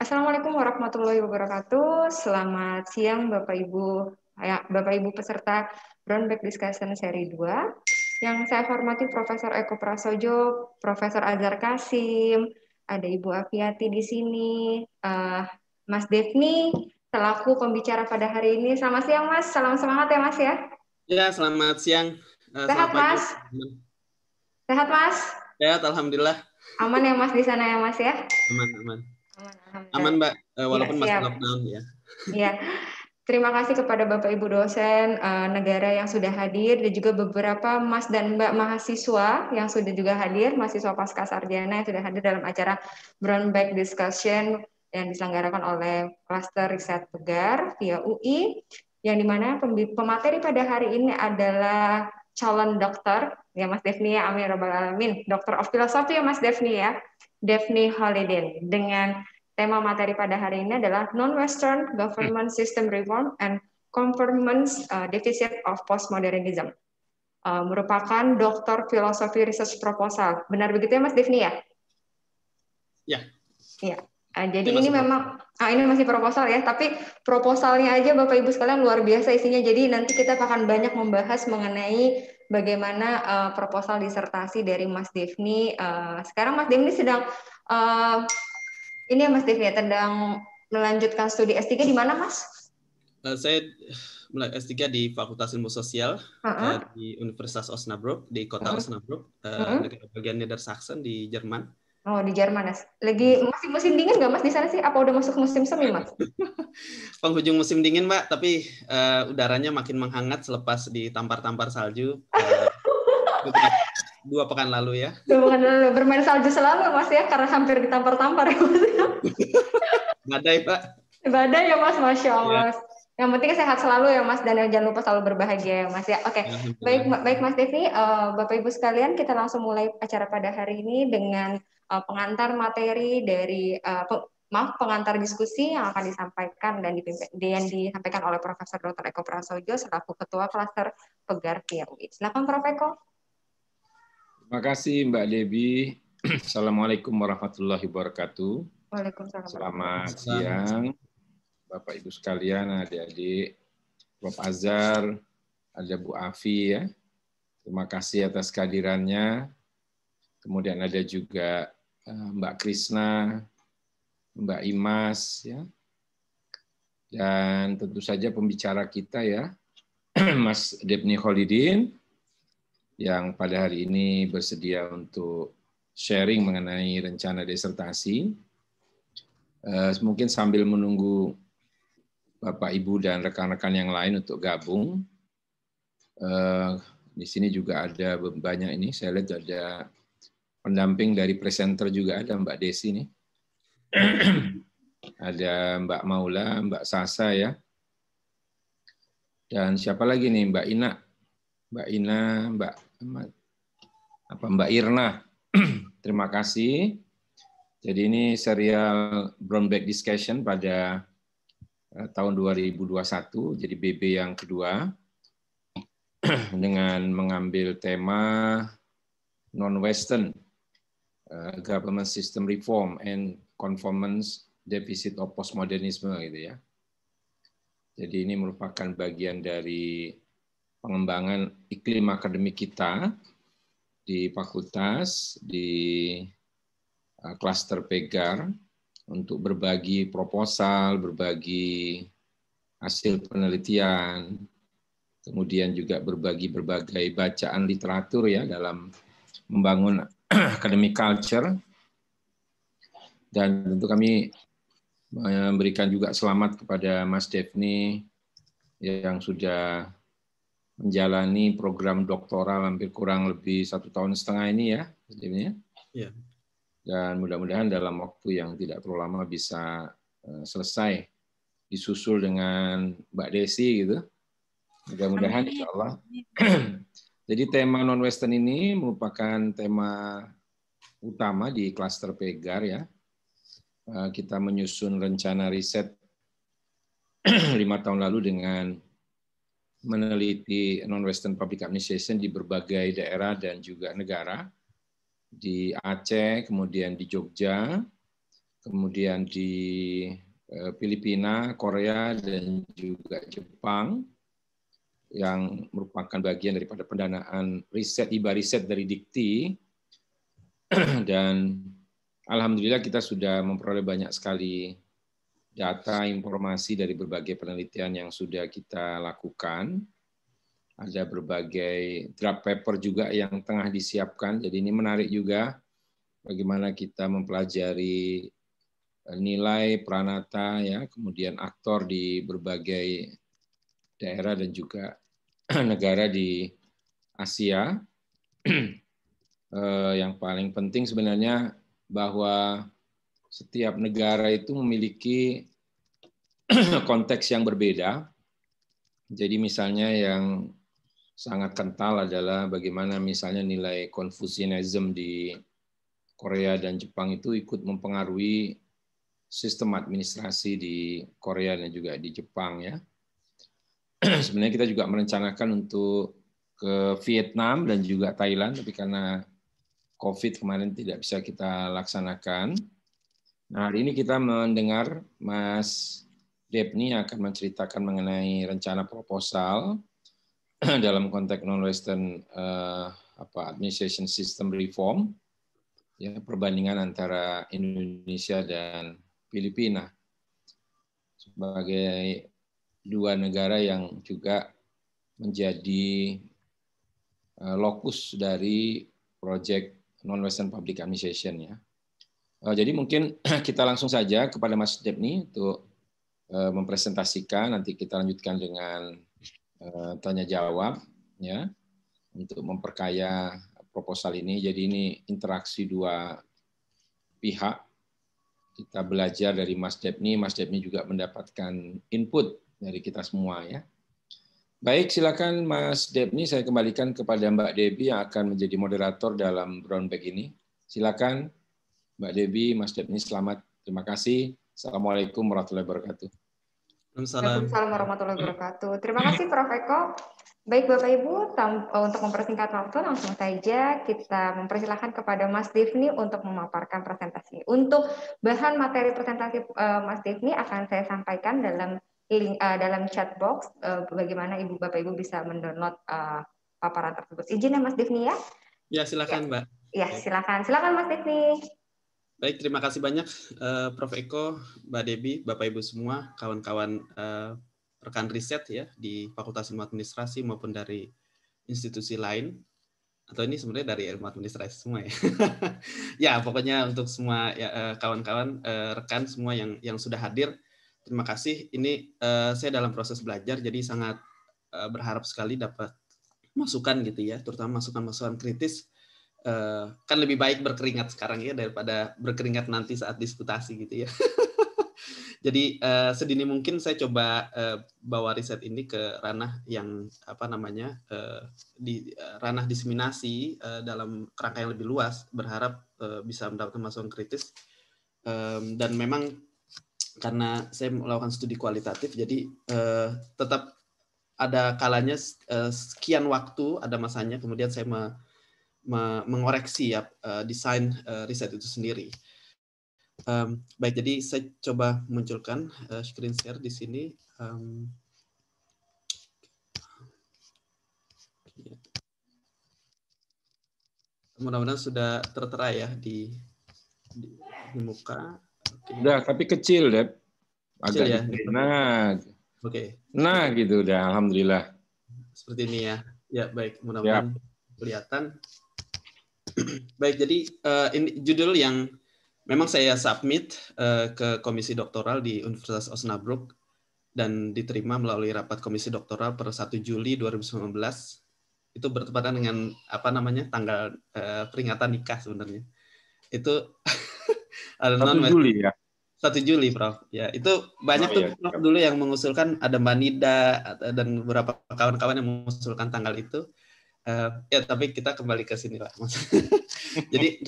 Assalamualaikum warahmatullahi wabarakatuh. Selamat siang Bapak Ibu ya, Bapak Ibu peserta Brownback Discussion Seri 2. Yang saya hormati Profesor Eko Prasojo, Profesor Azhar Kasim, ada Ibu Afiati di sini, uh, Mas Devni selaku pembicara pada hari ini. Selamat siang Mas, salam semangat ya Mas ya. Ya, selamat siang. Eh, Sehat selamat Mas? Sehat Mas? Sehat, Alhamdulillah. Aman ya Mas di sana ya Mas ya? Aman, aman. Aman, Mbak, eh, walaupun ya, masih lockdown ya. Iya. Terima kasih kepada Bapak Ibu dosen uh, negara yang sudah hadir dan juga beberapa Mas dan Mbak mahasiswa yang sudah juga hadir, mahasiswa pasca sarjana yang sudah hadir dalam acara Brown Bag Discussion yang diselenggarakan oleh Cluster Riset Pegar via UI yang dimana pemateri pada hari ini adalah calon dokter ya Mas Devni ya, Amin ya Robbal Alamin, Dokter of Philosophy ya Mas Devni ya, Devni Holiday dengan tema materi pada hari ini adalah Non-Western Government System Reform and Conformance uh, Deficit of Postmodernism. Uh, merupakan Dokter Filosofi Research Proposal. Benar begitu ya Mas Devni ya? Ya. Ya. Uh, jadi ini, ini memang ah, ini masih proposal ya, tapi proposalnya aja Bapak Ibu sekalian luar biasa isinya. Jadi nanti kita akan banyak membahas mengenai bagaimana uh, proposal disertasi dari Mas Devni. Uh, sekarang Mas Devni sedang uh, ini ya Mas Devni ya, sedang melanjutkan studi S3 di mana Mas? Uh, saya mulai S3 di Fakultas Ilmu Sosial uh -huh. uh, di Universitas Osnabrück di kota uh -huh. Osnabrück, uh, uh -huh. negara bagian Niedersachsen di Jerman. Oh di Jerman ya. Lagi masih hmm. musim dingin nggak mas di sana sih? Apa udah masuk musim semi mas? Penghujung musim dingin mbak, tapi uh, udaranya makin menghangat selepas ditampar-tampar salju. Uh, dua pekan lalu ya. Dua pekan lalu bermain salju selalu mas ya, karena hampir ditampar-tampar ya mas. Badai pak. Badai ya mas, masya iya. allah. Ya. Yang penting sehat selalu ya Mas dan jangan lupa selalu berbahagia ya Mas ya. Oke. Okay. Baik baik Mas Devi, uh, Bapak Ibu sekalian kita langsung mulai acara pada hari ini dengan Eh, pengantar materi dari uh, maaf pengantar diskusi yang akan disampaikan dan dipimpin yang disampaikan oleh Profesor Dr. Eko Prasojo selaku Ketua Klaster Pegar PMI. Silakan Prof Eko. Terima kasih Mbak Debi. Assalamualaikum warahmatullahi wabarakatuh. Waalaikumsalam. Selamat siang Bapak Ibu sekalian, adik-adik, Prof Azhar, ada Bu Afi ya. Terima kasih atas kehadirannya. Kemudian ada juga Eh, Mbak Krisna, Mbak Imas, ya. Dan tentu saja pembicara kita ya, Mas Debni Holidin, yang pada hari ini bersedia untuk sharing mengenai rencana disertasi. Eh, mungkin sambil menunggu Bapak, Ibu, dan rekan-rekan yang lain untuk gabung. Eh, di sini juga ada banyak ini, saya lihat ada pendamping dari presenter juga ada Mbak Desi nih. ada Mbak Maula, Mbak Sasa ya. Dan siapa lagi nih Mbak Ina? Mbak Ina, Mbak apa Mbak Irna. Terima kasih. Jadi ini serial Brown Discussion pada eh, tahun 2021, jadi BB yang kedua dengan mengambil tema non-western uh, government system reform and conformance deficit of Postmodernisme gitu ya. Jadi ini merupakan bagian dari pengembangan iklim akademik kita di fakultas, di eh, klaster Pegar untuk berbagi proposal, berbagi hasil penelitian, kemudian juga berbagi berbagai bacaan literatur ya dalam membangun academic culture. Dan tentu kami eh, memberikan juga selamat kepada Mas Devni yang sudah menjalani program doktoral hampir kurang lebih satu tahun setengah ini ya, ya. Iya. Dan mudah-mudahan dalam waktu yang tidak terlalu lama bisa eh, selesai disusul dengan Mbak Desi gitu. Mudah-mudahan insya Allah Jadi tema non-western ini merupakan tema utama di klaster Pegar ya. Eh, kita menyusun rencana riset lima tahun lalu dengan meneliti non-western public administration di berbagai daerah dan juga negara di Aceh, kemudian di Jogja, kemudian di eh, Filipina, Korea, dan juga Jepang yang merupakan bagian daripada pendanaan riset IBA riset dari Dikti dan alhamdulillah kita sudah memperoleh banyak sekali data informasi dari berbagai penelitian yang sudah kita lakukan. Ada berbagai draft paper juga yang tengah disiapkan. Jadi ini menarik juga bagaimana kita mempelajari eh, nilai pranata ya, kemudian aktor di berbagai daerah dan juga negara di Asia. Eh, yang paling penting sebenarnya bahwa setiap negara itu memiliki konteks yang berbeda. Jadi misalnya yang sangat kental adalah bagaimana misalnya nilai Konfusianisme di Korea dan Jepang itu ikut mempengaruhi sistem administrasi di Korea dan juga di Jepang ya. sebenarnya kita juga merencanakan untuk ke Vietnam dan juga Thailand, tapi karena COVID kemarin tidak bisa kita laksanakan. Nah, hari ini kita mendengar Mas Depni akan menceritakan mengenai rencana proposal dalam konteks non-western eh, apa administration system reform ya perbandingan antara Indonesia dan Filipina sebagai dua negara yang juga menjadi eh, lokus dari proyek non-western public administration ya. Eh, jadi mungkin kita langsung saja kepada Mas Debni untuk eh, mempresentasikan nanti kita lanjutkan dengan tanya jawab ya untuk memperkaya proposal ini. Jadi ini interaksi dua pihak. Kita belajar dari Mas Debni, Mas Debni juga mendapatkan input dari kita semua ya. Baik, silakan Mas Debni saya kembalikan kepada Mbak Debi yang akan menjadi moderator dalam brown bag ini. Silakan Mbak Debi, Mas Debni selamat. Terima kasih. Assalamualaikum warahmatullahi wabarakatuh. Assalamualaikum warahmatullahi wabarakatuh. Terima kasih Prof Eko. Baik Bapak Ibu, eh, untuk mempersingkat waktu langsung saja kita mempersilahkan kepada Mas Devni untuk memaparkan presentasi. Untuk bahan materi presentasi eh, Mas Devni akan saya sampaikan dalam link uh, dalam chat box uh, bagaimana ibu bapak ibu bisa mendownload uh, paparan tersebut. Izin ya Mas Devni ya? Ya silakan ya. Mbak. Ya silakan, silakan Mas Devni. Baik, terima kasih banyak uh, Prof Eko, Mbak Debi, Bapak Ibu semua, kawan-kawan uh, rekan riset ya di Fakultas Ilmu Administrasi maupun dari institusi lain atau ini sebenarnya dari ilmu administrasi semua ya. ya, pokoknya untuk semua ya, kawan-kawan ya, rekan semua yang yang sudah hadir Terima kasih. Ini uh, saya dalam proses belajar, jadi sangat uh, berharap sekali dapat masukan gitu ya, terutama masukan-masukan kritis. Uh, kan lebih baik berkeringat sekarang ya daripada berkeringat nanti saat diskutasi gitu ya. jadi uh, sedini mungkin saya coba uh, bawa riset ini ke ranah yang apa namanya uh, di uh, ranah diseminasi uh, dalam kerangka yang lebih luas. Berharap uh, bisa mendapatkan masukan kritis um, dan memang karena saya melakukan studi kualitatif jadi uh, tetap ada kalanya uh, sekian waktu ada masanya kemudian saya me, me, mengoreksi ya uh, desain uh, riset itu sendiri um, baik jadi saya coba munculkan uh, screen share di sini um, mudah-mudahan sudah tertera ya di, di, di muka Udah, tapi kecil, deh Agak kecil, ya? Nah, oke. Okay. Nah, gitu udah. Alhamdulillah. Seperti ini ya. Ya, baik. Mudah-mudahan kelihatan. baik, jadi uh, ini judul yang memang saya submit uh, ke komisi doktoral di Universitas Osnabrück dan diterima melalui rapat komisi doktoral per 1 Juli 2019 itu bertepatan dengan apa namanya tanggal uh, peringatan nikah sebenarnya itu ada non Juli ya 1 Juli, Prof. Ya, itu banyak oh, tuh iya. iya. dulu yang mengusulkan ada Mbak Nida dan beberapa kawan-kawan yang mengusulkan tanggal itu. Uh, ya, tapi kita kembali ke sini, Pak. Jadi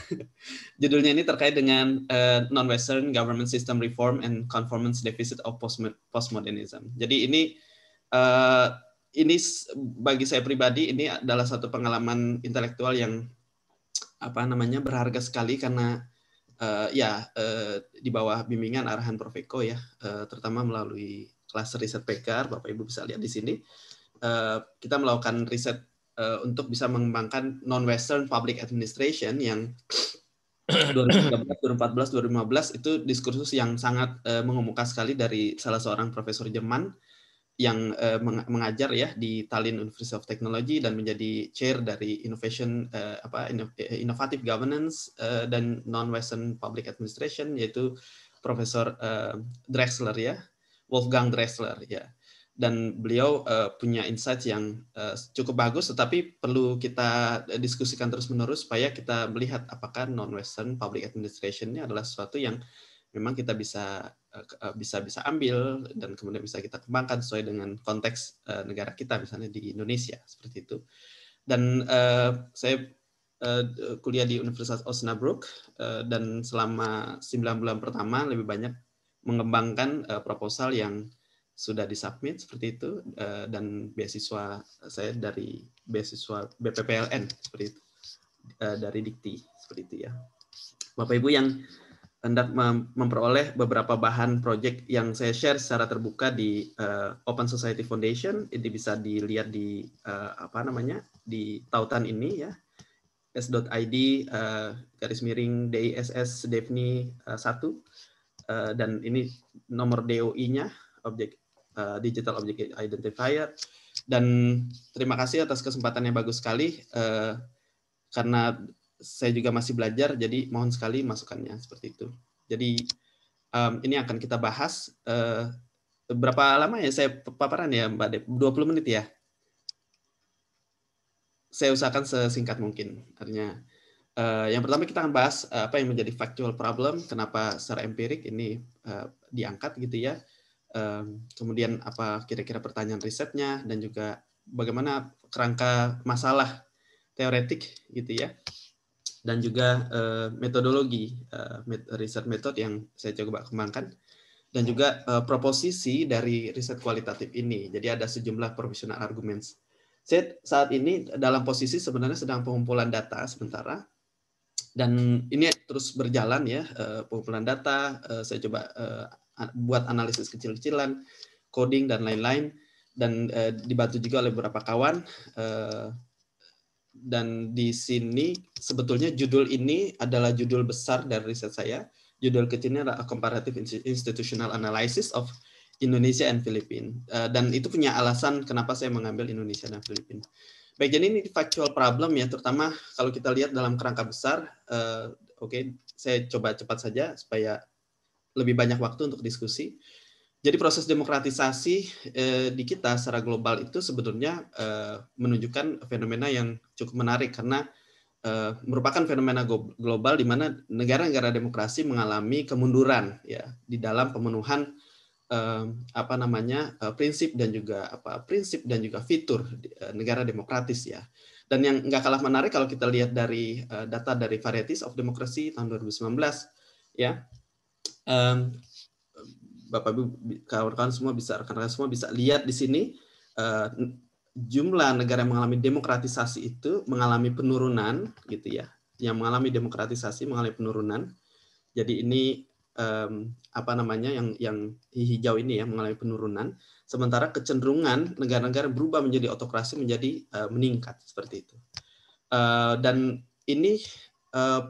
judulnya ini terkait dengan uh, non-western government system reform and conformance deficit of postmodernism. Jadi ini uh, ini bagi saya pribadi ini adalah satu pengalaman intelektual yang apa namanya berharga sekali karena uh, ya uh, di bawah bimbingan arahan Prof Eko ya, uh, terutama melalui kelas riset PKR, Bapak Ibu bisa lihat di sini. Uh, kita melakukan riset uh, untuk bisa mengembangkan non-western public administration yang 2013, 2014, 2015 itu diskursus yang sangat uh, mengemuka sekali dari salah seorang profesor Jerman yang uh, mengajar ya di Tallinn University of Technology dan menjadi chair dari Innovation uh, apa eh, Innovative Governance uh, dan Non-Western Public Administration yaitu Profesor uh, Drexler ya Wolfgang Drexler ya dan beliau uh, punya insight yang uh, cukup bagus tetapi perlu kita diskusikan terus menerus supaya kita melihat apakah non-Western Public Administration ini adalah sesuatu yang memang kita bisa eh, eh, bisa bisa ambil dan kemudian bisa kita kembangkan sesuai dengan konteks eh, negara kita misalnya di Indonesia seperti itu dan uh, saya uh, kuliah di Universitas Osnabrück uh, dan selama 9 bulan pertama lebih banyak mengembangkan uh, proposal yang sudah disubmit seperti itu uh, dan beasiswa saya dari beasiswa BPPLN seperti itu uh, dari Dikti seperti itu ya Bapak Ibu yang hendak memperoleh beberapa bahan proyek yang saya share secara terbuka di uh, Open Society Foundation ini bisa dilihat di uh, apa namanya di tautan ini ya s.id uh, eh, garis miring DISS Devni uh, uh, dan ini nomor DOI-nya objek uh, digital object identifier dan terima kasih atas kesempatannya bagus sekali uh, karena saya juga masih belajar, jadi mohon sekali masukannya seperti itu. Jadi um, ini akan kita bahas uh, berapa lama ya saya paparan ya Mbak Dep? 20 menit ya? Saya usahakan sesingkat mungkin. Artinya uh, yang pertama kita akan bahas uh, apa yang menjadi factual problem, kenapa secara empirik ini uh, diangkat gitu ya. Um, kemudian apa kira-kira pertanyaan risetnya dan juga bagaimana kerangka masalah teoretik gitu ya dan juga uh, metodologi uh, riset metode yang saya coba kembangkan dan juga uh, proposisi dari riset kualitatif ini. Jadi ada sejumlah provisional arguments. Saya saat ini dalam posisi sebenarnya sedang pengumpulan data sementara dan ini terus berjalan ya uh, pengumpulan data. Uh, saya coba uh, buat analisis kecil-kecilan, coding dan lain-lain dan uh, dibantu juga oleh beberapa kawan. Uh, dan di sini sebetulnya judul ini adalah judul besar dari riset saya. Judul kecilnya adalah Comparative Institutional Analysis of Indonesia and Philippines. Eh, dan itu punya alasan kenapa saya mengambil Indonesia dan Filipina. Baik, jadi ini factual problem ya, terutama kalau kita lihat dalam kerangka besar. Uh, Oke, okay, saya coba cepat saja supaya lebih banyak waktu untuk diskusi. Jadi proses demokratisasi eh, di kita secara global itu sebenarnya eh, menunjukkan fenomena yang cukup menarik karena eh, merupakan fenomena global di mana negara-negara demokrasi mengalami kemunduran ya di dalam pemenuhan eh, apa namanya eh, prinsip dan juga apa prinsip dan juga fitur eh, negara demokratis ya. Dan yang nggak kalah menarik kalau kita lihat dari eh, data dari Varieties of Democracy tahun 2019 ya um, Bapak Ibu kawan-kawan semua bisa rekan-rekan semua bisa lihat di sini eh, jumlah negara yang mengalami demokratisasi itu mengalami penurunan gitu ya. Yang mengalami demokratisasi mengalami penurunan. Jadi ini apa namanya yang yang hijau ini ya mengalami penurunan. Sementara kecenderungan negara-negara berubah menjadi otokrasi menjadi eh, meningkat seperti itu. Eh, dan ini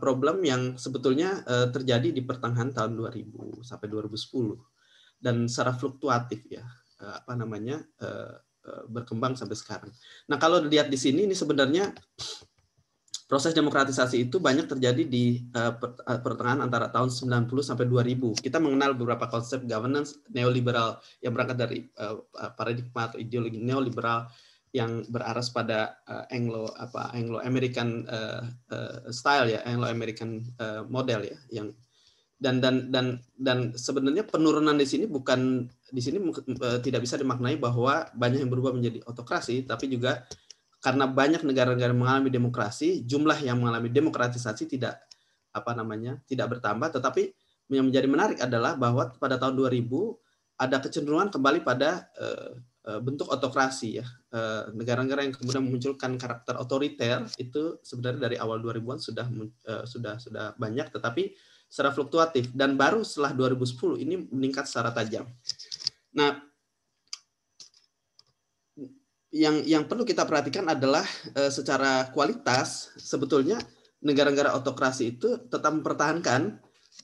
problem yang sebetulnya terjadi di pertengahan tahun 2000 sampai 2010 dan secara fluktuatif ya eh, apa namanya eh, eh, berkembang sampai sekarang. Nah kalau dilihat di sini ini sebenarnya proses demokratisasi itu banyak terjadi di pertengahan antara tahun 90 sampai 2000. Kita mengenal beberapa konsep governance neoliberal yang berangkat dari paradigma atau ideologi neoliberal yang beraras pada Anglo apa Anglo American style ya Anglo American model ya yang dan dan dan dan sebenarnya penurunan di sini bukan di sini eh, tidak bisa dimaknai bahwa banyak yang berubah menjadi otokrasi tapi juga karena banyak negara-negara mengalami demokrasi jumlah yang mengalami demokratisasi tidak apa namanya tidak bertambah tetapi yang menjadi menarik adalah bahwa pada tahun 2000 ada kecenderungan kembali pada eh, eh, bentuk otokrasi ya negara-negara yang kemudian memunculkan karakter otoriter itu sebenarnya dari awal 2000-an sudah sudah sudah banyak tetapi secara fluktuatif dan baru setelah 2010 ini meningkat secara tajam. Nah, yang yang perlu kita perhatikan adalah e, secara kualitas sebetulnya negara-negara otokrasi itu tetap mempertahankan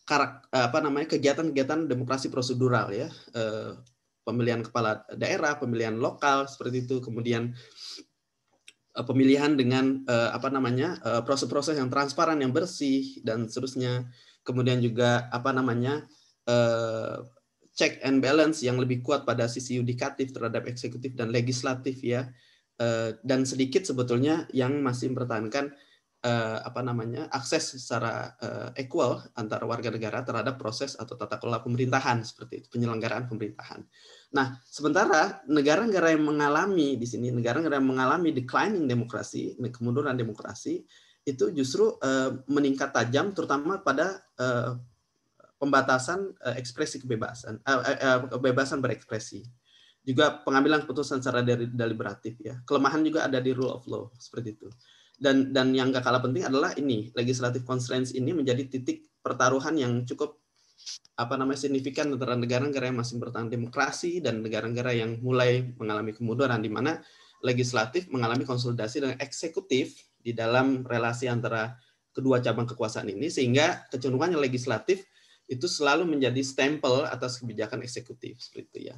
karak apa namanya kegiatan-kegiatan demokrasi prosedural ya e, pemilihan kepala daerah pemilihan lokal seperti itu kemudian eh, pemilihan dengan apa namanya proses-proses yang transparan yang bersih dan seterusnya kemudian juga apa namanya uh, check and balance yang lebih kuat pada sisi yudikatif terhadap eksekutif dan legislatif ya uh, dan sedikit sebetulnya yang masih mempertahankan uh, apa namanya akses secara uh, equal antara warga negara terhadap proses atau tata kelola pemerintahan seperti itu penyelenggaraan pemerintahan. Nah, sementara negara-negara yang mengalami di sini negara-negara yang mengalami declining demokrasi, kemunduran demokrasi itu justru uh, meningkat tajam terutama pada uh, pembatasan uh, ekspresi kebebasan uh, uh, kebebasan berekspresi juga pengambilan keputusan secara deliberatif ya kelemahan juga ada di rule of law seperti itu dan dan yang gak kalah penting adalah ini legislative constraints ini menjadi titik pertaruhan yang cukup apa namanya signifikan antara negara-negara yang masih bertahan demokrasi dan negara-negara yang mulai mengalami kemunduran di mana legislatif mengalami konsolidasi dengan eksekutif di dalam relasi antara kedua cabang kekuasaan ini sehingga kecenderungannya legislatif itu selalu menjadi stempel atas kebijakan eksekutif seperti itu ya.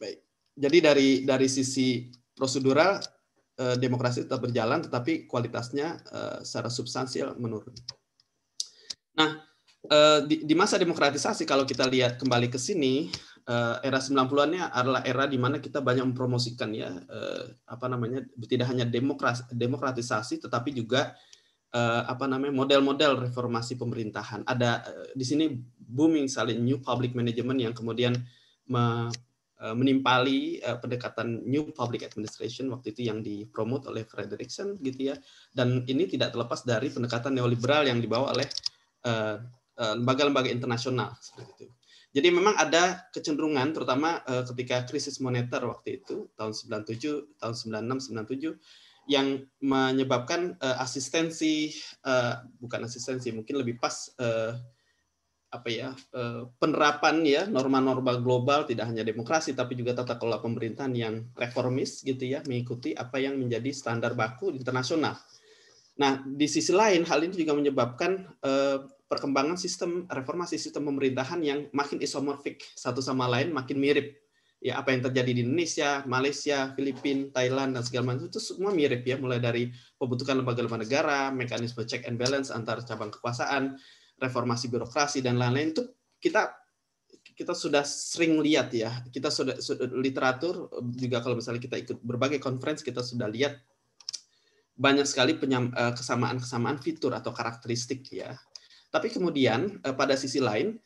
Baik. Jadi dari dari sisi prosedural eh, demokrasi tetap berjalan tetapi kualitasnya eh, secara substansial menurun. Nah, eh, di masa demokratisasi kalau kita lihat kembali ke sini uh, era 90-annya adalah era di mana kita banyak mempromosikan ya uh, apa namanya tidak hanya demokrasi, demokratisasi tetapi juga uh, apa namanya model-model reformasi pemerintahan. Ada uh, di sini booming saling new public management yang kemudian me, menimpali uh, pendekatan new public administration waktu itu yang dipromot oleh Frederickson gitu ya. Dan ini tidak terlepas dari pendekatan neoliberal yang dibawa oleh lembaga-lembaga uh, lembaga -lembaga internasional seperti itu. Jadi memang ada kecenderungan terutama eh, ketika krisis moneter waktu itu tahun 97, tahun 96, 97 yang menyebabkan uh, asistensi uh, bukan asistensi mungkin lebih pas uh, apa ya uh, penerapan ya norma-norma global tidak hanya demokrasi tapi juga tata kelola pemerintahan yang reformis gitu ya mengikuti apa yang menjadi standar baku internasional. Nah, di sisi lain hal ini juga menyebabkan uh, perkembangan sistem reformasi sistem pemerintahan yang makin isomorfik satu sama lain makin mirip ya apa yang terjadi di Indonesia, Malaysia, Filipina, Thailand dan segala macam itu semua mirip ya mulai dari pembentukan lembaga-lembaga negara, mekanisme check and balance antar cabang kekuasaan, reformasi birokrasi dan lain-lain itu kita kita sudah sering lihat ya kita sudah, sudah literatur juga kalau misalnya kita ikut berbagai conference kita sudah lihat banyak sekali eh, kesamaan-kesamaan fitur atau karakteristik ya tapi kemudian uh, pada sisi lain,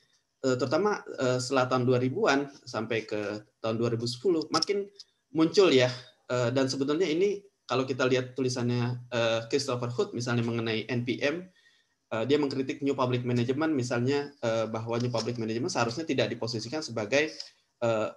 uh, terutama uh, setelah tahun 2000-an sampai ke tahun 2010, makin muncul ya. Uh, dan sebetulnya ini kalau kita lihat tulisannya uh, Christopher Hood misalnya mengenai NPM, uh, dia mengkritik New Public Management misalnya uh, bahwa New Public Management seharusnya tidak diposisikan sebagai uh,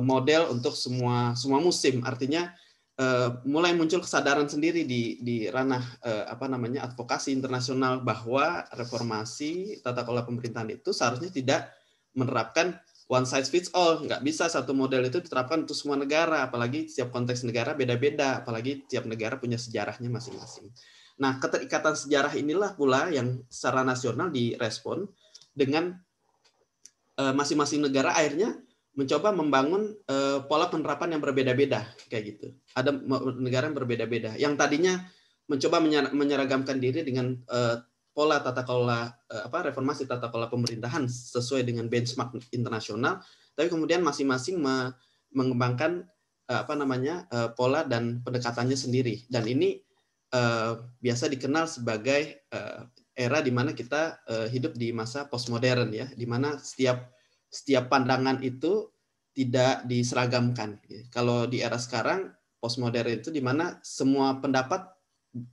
model untuk semua semua musim. Artinya Eh, mulai muncul kesadaran sendiri di di ranah eh, apa namanya advokasi internasional bahwa reformasi tata kelola pemerintahan itu seharusnya tidak menerapkan one size fits all nggak bisa satu model itu diterapkan untuk semua negara apalagi setiap konteks negara beda-beda apalagi setiap negara punya sejarahnya masing-masing nah keterikatan sejarah inilah pula yang secara nasional direspon dengan eh, masing-masing negara akhirnya mencoba membangun uh, pola penerapan yang berbeda-beda kayak gitu. Ada negara yang berbeda-beda. Yang tadinya mencoba menyeragamkan diri dengan uh, pola tata kelola uh, apa reformasi tata kelola pemerintahan sesuai dengan benchmark internasional, tapi kemudian masing-masing me mengembangkan uh, apa namanya uh, pola dan pendekatannya sendiri. Dan ini uh, biasa dikenal sebagai uh, era di mana kita uh, hidup di masa postmodern ya, di mana setiap setiap pandangan itu tidak diseragamkan. Kalau di era sekarang postmodern itu di mana semua pendapat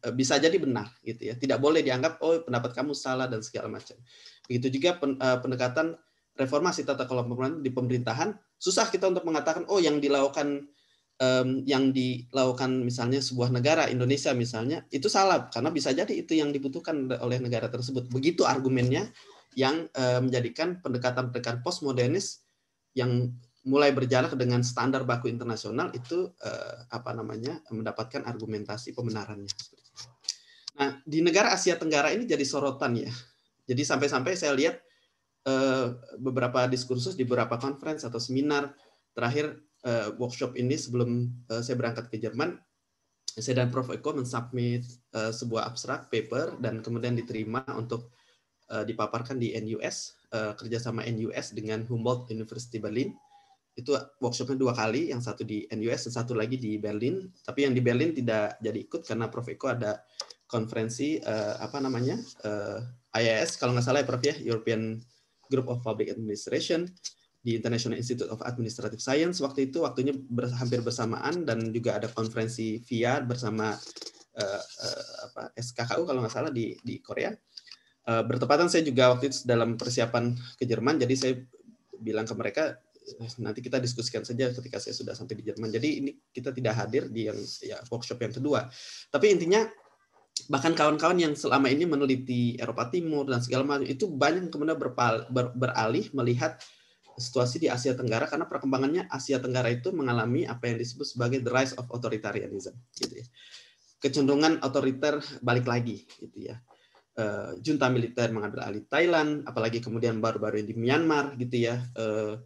eh, bisa jadi benar gitu ya. Tidak boleh dianggap oh pendapat kamu salah dan segala macam. Begitu juga eh, pendekatan reformasi tata kelola pemerintahan di pemerintahan susah kita untuk mengatakan oh yang dilakukan yang dilakukan misalnya sebuah negara Indonesia misalnya itu salah karena bisa jadi itu yang dibutuhkan oleh negara tersebut begitu argumennya yang eh, menjadikan pendekatan-pendekatan postmodernis yang mulai berjalan dengan standar baku internasional itu eh, apa namanya mendapatkan argumentasi pembenarannya. Nah di negara Asia Tenggara ini jadi sorotan ya. Jadi sampai-sampai saya lihat eh, beberapa diskursus di beberapa conference atau seminar terakhir workshop ini sebelum saya berangkat ke Jerman saya dan Prof Eko mensubmit uh, sebuah abstrak paper dan kemudian diterima untuk Eh, dipaparkan di NUS uh, eh, kerjasama NUS dengan Humboldt University Berlin itu workshopnya dua kali yang satu di NUS dan satu lagi di Berlin tapi yang di Berlin tidak jadi ikut karena Prof Eko ada konferensi uh, apa namanya uh, IAS kalau nggak salah ya Prof ya European Group of Public Administration di International Institute of Administrative Science waktu itu waktunya ber, hampir bersamaan dan juga ada konferensi VIA bersama uh, uh, apa, SKKU kalau nggak salah di di Korea Eh, bertepatan saya juga waktu itu dalam persiapan ke Jerman jadi saya bilang ke mereka eh, nanti kita diskusikan saja ketika saya sudah sampai di Jerman jadi ini kita tidak hadir di yang ya, workshop yang kedua tapi intinya bahkan kawan-kawan yang selama ini meneliti Eropa Timur dan segala macam itu banyak kemudian berpal, ber, beralih melihat situasi di Asia Tenggara karena perkembangannya Asia Tenggara itu mengalami apa yang disebut sebagai the rise of authoritarianism gitu ya. Kecenderungan otoriter balik lagi gitu ya. Eh, junta militer mengambil alih Thailand, apalagi kemudian baru-baru di Myanmar gitu ya. Uh,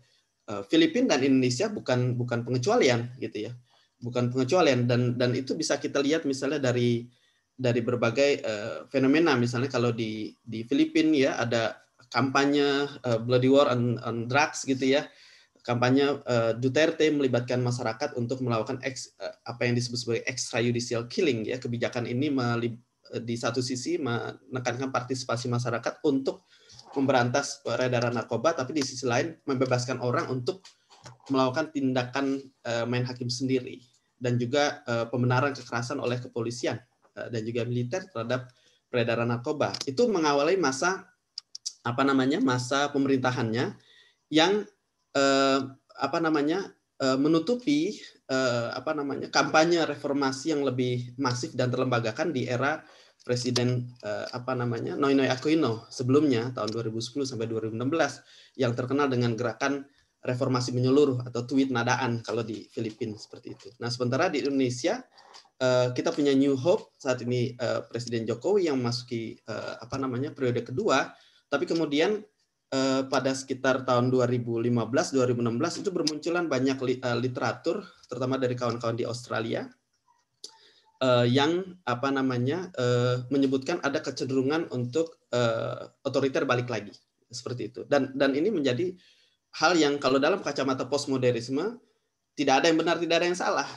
uh, Filipina dan Indonesia bukan bukan pengecualian gitu ya. Bukan pengecualian dan dan itu bisa kita lihat misalnya dari dari berbagai uh, fenomena misalnya kalau di di Filipina ya ada kampanye uh, bloody war on, on drugs gitu ya kampanye uh, Duterte melibatkan masyarakat untuk melakukan ex, uh, apa yang disebut sebagai extrajudicial killing ya kebijakan ini Eh, di satu sisi menekankan partisipasi masyarakat untuk memberantas peredaran narkoba, tapi di sisi lain membebaskan orang untuk melakukan tindakan eh, main hakim sendiri dan juga eh, pembenaran kekerasan oleh kepolisian dan juga militer terhadap peredaran narkoba. Itu mengawali masa apa namanya masa pemerintahannya yang eh, apa namanya eh, menutupi eh, apa namanya kampanye reformasi yang lebih masif dan terlembagakan di era Presiden eh, apa namanya Noinoy Aquino sebelumnya tahun 2010 sampai 2016 yang terkenal dengan gerakan reformasi menyeluruh atau tweet nadaan kalau di Filipina seperti itu. Nah sementara di Indonesia eh, kita punya New Hope saat ini eh, Presiden Jokowi yang memasuki eh, apa namanya periode kedua, tapi kemudian eh, pada sekitar tahun 2015-2016 itu bermunculan banyak li, eh, literatur terutama dari kawan-kawan di Australia uh, yang apa namanya uh, menyebutkan ada kecenderungan untuk uh, otoriter balik lagi seperti itu dan dan ini menjadi hal yang kalau dalam kacamata postmodernisme tidak ada yang benar tidak ada yang salah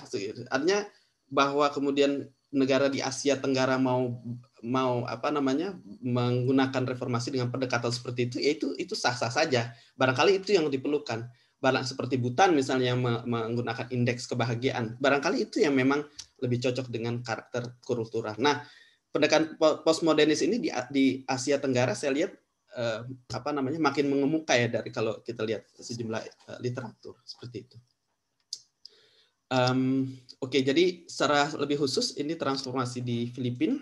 artinya bahwa kemudian negara di Asia Tenggara mau mau apa namanya menggunakan reformasi dengan pendekatan seperti itu yaitu itu sah-sah saja barangkali itu yang diperlukan barang seperti Butan misalnya yang menggunakan indeks kebahagiaan. Barangkali itu yang memang lebih cocok dengan karakter kultural. Nah, pendekatan postmodernis ini di, di Asia Tenggara saya lihat eh, apa namanya makin mengemuka ya dari kalau kita lihat sejumlah eh, literatur seperti itu. Um, Oke, okay, jadi secara lebih khusus ini transformasi di Filipina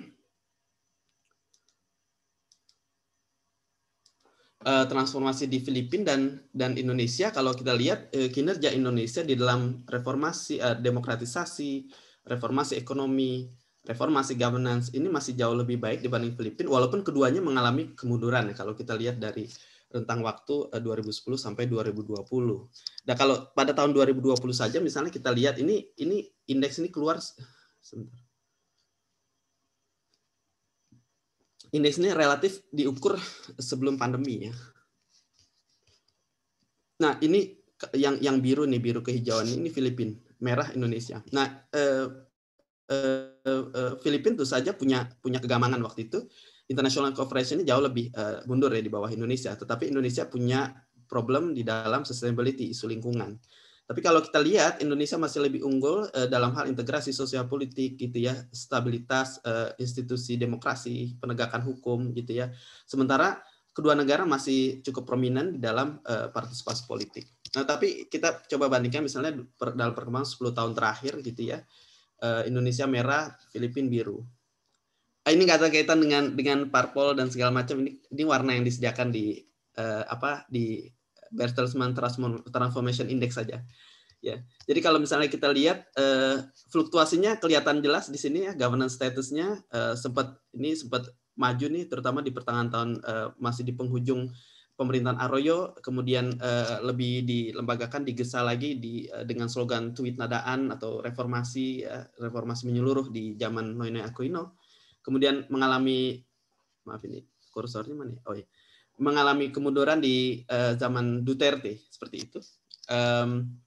uh, transformasi di Filipina dan dan Indonesia kalau kita lihat uh, kinerja Indonesia di dalam reformasi uh, demokratisasi, reformasi ekonomi, reformasi governance ini masih jauh lebih baik dibanding Filipina walaupun keduanya mengalami kemunduran ya kalau kita lihat dari rentang waktu 2010 sampai 2020. Nah, kalau pada tahun 2020 saja misalnya kita lihat ini ini indeks ini keluar sebentar. indeks ini relatif diukur sebelum pandemi ya. Nah, ini yang yang biru nih, biru kehijauan ini Filipina, merah Indonesia. Nah, eh, eh, eh, Filipina tuh saja punya punya kegamangan waktu itu. International cooperation ini jauh lebih eh, mundur ya di bawah Indonesia, tetapi Indonesia punya problem di dalam sustainability, isu lingkungan. Tapi kalau kita lihat Indonesia masih lebih unggul eh, dalam hal integrasi sosial politik gitu ya, stabilitas eh, institusi demokrasi, penegakan hukum gitu ya. Sementara kedua negara masih cukup prominent di dalam eh, partisipasi politik. Nah, tapi kita coba bandingkan misalnya per, dalam perkembangan 10 tahun terakhir gitu ya. Eh, Indonesia merah, Filipina biru. Eh, ini nggak ada kaitan dengan dengan parpol dan segala macam ini ini warna yang disediakan di eh, apa di Bertelsmann Transformation Index saja. Ya. Jadi kalau misalnya kita lihat eh, fluktuasinya kelihatan jelas di sini ya governance statusnya eh, sempat ini sempat maju nih terutama di pertengahan tahun eh, masih di penghujung pemerintahan Arroyo kemudian eh, lebih dilembagakan digesa lagi di eh, dengan slogan tweet nadaan atau reformasi ya, reformasi menyeluruh di zaman Noine Aquino kemudian mengalami maaf ini kursornya mana? Ya? Oh iya mengalami kemunduran di uh, zaman Duterte seperti itu. Um,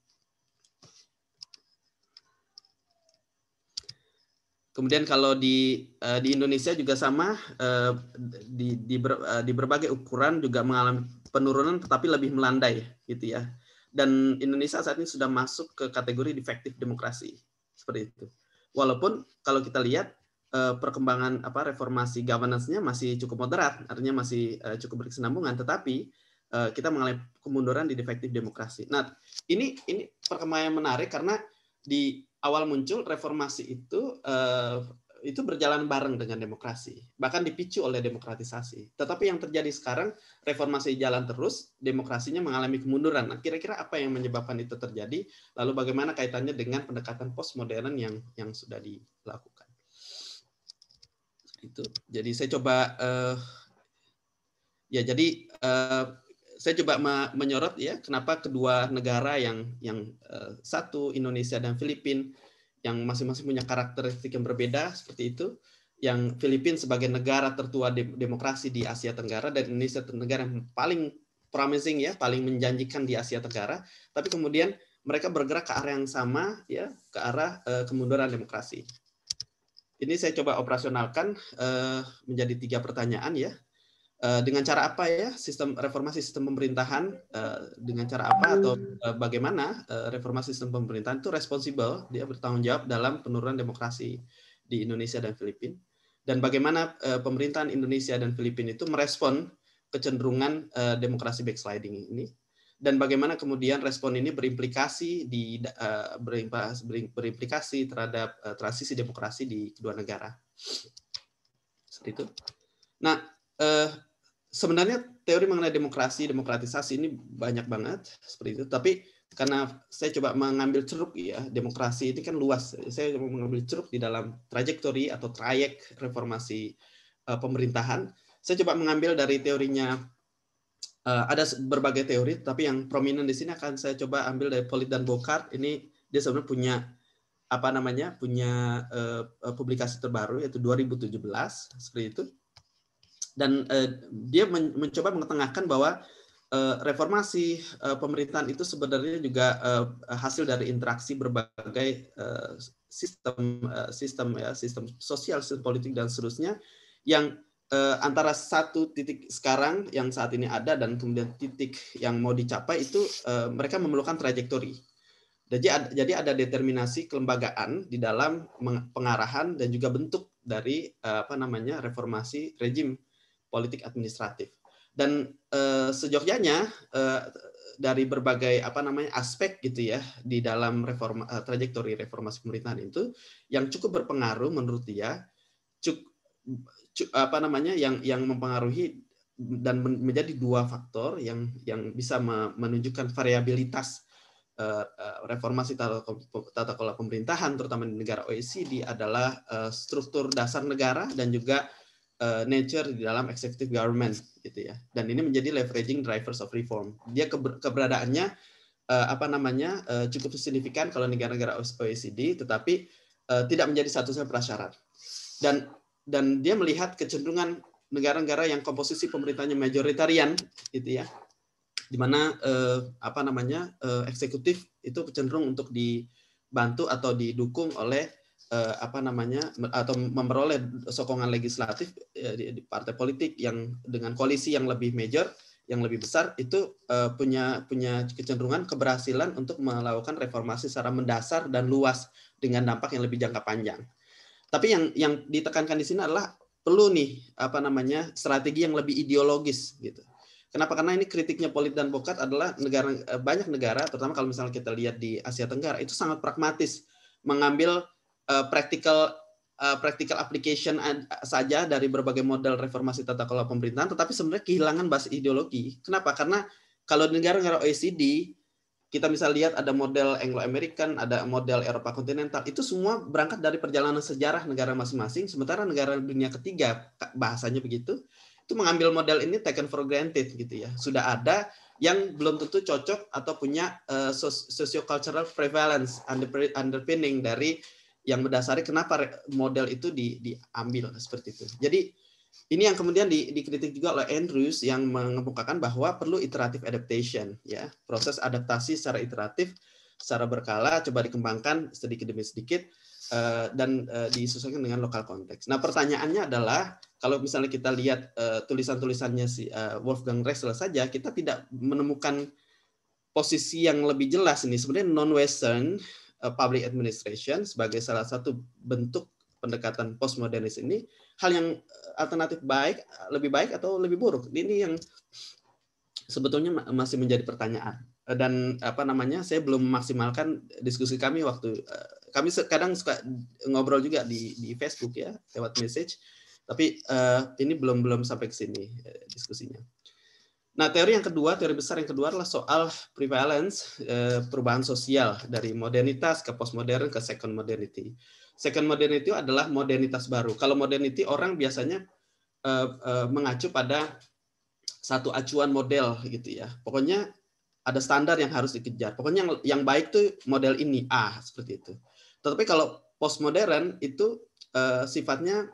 Kemudian kalau di eh, di Indonesia juga sama eh, di di, di berbagai ukuran juga mengalami penurunan tetapi lebih melandai gitu ya. Dan Indonesia saat ini sudah masuk ke kategori defektif demokrasi seperti itu. Walaupun kalau kita lihat Eh, perkembangan apa reformasi governance-nya masih cukup moderat, artinya masih eh, cukup berkesinambungan, tetapi eh, kita mengalami kemunduran di defektif demokrasi. Nah, ini ini perkembangan yang menarik karena di awal muncul reformasi itu itu berjalan bareng dengan demokrasi, bahkan dipicu oleh demokratisasi. Tetapi yang terjadi sekarang reformasi jalan terus, demokrasinya mengalami kemunduran. Nah, kira-kira apa yang menyebabkan itu terjadi? Lalu bagaimana kaitannya dengan pendekatan postmodern yang yang sudah dilakukan? gitu. jadi saya coba uh, ya jadi uh, saya coba menyorot ya kenapa kedua negara yang yang uh, satu Indonesia dan Filipina yang masing-masing punya karakteristik yang berbeda seperti itu yang Filipina sebagai negara tertua demokrasi di Asia Tenggara dan Indonesia negara yang paling promising ya paling menjanjikan di Asia Tenggara tapi kemudian mereka bergerak ke arah yang sama ya ke arah uh, kemunduran demokrasi ini saya coba operasionalkan uh, menjadi tiga pertanyaan ya. Uh, dengan cara apa ya sistem reformasi sistem pemerintahan uh, dengan cara apa atau uh, bagaimana uh, reformasi sistem pemerintahan itu responsibel dia bertanggung jawab dalam penurunan demokrasi di Indonesia dan Filipina dan bagaimana uh, pemerintahan Indonesia dan Filipina itu merespon kecenderungan uh, demokrasi backsliding ini dan bagaimana kemudian respon ini berimplikasi di eh, berimplikasi terhadap eh, transisi demokrasi di kedua negara. Seperti itu. Nah, eh, sebenarnya teori mengenai demokrasi, demokratisasi ini banyak banget seperti itu, tapi karena saya coba mengambil ceruk ya demokrasi ini kan luas saya coba mengambil ceruk di dalam trajektori atau trayek reformasi pemerintahan saya coba mengambil dari teorinya uh, ada berbagai teori, tapi yang prominent di sini akan saya coba ambil dari Polit dan Bokart. Ini dia sebenarnya punya apa namanya punya uh, publikasi terbaru yaitu 2017 seperti itu dan uh, dia men mencoba mengetengahkan bahwa uh, reformasi uh, pemerintahan itu sebenarnya juga uh, hasil dari interaksi berbagai uh, sistem uh, sistem ya sistem sosial sistem politik dan seterusnya yang eh, antara satu titik sekarang yang saat ini ada dan kemudian titik yang mau dicapai itu eh, mereka memerlukan trajektori. Jadi ada, jadi ada determinasi kelembagaan di dalam pengarahan dan juga bentuk dari eh, apa namanya reformasi rejim politik administratif. Dan eh, sejogjanya eh, dari berbagai apa namanya aspek gitu ya di dalam reforma eh, trajektori reformasi pemerintahan itu yang cukup berpengaruh menurut dia apa namanya yang yang mempengaruhi dan menjadi dua faktor yang yang bisa menunjukkan variabilitas eh, eh, reformasi tata kelola pemerintahan terutama di negara OECD adalah eh, struktur dasar negara dan juga nature di dalam executive government gitu ya dan ini menjadi leveraging drivers of reform dia keberadaannya apa namanya cukup signifikan kalau negara-negara OECD tetapi tidak menjadi satu-satunya prasyarat dan dan dia melihat kecenderungan negara-negara yang komposisi pemerintahnya majoritarian gitu ya di mana eh, apa namanya eh, eksekutif itu cenderung untuk dibantu atau didukung oleh eh, apa namanya atau memperoleh sokongan legislatif eh, di, di partai politik yang dengan koalisi yang lebih major yang lebih besar itu eh, punya punya kecenderungan keberhasilan untuk melakukan reformasi secara mendasar dan luas dengan dampak yang lebih jangka panjang tapi yang yang ditekankan di sini adalah perlu nih apa namanya strategi yang lebih ideologis gitu. Kenapa? Karena ini kritiknya Polit dan Bokat adalah negara eh, banyak negara, terutama kalau misalnya kita lihat di Asia Tenggara itu sangat pragmatis mengambil uh, practical uh, practical application saja dari berbagai model reformasi tata kelola pemerintahan, tetapi sebenarnya kehilangan basis ideologi. Kenapa? Karena kalau negara-negara OECD kita bisa lihat ada model Anglo-American, ada model Eropa kontinental, itu semua berangkat dari perjalanan sejarah negara masing-masing. Sementara negara dunia ketiga, bahasanya begitu, itu mengambil model ini taken for granted gitu ya. Sudah ada yang belum tentu cocok atau punya uh, socio-cultural prevalence underpinning dari yang mendasari kenapa model itu di, diambil seperti itu. Jadi ini yang kemudian di, dikritik juga oleh Andrews yang mengemukakan bahwa perlu iteratif adaptation, ya proses adaptasi secara iteratif, secara berkala coba dikembangkan sedikit demi sedikit uh, dan uh, disesuaikan dengan lokal konteks. Nah pertanyaannya adalah kalau misalnya kita lihat uh, tulisan-tulisannya si uh, Wolfgang Ressel saja, kita tidak menemukan posisi yang lebih jelas ini sebenarnya non-Western uh, public administration sebagai salah satu bentuk pendekatan postmodernis ini hal yang eh, alternatif baik eh, lebih baik atau lebih buruk ini yang sebetulnya masih menjadi pertanyaan eh, dan apa namanya saya belum memaksimalkan diskusi kami waktu kami kadang suka ngobrol juga di di Facebook ya lewat message tapi uh, ini belum belum sampai ke sini diskusinya. Nah teori yang kedua teori besar yang kedua adalah soal prevalence perubahan sosial dari modernitas ke postmodern ke second modernity. Second modernity adalah modernitas baru. Kalau modernity orang biasanya uh, uh, mengacu pada satu acuan model gitu ya. Pokoknya ada standar yang harus dikejar. Pokoknya yang, yang baik tuh model ini A ah, seperti itu. Tetapi kalau postmodern itu uh, sifatnya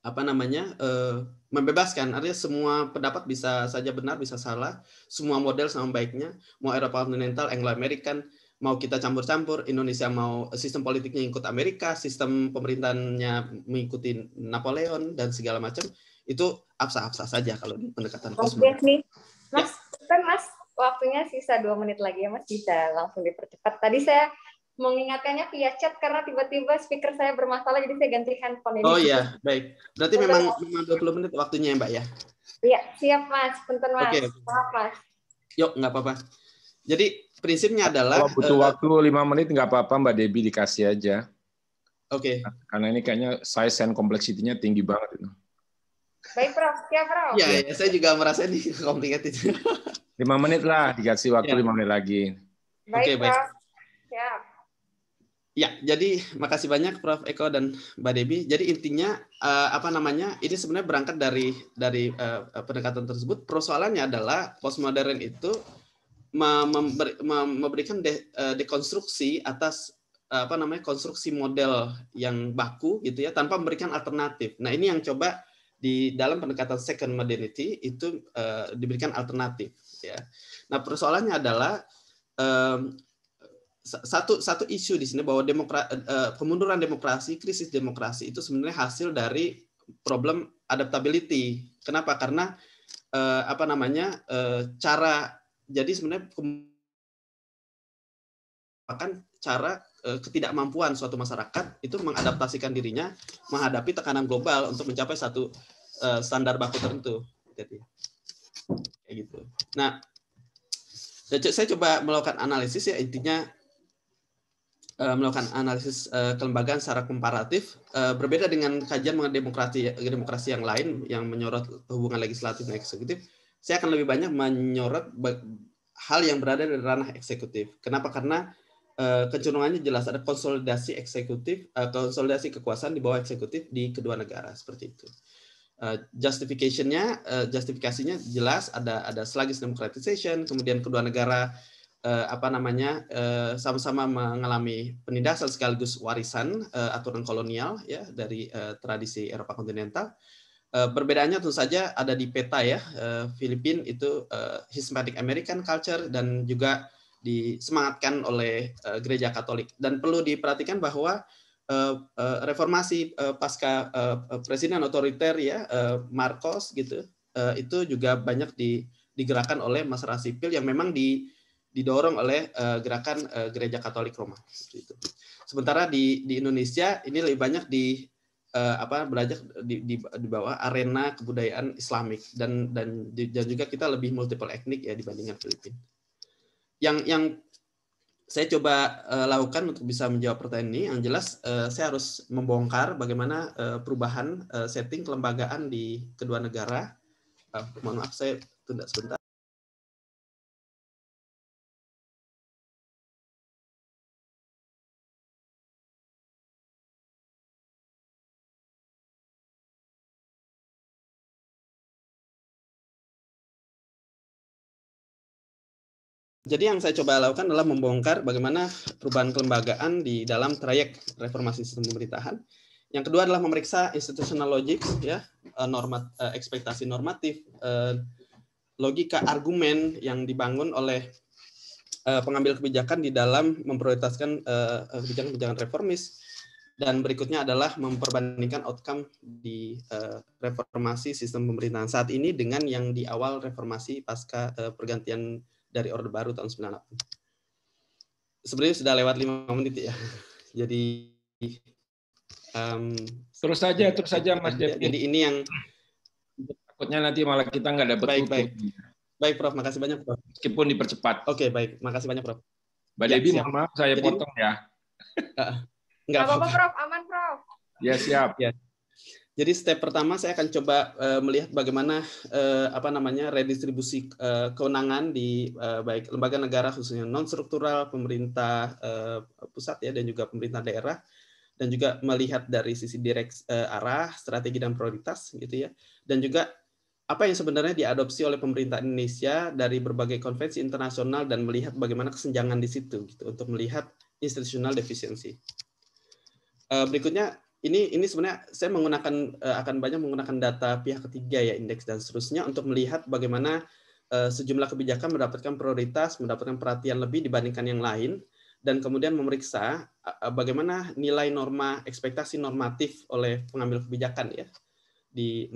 apa namanya uh, membebaskan artinya semua pendapat bisa saja benar bisa salah semua model sama baiknya mau Eropa kontinental Anglo American mau kita campur-campur, Indonesia mau eh, sistem politiknya ikut Amerika, sistem pemerintahannya mengikuti Napoleon dan segala macam, itu absah-absah saja kalau di pendekatan kosmos. Oke nih, Mas, ya. kan Mas waktunya sisa dua menit lagi ya Mas bisa langsung dipercepat. Tadi saya mengingatkannya via chat karena tiba-tiba speaker saya bermasalah jadi saya ganti handphone ini. Oh iya, baik. Berarti Bentar, memang mas. memang 20 menit waktunya ya Mbak ya? Iya, siap Mas. Punten Mas. Okay. Maaf Mas. Yuk, nggak apa-apa. Jadi prinsipnya adalah kalau butuh uh, waktu lima menit nggak apa-apa Mbak Debi dikasih aja. Oke. Okay. Karena ini kayaknya size and complexity-nya tinggi banget itu. Baik Prof, ya Prof. Ya, ya saya juga merasa ini complicated. lima menit lah dikasih waktu iya. lima ya. menit lagi. Baik, okay, Prof. Baik. Ya. Ya, jadi makasih banyak Prof Eko dan Mbak Debi. Jadi intinya uh, apa namanya? Ini sebenarnya berangkat dari dari uh, pendekatan tersebut. Persoalannya adalah postmodern itu memberikan de, eh, dekonstruksi atas eh, apa namanya konstruksi model yang baku gitu ya tanpa memberikan alternatif. Nah ini yang coba di dalam pendekatan second modernity itu uh, diberikan alternatif. Ya. Nah persoalannya adalah um, satu satu isu di sini bahwa demokra, uh, pemunduran demokrasi, krisis demokrasi itu sebenarnya hasil dari problem adaptability. Kenapa? Karena uh, apa namanya uh, cara jadi sebenarnya akan cara eh, ketidakmampuan suatu masyarakat itu mengadaptasikan dirinya menghadapi tekanan global untuk mencapai satu eh, standar baku tertentu. Jadi kayak gitu. Nah, saya coba melakukan analisis ya intinya eh, melakukan analisis kelembagaan secara komparatif berbeda dengan kajian mengenai demokrasi demokrasi yang lain yang menyorot hubungan legislatif dan eksekutif saya akan lebih banyak menyorot hal yang berada di ranah eksekutif. Kenapa? Karena uh, kecenderungannya jelas ada konsolidasi eksekutif, uh, konsolidasi kekuasaan di bawah eksekutif di kedua negara seperti itu. Uh, eh, justification uh, justifikasinya jelas ada ada sluggish democratization, kemudian kedua negara uh, apa namanya sama-sama mengalami penindasan sekaligus warisan aturan kolonial ya dari tradisi Eropa kontinental Eh, perbedaannya tentu saja ada di peta ya, eh, Filipina itu eh, Hispanic American culture dan juga disemangatkan oleh gereja Katolik. Dan perlu diperhatikan bahwa reformasi pasca presiden otoriter ya Marcos gitu itu juga banyak digerakkan oleh masyarakat sipil yang memang didorong oleh gerakan gereja Katolik Roma. Sementara di, di Indonesia ini lebih banyak di uh, apa belajar di, di, di bawah arena kebudayaan Islamik dan dan dan juga kita lebih multiple etnik ya dibandingkan Filipina. Yang yang saya coba uh, lakukan untuk bisa menjawab pertanyaan ini, yang jelas uh, saya harus membongkar bagaimana uh, perubahan uh, setting kelembagaan di kedua negara. Uh, mohon maaf saya tunda sebentar. jadi yang saya coba lakukan adalah membongkar bagaimana perubahan kelembagaan di dalam trayek reformasi sistem pemerintahan. Yang kedua adalah memeriksa institutional logic, ya, eh, normat, eh, ekspektasi normatif, eh, logika argumen yang dibangun oleh pengambil kebijakan di dalam memprioritaskan kebijakan-kebijakan reformis. Dan berikutnya adalah memperbandingkan outcome di reformasi sistem pemerintahan saat ini dengan yang di awal reformasi pasca pergantian dari Orde Baru tahun 98. Sebenarnya sudah lewat lima menit ya. Jadi um, terus saja terus saja Mas Jepi. Jadi ini yang takutnya nanti malah kita nggak dapat baik, baik. Baik Prof, makasih banyak Prof. Meskipun dipercepat. Oke, okay, baik. Makasih banyak Prof. Mbak ya, Debbie, maaf saya Jadi, potong ya. Uh, enggak apa-apa Prof, aman Prof. Ya siap. Ya. Jadi step pertama saya akan coba uh, melihat bagaimana uh, apa namanya redistribusi uh, kewenangan di uh, baik lembaga negara khususnya non struktural, pemerintah uh, pusat ya dan juga pemerintah daerah dan juga melihat dari sisi direks uh, arah, strategi dan prioritas gitu ya. Dan juga apa yang sebenarnya diadopsi oleh pemerintah Indonesia dari berbagai konvensi internasional dan melihat bagaimana kesenjangan di situ gitu untuk melihat institutional deficiency. Berikutnya ini ini sebenarnya saya menggunakan eh, akan banyak menggunakan data pihak ketiga ya indeks dan seterusnya untuk melihat bagaimana eh, sejumlah kebijakan mendapatkan prioritas, mendapatkan perhatian lebih dibandingkan yang lain dan kemudian memeriksa bagaimana nilai norma ekspektasi normatif oleh pengambil kebijakan ya di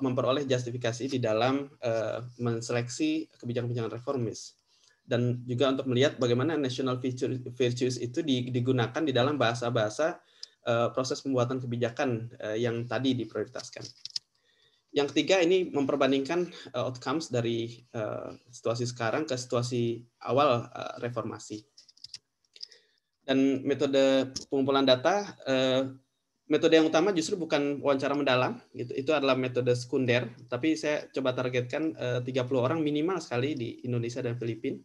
memperoleh justifikasi di dalam eh, menseleksi kebijakan-kebijakan reformis dan juga untuk melihat bagaimana national virtues itu digunakan di dalam bahasa-bahasa Eh, proses pembuatan kebijakan eh, yang tadi diprioritaskan. Yang ketiga ini memperbandingkan eh, outcomes dari situasi sekarang ke situasi awal reformasi. Dan metode pengumpulan data, metode yang utama justru bukan wawancara mendalam, gitu. itu adalah metode sekunder, tapi saya coba targetkan 30 orang minimal sekali di Indonesia dan Filipina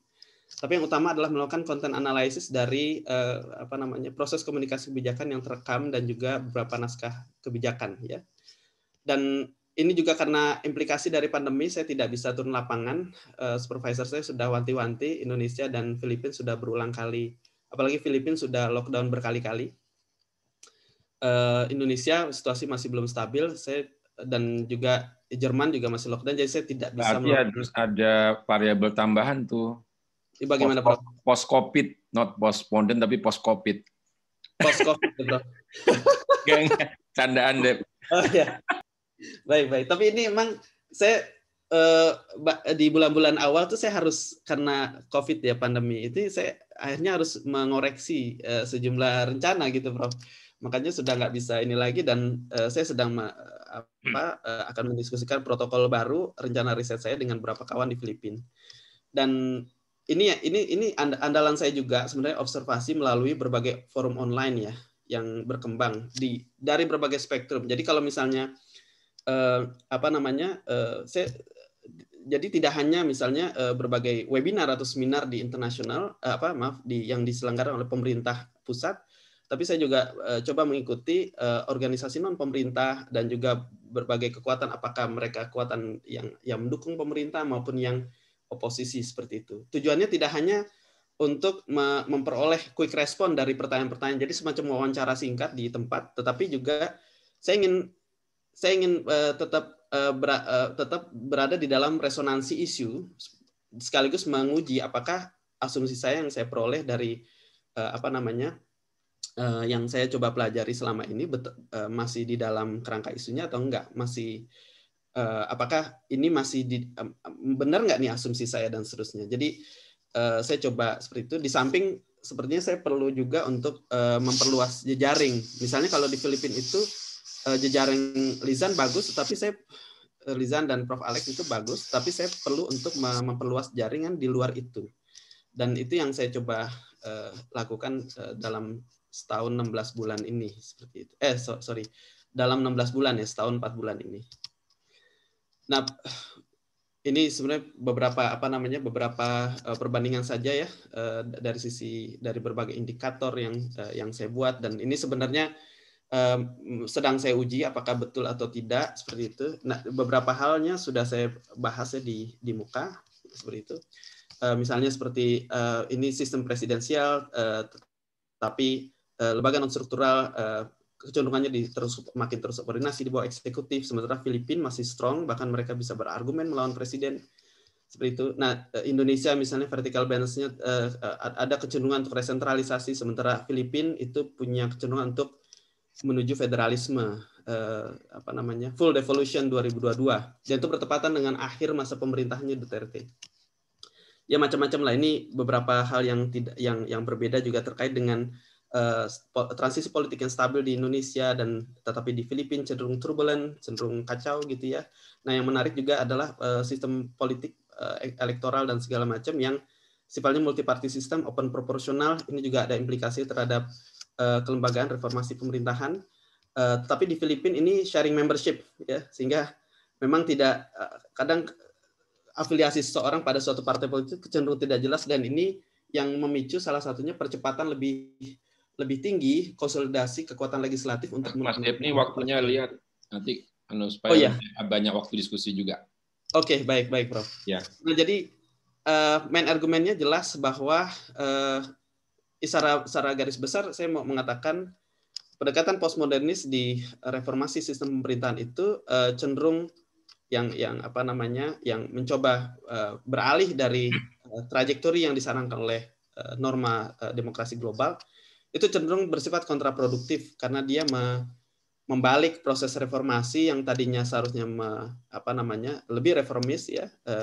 tapi yang utama adalah melakukan konten analisis dari uh, apa namanya proses komunikasi kebijakan yang terekam dan juga beberapa naskah kebijakan ya. Dan ini juga karena implikasi dari pandemi saya tidak bisa turun lapangan. uh, supervisor saya sudah wanti-wanti Indonesia dan Filipina sudah berulang kali, apalagi Filipina sudah lockdown berkali-kali. uh, Indonesia situasi masih belum stabil. Saya dan juga Jerman juga masih lockdown jadi saya tidak bisa melihat. harus ada variabel tambahan tuh ini bagaimana post, Prof? Post COVID, not post tapi post COVID. Post COVID, betul. Candaan deh. Oh ya. Baik, baik. Tapi ini emang saya eh, di bulan-bulan awal tuh saya harus karena COVID ya pandemi itu saya akhirnya harus mengoreksi eh, sejumlah rencana gitu, Prof. Makanya sudah nggak bisa ini lagi dan eh, saya sedang apa eh, akan mendiskusikan protokol baru rencana riset saya dengan beberapa kawan di Filipina dan ini ya ini ini andalan saya juga sebenarnya observasi melalui berbagai forum online ya yang berkembang di dari berbagai spektrum. Jadi kalau misalnya eh, apa namanya eh, saya jadi tidak hanya misalnya eh, berbagai webinar atau seminar di internasional eh, apa maaf di yang diselenggarakan oleh pemerintah pusat, tapi saya juga eh, coba mengikuti eh, organisasi non pemerintah dan juga berbagai kekuatan apakah mereka kekuatan yang yang mendukung pemerintah maupun yang oposisi seperti itu. Tujuannya tidak hanya untuk memperoleh quick respon dari pertanyaan-pertanyaan. Jadi semacam wawancara singkat di tempat, tetapi juga saya ingin saya ingin uh, tetap uh, eh, ber, uh, eh, tetap berada di dalam resonansi isu sekaligus menguji apakah asumsi saya yang saya peroleh dari uh, apa namanya uh, yang saya coba pelajari selama ini bet, uh, masih di dalam kerangka isunya atau enggak masih uh, apakah ini masih di, um, benar nggak nih asumsi saya dan seterusnya. Jadi uh, saya coba seperti itu. Di samping sepertinya saya perlu juga untuk uh, memperluas jejaring. Misalnya kalau di Filipina itu uh, jejaring Lizan bagus, tapi saya Lizan dan Prof Alex itu bagus, tapi saya perlu untuk memperluas jaringan di luar itu. Dan itu yang saya coba uh, lakukan uh, dalam setahun 16 bulan ini seperti itu. Eh so, sorry, dalam 16 bulan ya, setahun 4 bulan ini. Nah, ini sebenarnya beberapa apa namanya beberapa eh, perbandingan saja ya eh, dari sisi dari berbagai indikator yang eh, yang saya buat dan ini sebenarnya sedang saya uji apakah betul atau tidak seperti itu. Nah, beberapa halnya sudah saya bahas ya di di muka seperti itu. misalnya seperti ini sistem presidensial uh, tapi lembaga non struktural kecenderungannya terus, makin terus koordinasi di bawah eksekutif, sementara Filipina masih strong, bahkan mereka bisa berargumen melawan presiden seperti itu. Nah, eh, Indonesia misalnya vertikal balance-nya eh, eh, ada kecenderungan untuk resentralisasi, sementara Filipina itu punya kecenderungan untuk menuju federalisme uh, apa namanya full devolution 2022 dan itu bertepatan dengan akhir masa pemerintahnya Duterte. Ya macam-macam lah ini beberapa hal yang tidak yang yang berbeda juga terkait dengan Eh, transisi politik yang stabil di Indonesia dan tetapi di Filipina cenderung turbulent, cenderung kacau gitu ya. Nah, yang menarik juga adalah eh, sistem politik eh, elektoral dan segala macam yang sifatnya multiparty system, open proporsional. Ini juga ada implikasi terhadap kelembagaan reformasi pemerintahan. tetapi di Filipina ini sharing membership ya, sehingga memang tidak kadang afiliasi seseorang pada suatu partai politik cenderung tidak jelas dan ini yang memicu salah satunya percepatan lebih lebih tinggi konsolidasi kekuatan legislatif untuk Mas Depni ini waktunya lihat nanti anu supaya oh, iya. banyak waktu diskusi juga. Oke, okay, baik baik, Prof. Ya. Nah, jadi uh, main argumennya jelas bahwa uh, secara secara garis besar saya mau mengatakan pendekatan postmodernis di reformasi sistem pemerintahan itu uh, cenderung yang yang apa namanya yang mencoba uh, beralih dari uh, trajektori yang disarankan oleh uh, norma uh, demokrasi global itu cenderung bersifat kontraproduktif karena dia me, membalik proses reformasi yang tadinya seharusnya me, apa namanya lebih reformis ya e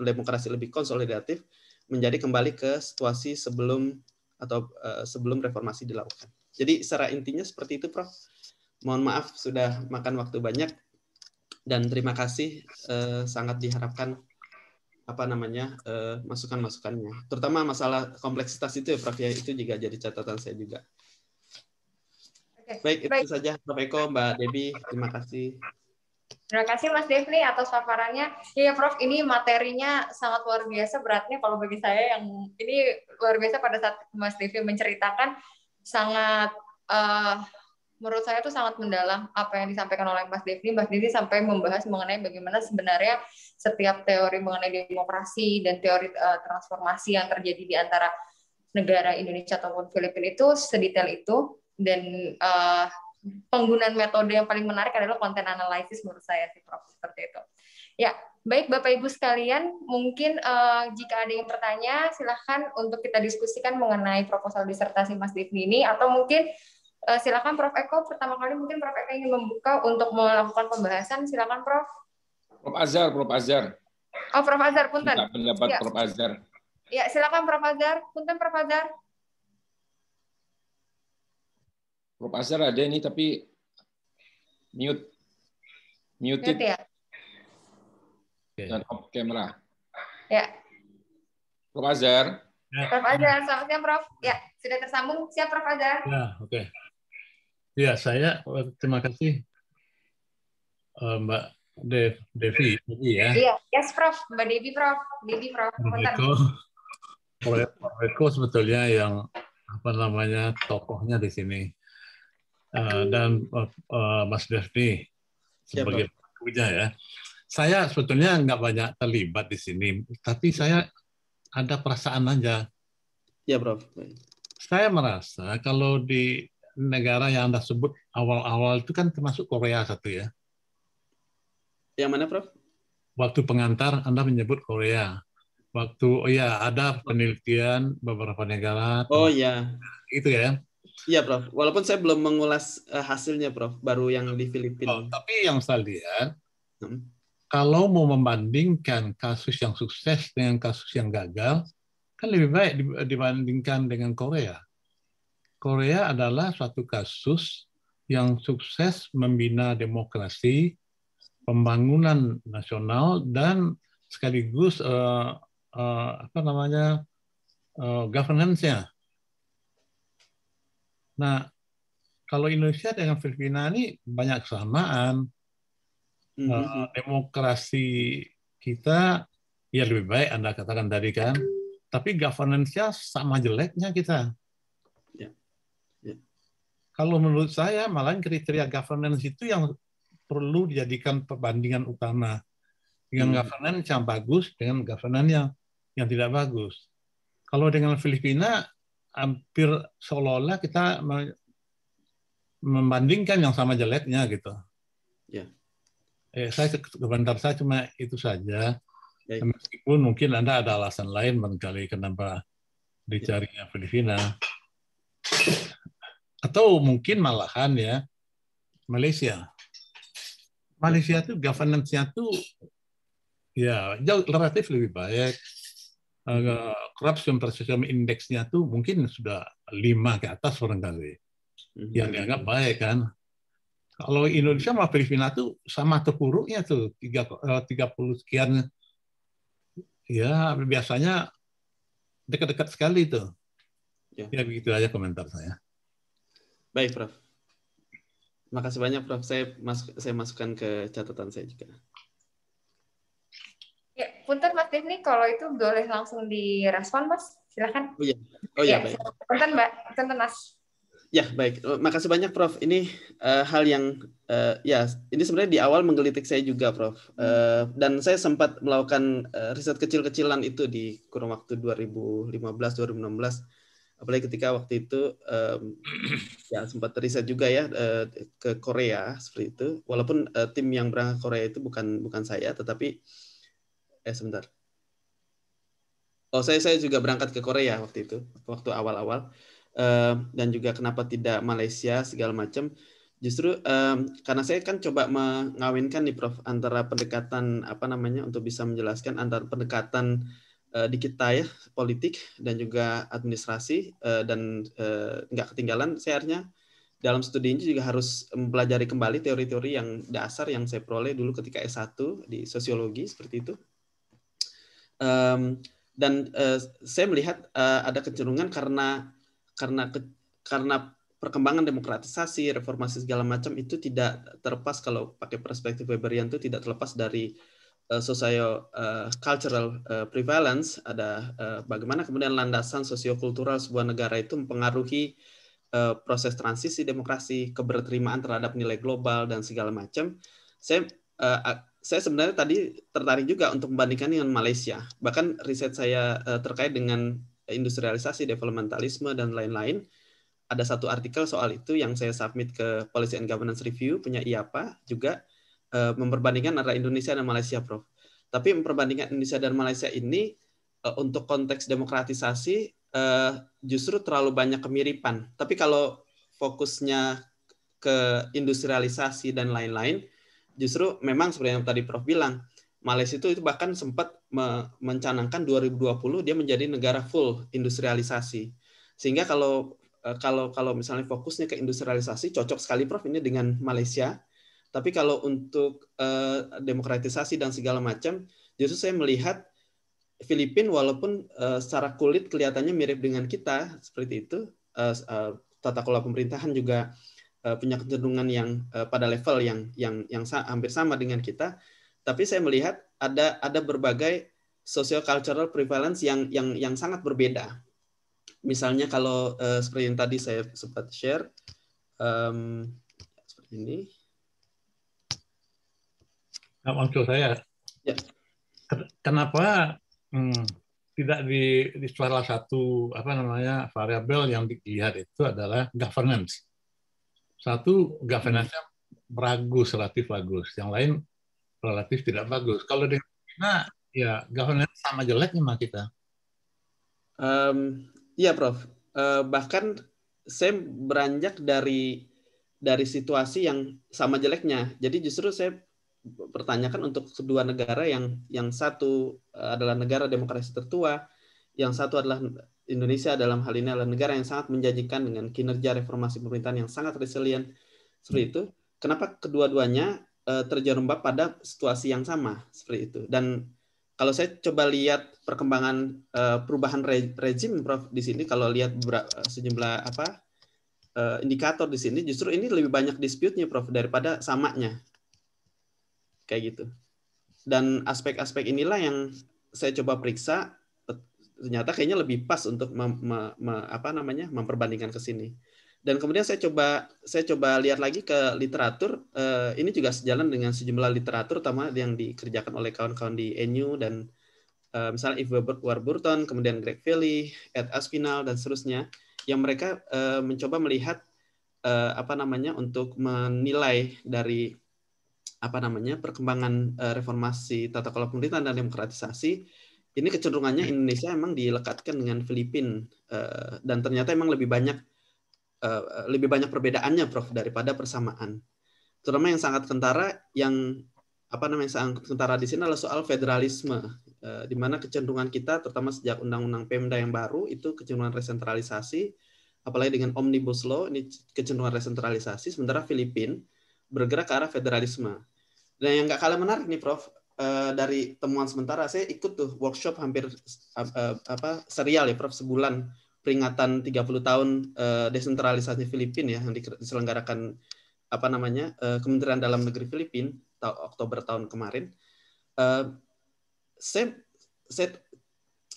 demokrasi lebih konsolidatif menjadi kembali ke situasi sebelum atau e sebelum reformasi dilakukan. Jadi secara intinya seperti itu, Prof. Mohon maaf sudah makan waktu banyak dan terima kasih e sangat diharapkan apa namanya eh, masukan-masukannya. Terutama masalah kompleksitas itu ya Prof ya itu juga jadi catatan saya juga. Oke. Baik, Baik, itu saja Prof Eko, Mbak Devi, terima kasih. Terima kasih Mas Devni atas paparannya. Ya, ya Prof, ini materinya sangat luar biasa beratnya kalau bagi saya yang ini luar biasa pada saat Mas Devi menceritakan sangat uh, menurut saya itu sangat mendalam apa yang disampaikan oleh Mas Devi. Mas Devi sampai membahas mengenai bagaimana sebenarnya setiap teori mengenai demokrasi dan teori uh, transformasi yang terjadi di antara negara Indonesia ataupun Filipina itu sedetail itu dan uh, penggunaan metode yang paling menarik adalah konten analisis menurut saya sih Prof seperti itu. Ya, baik Bapak Ibu sekalian, mungkin uh, jika ada yang bertanya silahkan untuk kita diskusikan mengenai proposal disertasi Mas Devi ini atau mungkin Eh, silakan Prof Eko pertama kali mungkin Prof Eko ingin membuka untuk melakukan pembahasan silakan Prof Prof Azhar Prof Azhar Oh Prof Azhar punten tidak pendapat ya. Prof Azhar ya silakan Prof Azhar punten Prof Azhar Prof Azhar ada ini tapi mute muted mute ya dan off camera ya Prof Azhar ya. Prof Azhar selamat siang Prof ya sudah tersambung siap Prof Azhar ya oke Ya, saya eh, terima kasih eh, Mbak Dev, Devi. ya. Iya, yes Prof, Mbak Devi Prof, Devi Prof. Prof. Prof. sebetulnya yang apa namanya tokohnya di sini eh, dan Mas Devi iya, sebagai pelakunya ya. Saya sebetulnya nggak banyak terlibat di sini, tapi saya ada perasaan aja. Ya, Prof. Saya merasa kalau di negara yang Anda sebut awal-awal itu kan termasuk Korea satu ya? Yang mana, Prof? Waktu pengantar Anda menyebut Korea. Waktu oh ya ada penelitian beberapa negara. Oh ya. Itu ya. Iya, Prof. Walaupun saya belum mengulas eh, hasilnya, Prof. Baru yang di Filipina. Oh, tapi yang saya lihat, hmm. kalau mau membandingkan kasus yang sukses dengan kasus yang gagal, kan lebih baik dibandingkan dengan Korea. Korea adalah suatu kasus yang sukses membina demokrasi, pembangunan nasional dan sekaligus uh, uh, apa namanya uh, governance-nya. Nah, kalau Indonesia dengan Filipina ini banyak kesamaan. Mm-hmm. Uh, demokrasi kita ya lebih baik Anda katakan tadi kan, tapi governance-nya sama jeleknya kita. Kalau menurut saya malah kriteria governance itu yang perlu dijadikan perbandingan utama dengan hmm. governance yang bagus dengan governance yang yang tidak bagus. Kalau dengan Filipina hampir seolah-olah kita membandingkan yang sama jeleknya gitu. Ya. Eh, saya komentar saya cuma itu saja. Ya. Meskipun mungkin Anda ada alasan lain mengkali kenapa ya. dicarinya Filipina atau mungkin malahan ya Malaysia. Malaysia itu governance-nya tuh ya jauh relatif lebih baik. Eh, corruption perception indeksnya tuh mungkin sudah lima ke atas orang kali hmm. yang dianggap baik kan. Kalau Indonesia sama Filipina tuh sama terpuruknya tuh tiga eh, tiga puluh sekian ya biasanya dekat-dekat sekali itu Ya. ya begitu aja komentar saya. Baik, Prof. Terima kasih banyak, Prof. Saya, mas saya masukkan ke catatan saya juga. Ya, punten Mas Devni, kalau itu boleh langsung direspon, Mas. Silakan. Oh iya, oh, iya, ya, baik. Punten, Mbak. Punten, Mas. Ya, baik. Oh, makasih banyak, Prof. Ini uh, hal yang, uh, ya, ini sebenarnya di awal menggelitik saya juga, Prof. Uh, dan saya sempat melakukan uh, riset kecil-kecilan itu di kurun waktu 2015-2016 apalagi ketika waktu itu um, ya sempat riset juga ya uh, ke Korea seperti itu walaupun uh, tim yang berangkat ke Korea itu bukan bukan saya tetapi eh sebentar oh saya saya juga berangkat ke Korea waktu itu waktu awal-awal uh, dan juga kenapa tidak Malaysia segala macam justru um, karena saya kan coba mengawinkan nih Prof antara pendekatan apa namanya untuk bisa menjelaskan antara pendekatan uh, eh, di politik dan juga administrasi uh, dan uh, nggak ketinggalan sharenya dalam studi ini juga harus mempelajari kembali teori-teori yang dasar yang saya peroleh dulu ketika S1 di sosiologi seperti itu. Um, dan uh, saya melihat uh, ada kecenderungan karena karena ke, karena perkembangan demokratisasi, reformasi segala macam itu tidak terlepas kalau pakai perspektif Weberian itu tidak terlepas dari Sosio eh, socio uh, cultural uh, prevalence ada uh, bagaimana kemudian landasan sosiokultural sebuah negara itu mempengaruhi uh, proses transisi demokrasi, keberterimaan terhadap nilai global dan segala macam. Saya uh, saya sebenarnya tadi tertarik juga untuk membandingkan dengan Malaysia. Bahkan riset saya terkait dengan industrialisasi, developmentalisme dan lain-lain ada satu artikel soal itu yang saya submit ke Policy and Governance Review punya IAPA juga Eh, memperbandingkan antara Indonesia dan Malaysia, Prof. Tapi memperbandingkan Indonesia dan Malaysia ini uh, untuk konteks demokratisasi uh, justru terlalu banyak kemiripan. Tapi kalau fokusnya ke industrialisasi dan lain-lain, justru memang sebenarnya yang tadi Prof bilang, Malaysia itu, itu bahkan sempat me mencanangkan 2020 dia menjadi negara full industrialisasi. Sehingga kalau kalau kalau misalnya fokusnya ke industrialisasi cocok sekali Prof ini dengan Malaysia tapi kalau untuk uh, demokratisasi dan segala macam, justru saya melihat Filipina walaupun uh, secara kulit kelihatannya mirip dengan kita seperti itu, uh, uh, tata kelola pemerintahan juga uh, punya kecenderungan yang uh, pada level yang yang yang sa hampir sama dengan kita, tapi saya melihat ada ada berbagai social cultural prevalence yang yang yang sangat berbeda. Misalnya kalau uh, seperti yang tadi saya sempat share um, seperti ini Nah, maksud saya ya. kenapa hmm, tidak di, di salah satu apa namanya variabel yang dilihat itu adalah governance satu governance-nya bagus relatif bagus yang lain relatif tidak bagus kalau di China ya governance sama jelek sama kita um, iya prof uh, bahkan saya beranjak dari dari situasi yang sama jeleknya jadi justru saya pertanyakan untuk kedua negara yang yang satu eh, adalah negara demokrasi tertua, yang satu adalah Indonesia dalam hal ini adalah negara yang sangat menjanjikan dengan kinerja reformasi pemerintahan yang sangat resilient seperti itu. Kenapa kedua-duanya eh, terjerembab pada situasi yang sama seperti itu? Dan kalau saya coba lihat perkembangan eh, perubahan rezim Prof di sini kalau lihat sejumlah apa indikator di sini justru ini lebih banyak dispute-nya Prof daripada samanya kayak gitu. Dan aspek-aspek inilah yang saya coba periksa ternyata kayaknya lebih pas untuk mem, me, me, apa namanya memperbandingkan ke sini. Dan kemudian saya coba saya coba lihat lagi ke literatur eh, ini juga sejalan dengan sejumlah literatur utama yang dikerjakan oleh kawan-kawan di NU dan eh, misalnya Yves Warburton, kemudian Greg Kelly, Ed Aspinall dan seterusnya yang mereka eh, mencoba melihat eh, apa namanya untuk menilai dari apa namanya perkembangan uh, reformasi tata kelola pemerintahan dan demokratisasi ini kecenderungannya hmm. Indonesia emang dilekatkan dengan Filipina uh, dan ternyata emang lebih banyak uh, lebih banyak perbedaannya Prof daripada persamaan terutama yang sangat kentara yang apa namanya yang sangat kentara di sini adalah soal federalisme uh, di mana kecenderungan kita terutama sejak undang-undang Pemda yang baru itu kecenderungan resentralisasi apalagi dengan omnibus law ini kecenderungan resentralisasi sementara Filipina bergerak ke arah federalisme. Dan yang nggak kalah menarik nih, Prof, eh, dari temuan sementara saya ikut tuh workshop hampir eh, eh, apa serial ya, Prof, sebulan peringatan 30 tahun desentralisasi Filipina ya yang diselenggarakan apa namanya Kementerian Dalam Negeri Filipina Oktober tahun kemarin. saya saya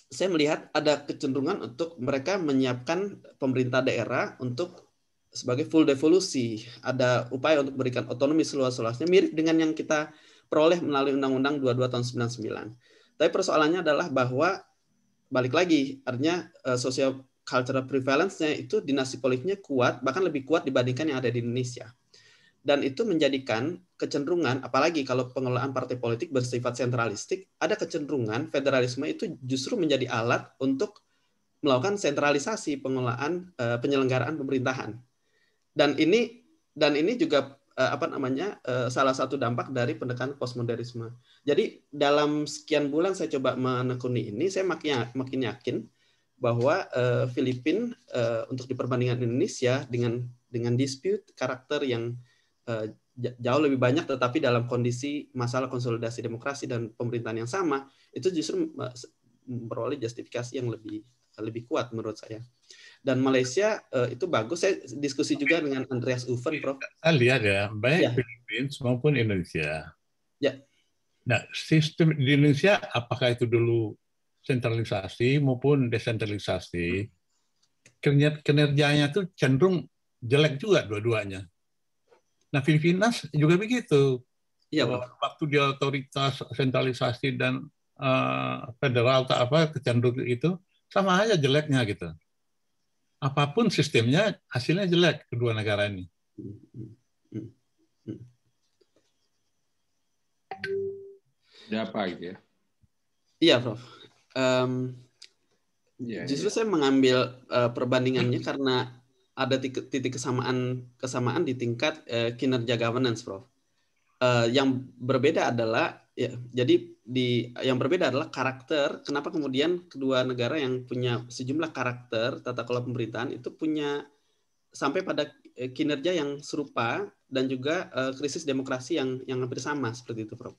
saya melihat ada kecenderungan untuk mereka menyiapkan pemerintah daerah untuk sebagai full devolusi. Ada upaya untuk memberikan otonomi seluas-luasnya mirip dengan yang kita peroleh melalui Undang-Undang 22 tahun 99. Tapi persoalannya adalah bahwa balik lagi artinya uh, eh, sosial cultural prevalence-nya itu dinasti politiknya kuat bahkan lebih kuat dibandingkan yang ada di Indonesia. Dan itu menjadikan kecenderungan apalagi kalau pengelolaan partai politik bersifat sentralistik, ada kecenderungan federalisme itu justru menjadi alat untuk melakukan sentralisasi pengelolaan uh, penyelenggaraan pemerintahan dan ini dan ini juga eh, apa namanya eh, salah satu dampak dari pendekatan postmodernisme. Jadi dalam sekian bulan saya coba menekuni ini, saya makin ya, makin yakin bahwa uh, eh, Filipina uh, untuk diperbandingkan Indonesia dengan dengan dispute karakter yang uh, jauh lebih banyak tetapi dalam kondisi masalah konsolidasi demokrasi dan pemerintahan yang sama itu justru memperoleh justifikasi yang lebih lebih kuat menurut saya dan Malaysia uh, itu bagus. Saya diskusi juga dengan Andreas Uven, Prof. Kita lihat ya, baik ya. Filipina maupun Indonesia. Ya. Nah, sistem di Indonesia apakah itu dulu sentralisasi maupun desentralisasi, kinerjanya itu cenderung jelek juga dua-duanya. Nah, Filipina juga begitu. Iya, eh, Waktu dia otoritas sentralisasi dan uh, federal tak apa kecenderung itu sama aja jeleknya gitu apapun sistemnya hasilnya jelek kedua negara ini. Ada apa gitu ya? Iya, Prof. Um, ya, justru ya. saya mengambil uh, perbandingannya karena ada titik, titik kesamaan kesamaan di tingkat uh, kinerja governance, Prof. Uh, yang berbeda adalah Ya, jadi di yang berbeda adalah karakter. Kenapa kemudian kedua negara yang punya sejumlah karakter tata kelola pemerintahan itu punya sampai pada eh, kinerja yang serupa dan juga uh, krisis demokrasi yang yang hampir sama seperti itu, Prof.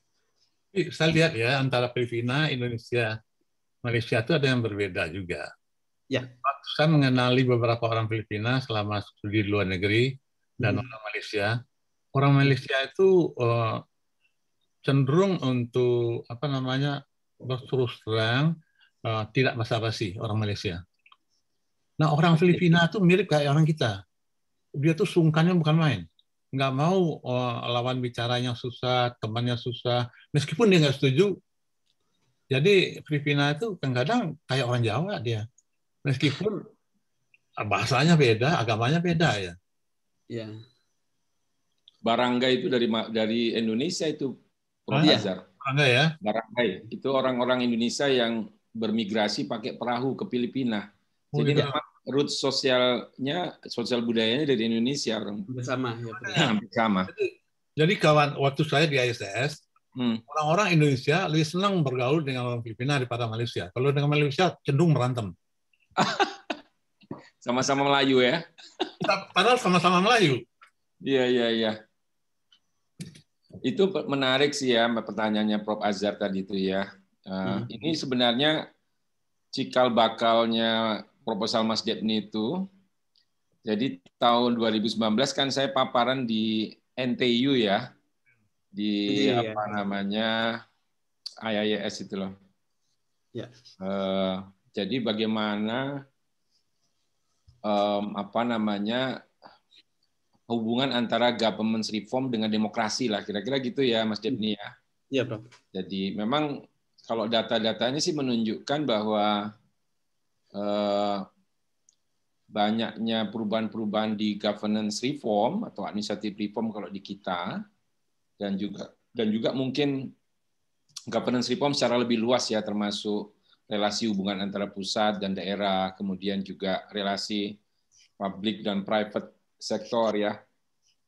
Saya lihat ya antara Filipina, Indonesia, Malaysia itu ada yang berbeda juga. Ya. Saya mengenali beberapa orang Filipina selama studi di luar negeri dan hmm. orang Malaysia. Orang Malaysia itu uh, cenderung untuk apa namanya terus terang uh, tidak basa-basi orang Malaysia. Nah orang Filipina itu mirip kayak orang kita. Dia tuh sungkannya bukan main. Nggak mau uh, lawan bicaranya susah, temannya susah. Meskipun dia nggak setuju. Jadi Filipina itu kadang-kadang kayak orang Jawa dia. Meskipun bahasanya beda, agamanya beda ya. Ya. Barangga itu dari dari Indonesia itu Prof. Ah, Azhar. ya? Barangkali Itu orang-orang Indonesia yang bermigrasi pakai perahu ke Filipina. Oh, Jadi iya. memang root sosialnya, sosial budayanya dari Indonesia orang. Bersama ya. bersama. Jadi, kawan waktu saya di ISS, hmm. orang-orang Indonesia lebih senang bergaul dengan orang Filipina daripada Malaysia. Kalau dengan Malaysia cenderung merantem. Sama-sama Melayu ya. Padahal sama-sama Melayu. Iya, iya, iya. Itu menarik sih ya pertanyaannya Prof Azhar tadi itu ya. Uh, hmm. Ini sebenarnya cikal bakalnya proposal Mas Depni itu. Jadi tahun 2019 kan saya paparan di NTU ya di iya, apa namanya IIS itu loh. Ya. Uh, jadi bagaimana um, apa namanya hubungan antara government reform dengan demokrasi lah kira-kira gitu ya Mas Debni hmm. ya. Iya Pak. Jadi memang kalau data-datanya sih menunjukkan bahwa eh, banyaknya perubahan-perubahan di governance reform atau administrative reform kalau di kita dan juga dan juga mungkin governance reform secara lebih luas ya termasuk relasi hubungan antara pusat dan daerah kemudian juga relasi publik dan private sektor ya.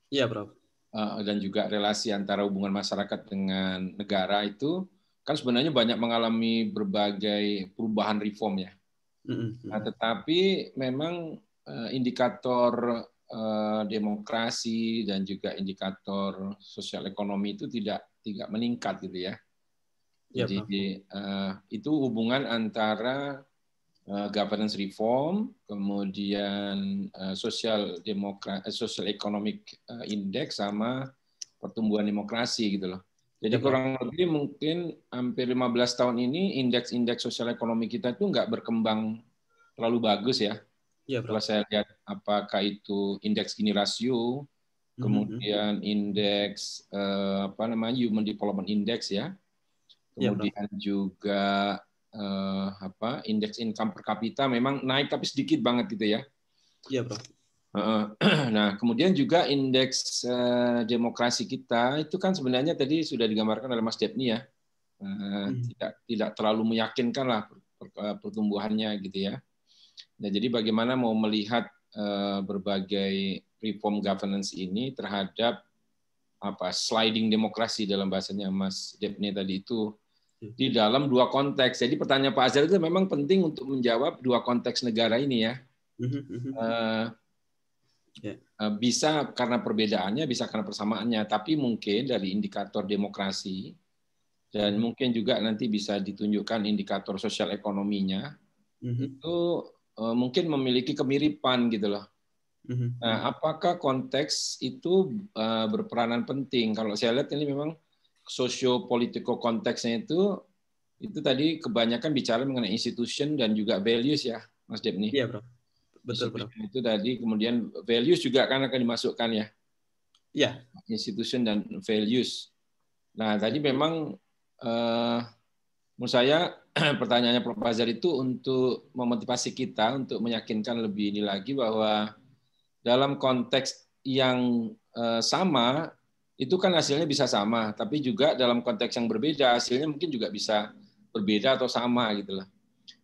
Iya, bro eh, Dan juga relasi antara hubungan masyarakat dengan negara itu kan sebenarnya banyak mengalami berbagai perubahan reform ya. Nah, tetapi memang eh, indikator eh, demokrasi dan juga indikator sosial ekonomi itu tidak tidak meningkat gitu ya. Iya, Jadi ya, itu hubungan antara uh, governance reform, kemudian uh, eh, social demokrat, uh, eh, social economic uh, index sama pertumbuhan demokrasi gitu loh. Jadi iya, kurang lebih mungkin hampir 15 tahun ini indeks-indeks sosial ekonomi kita itu nggak berkembang terlalu bagus ya. ya Kalau saya lihat apakah itu indeks Gini rasio, mhm. kemudian indeks eh, apa namanya Human Development Index ya, iya, kemudian ya, juga uh, apa indeks income per kapita memang naik tapi sedikit banget gitu ya. Iya, Bro. Nah, kemudian juga indeks eh, demokrasi kita itu kan sebenarnya tadi sudah digambarkan oleh Mas Depni ya, eh, hmm. tidak tidak terlalu meyakinkan lah pertumbuhannya gitu ya. Nah, jadi bagaimana mau melihat berbagai reform governance ini terhadap apa sliding demokrasi dalam bahasanya Mas Depni tadi itu di dalam dua konteks. Jadi pertanyaan Pak Azhar itu memang penting untuk menjawab dua konteks negara ini ya. Mhm, mhm. Eh, ya. Eh, bisa karena perbedaannya, bisa karena persamaannya. Tapi mungkin dari indikator demokrasi dan mhm. mungkin juga nanti bisa ditunjukkan indikator sosial ekonominya itu eh, mungkin memiliki kemiripan gitu loh. Nah, apakah konteks itu berperanan penting? Kalau saya lihat ini memang sosio politiko konteksnya itu itu tadi kebanyakan bicara mengenai institution dan juga values ya, Mas Depni. Iya, Bro. Betul, Bro. Itu tadi kemudian values juga kan akan dimasukkan ya. Iya. Institution dan values. Nah, tadi memang eh, menurut saya pertanyaannya Prof. Bazar itu untuk memotivasi kita untuk meyakinkan lebih ini lagi bahwa dalam konteks yang eh, sama itu kan hasilnya bisa sama, tapi juga dalam konteks yang berbeda hasilnya mungkin juga bisa berbeda atau sama gitu lah.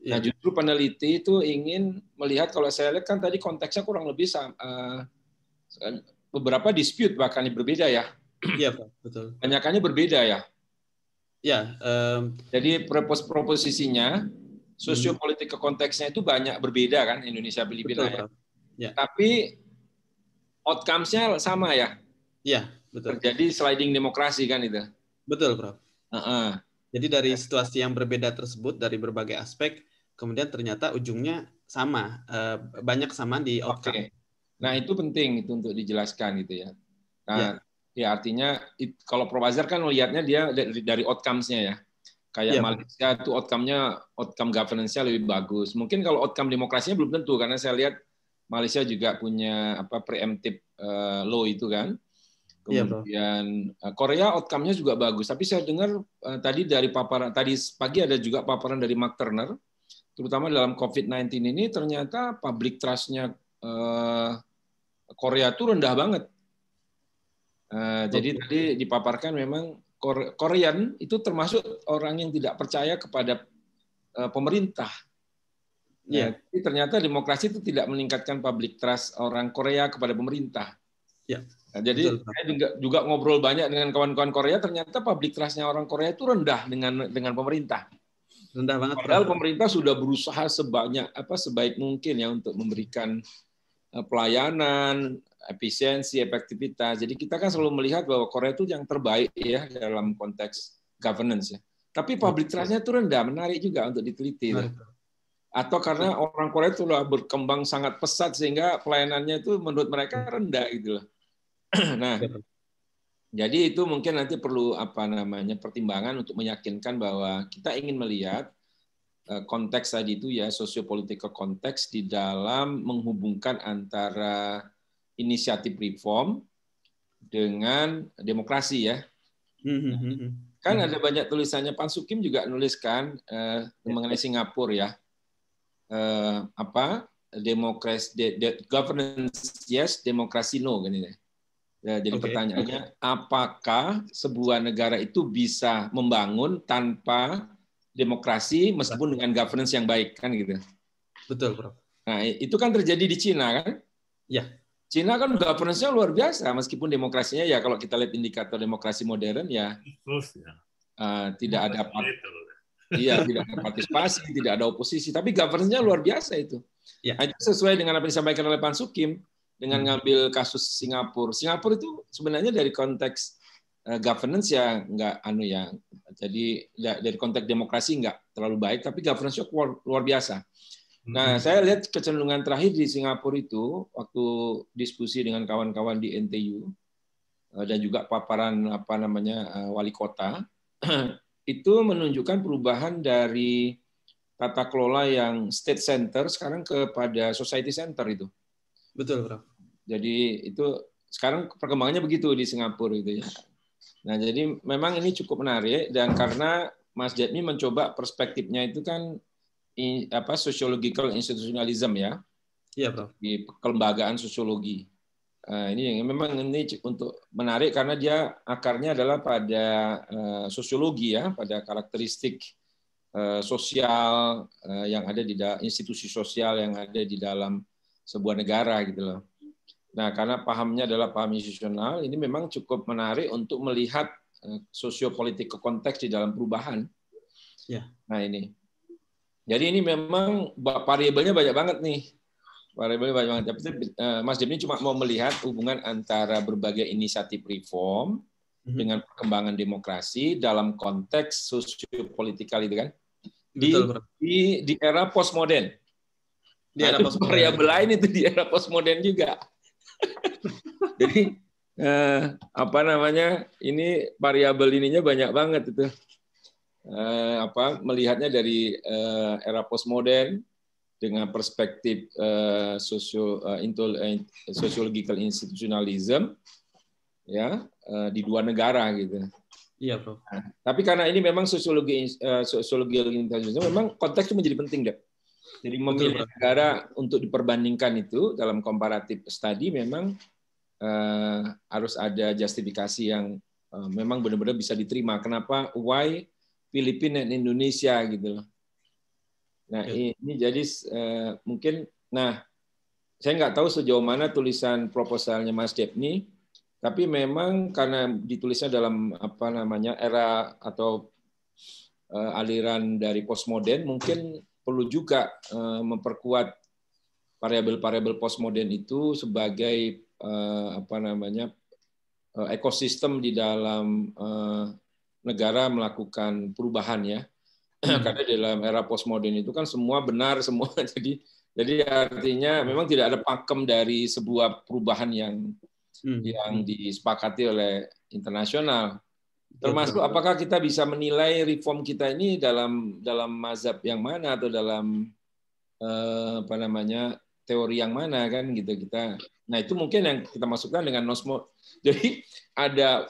Nah iya. justru peneliti itu ingin melihat kalau saya lihat kan tadi konteksnya kurang lebih sama, uh, eh, beberapa dispute bahkan berbeda ya. Iya pak, betul. Banyakannya berbeda ya. Ya. Um, Jadi propos proposisinya sosiopolitik konteksnya itu banyak berbeda kan Indonesia Filipina ya. ya. Tapi outcomes-nya sama ya. Iya Betul. Terjadi sliding demokrasi kan itu. Betul, Prof. Uh -uh. Jadi dari situasi yang berbeda tersebut dari berbagai aspek, kemudian ternyata ujungnya sama, uh, banyak sama di outcome. Okay. Nah itu penting itu untuk dijelaskan gitu ya. Nah, yeah. ya artinya it, kalau Prof. kan melihatnya dia dari, dari outcomes-nya ya. Kayak yeah. Malaysia itu outcome-nya, outcome governance-nya lebih bagus. Mungkin kalau outcome demokrasinya belum tentu karena saya lihat Malaysia juga punya apa preemptive uh, law itu kan Iya, kemudian ya, Korea outcome-nya juga bagus. Tapi saya dengar uh, tadi dari paparan tadi pagi ada juga paparan dari Mark Turner, terutama dalam COVID-19 ini ternyata public trust-nya uh, Korea itu rendah banget. Uh, Jadi tadi dipaparkan memang Korean itu termasuk orang yang tidak percaya kepada uh, pemerintah. Ya, ternyata demokrasi itu tidak meningkatkan public trust orang Korea kepada pemerintah. Ya. Nah, jadi betul. saya juga, juga ngobrol banyak dengan kawan-kawan Korea, ternyata public trustnya orang Korea itu rendah dengan dengan pemerintah. Rendah banget. Padahal rendah. pemerintah sudah berusaha sebanyak apa sebaik mungkin ya untuk memberikan eh, pelayanan, efisiensi, efektivitas. Jadi kita kan selalu melihat bahwa Korea itu yang terbaik ya dalam konteks governance ya. Tapi public trustnya itu rendah, menarik juga untuk diteliti. Nah. atau karena orang Korea itu berkembang sangat pesat sehingga pelayanannya itu menurut mereka rendah gitu nah, iya. jadi itu mungkin nanti perlu apa namanya pertimbangan untuk meyakinkan bahwa kita ingin melihat eh, konteks tadi itu ya sosiopolitik konteks di dalam menghubungkan antara inisiatif reform dengan demokrasi ya. Hmm, hmm, hmm, kan ada banyak tulisannya Pan Sukim juga nuliskan eh, ya. mengenai Singapura ya. Eh, apa demokrasi de, de, governance yes, demokrasi no gini ya Ya, jadi okay. pertanyaannya, apakah sebuah negara itu bisa membangun tanpa demokrasi meskipun dengan governance yang baik kan gitu? Betul, Prof. Nah, itu kan terjadi di Cina kan? Ya. Cina kan governance-nya luar biasa meskipun demokrasinya ya kalau kita lihat indikator demokrasi modern ya, Uh, tidak ada Iya, tidak ada partisipasi, tidak ada oposisi, tapi governance-nya luar biasa itu. Ya. Itu sesuai dengan apa yang disampaikan oleh Pan Sukim, dengan hmm. ngambil kasus Singapura. Singapura itu sebenarnya dari konteks eh, governance ya nggak anu ya. Jadi dari konteks demokrasi nggak terlalu baik, tapi governance-nya luar, luar biasa. Hmm. Nah, saya lihat kecenderungan terakhir di Singapura itu waktu diskusi dengan kawan-kawan di NTU eh, dan juga paparan apa namanya eh, wali kota itu menunjukkan perubahan dari tata kelola yang state center sekarang kepada society center itu. Betul, Prof. Jadi itu sekarang perkembangannya begitu di Singapura gitu ya. Nah, jadi memang ini cukup menarik dan karena Mas Jadmi mencoba perspektifnya itu kan in, apa sociological institutionalism ya. Iya, Di kelembagaan sosiologi. Uh, ini yang memang ini untuk menarik karena dia akarnya adalah pada uh, sosiologi ya, pada karakteristik uh, sosial uh, yang ada di institusi sosial yang ada di dalam sebuah negara gitu loh. Nah, karena pahamnya adalah paham institusional, ini memang cukup menarik untuk melihat eh, sosiopolitik ke konteks di dalam perubahan. Ya. Nah, ini. Jadi ini memang variabelnya banyak banget nih. Variabelnya banyak banget. Tapi eh, Mas Dim ini cuma mau melihat hubungan antara berbagai inisiatif reform mhm. dengan perkembangan demokrasi dalam konteks sosiopolitikal itu kan. Di, di, di era postmodern. Di era postmodern. Variabel lain itu di era postmodern juga. Jadi eh, apa namanya ini variabel ininya banyak banget itu. Eh, apa melihatnya dari eh, era postmodern dengan perspektif eh, sosio eh, intol, eh, sociological institutionalism ya eh, di dua negara gitu. Iya, prof. Nah, tapi karena ini memang sosiologi uh, eh, sosiologi internasional memang konteksnya menjadi penting, deh. Jadi memilih negara untuk diperbandingkan itu dalam komparatif study memang uh, harus ada justifikasi yang uh, memang benar-benar bisa diterima. Kenapa why Filipina dan Indonesia gitu loh. Nah, ya. ini jadi uh, mungkin nah saya nggak tahu sejauh mana tulisan proposalnya Mas Depni, tapi memang karena ditulisnya dalam apa namanya era atau uh, aliran dari postmodern, mungkin perlu juga eh, memperkuat variabel-variabel postmodern itu sebagai eh, apa namanya eh, ekosistem di dalam negara melakukan perubahan ya. Hmm. Karena dalam era postmodern itu kan semua benar semua jadi jadi artinya memang tidak ada pakem dari sebuah perubahan yang hmm. yang disepakati oleh internasional. Iya, Termasuk apakah kita bisa menilai reform kita ini dalam dalam mazhab yang mana atau dalam eh, apa namanya teori yang mana kan gitu kita. Nah itu mungkin yang kita masukkan dengan nosmo. Jadi ada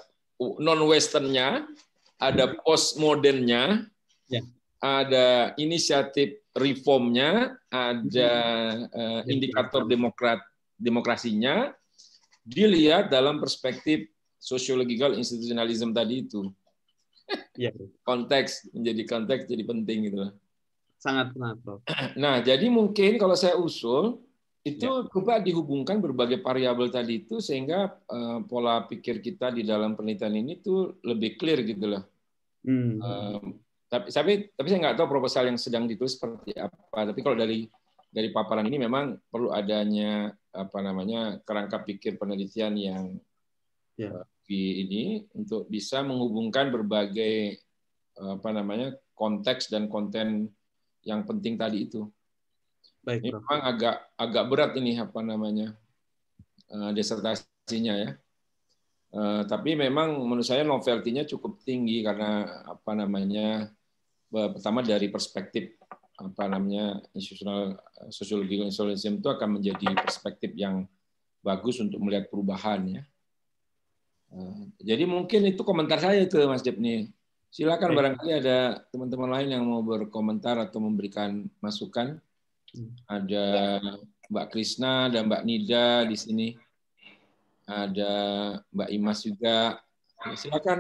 non westernnya, ada iya. postmodernnya, ya. ada inisiatif reformnya, ada mm-hmm. eh, iya, indikator demokrat demokrasinya dilihat dalam perspektif sociological institusionalisme tadi itu. Iya. konteks menjadi konteks jadi penting gitu sangat Sangat benar, Nah, jadi mungkin kalau saya usul itu ya. coba dihubungkan berbagai variabel tadi itu sehingga eh, pola pikir kita di dalam penelitian ini tuh lebih clear gitu loh. Hmm. Eh, tapi tapi tapi saya nggak tahu proposal yang sedang ditulis seperti apa. Tapi kalau dari dari paparan ini memang perlu adanya apa namanya kerangka pikir penelitian yang ya. Eh, di ini untuk bisa menghubungkan berbagai eh, apa namanya konteks dan konten yang penting tadi itu. Baik, ini memang agak agak berat ini apa namanya uh, eh, desertasinya ya. Uh, tapi memang menurut saya novelty-nya cukup tinggi karena apa namanya pertama dari perspektif apa namanya institutional sosiologi institutionalism itu akan menjadi perspektif yang bagus untuk melihat perubahan ya Eh, jadi mungkin itu komentar saya ke Mas Jepni. Silakan barangkali ada teman-teman lain yang mau berkomentar atau memberikan masukan. Hmm. Ada Mbak Krisna, ada Mbak Nida di sini. Ada Mbak Imas juga. Ya, silakan.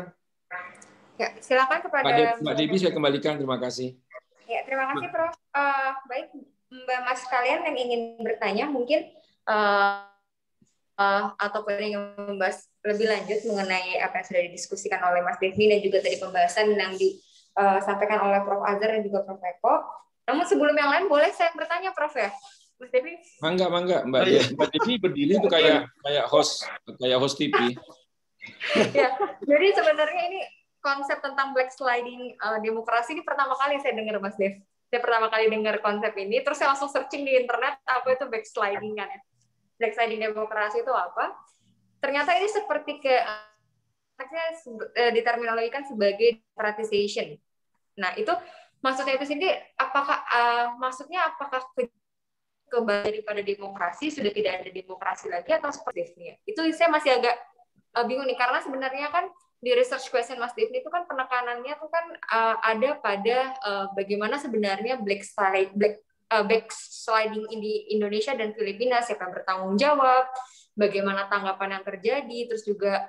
Ya, silakan kepada Mbak, Debi, Mbak saya kembalikan. Terima kasih. Ya, terima kasih Prof. Uh, baik, Mbak Mas kalian yang ingin bertanya mungkin uh, uh, ataupun yang membahas lebih lanjut mengenai apa yang sudah didiskusikan oleh Mas Devi dan juga tadi pembahasan yang disampaikan eh, oleh Prof. Azhar dan juga Prof. Eko. Namun sebelum yang lain, boleh saya bertanya Prof ya? Mas Devi? Mangga, mangga. Mbak, ya. Mbak Devi berdiri itu kayak kayak host kayak host TV. ya, jadi sebenarnya ini konsep tentang black sliding uh, demokrasi ini pertama kali saya dengar Mas Dev. Saya pertama kali dengar konsep ini, terus saya langsung searching di internet apa itu backsliding kan ya. Backsliding demokrasi itu apa? ternyata ini seperti kayak saya eh, diterminologikan sebagai privatization. Nah itu maksudnya itu sendiri apakah uh, maksudnya apakah ke kembali daripada demokrasi sudah tidak ada demokrasi lagi atau seperti ini? Itu saya masih agak uh, bingung nih karena sebenarnya kan di research question Mas Devni itu kan penekanannya itu kan uh, ada pada uh, bagaimana sebenarnya black slide black uh, backsliding di Indonesia dan Filipina siapa yang bertanggung jawab bagaimana tanggapan yang terjadi, terus juga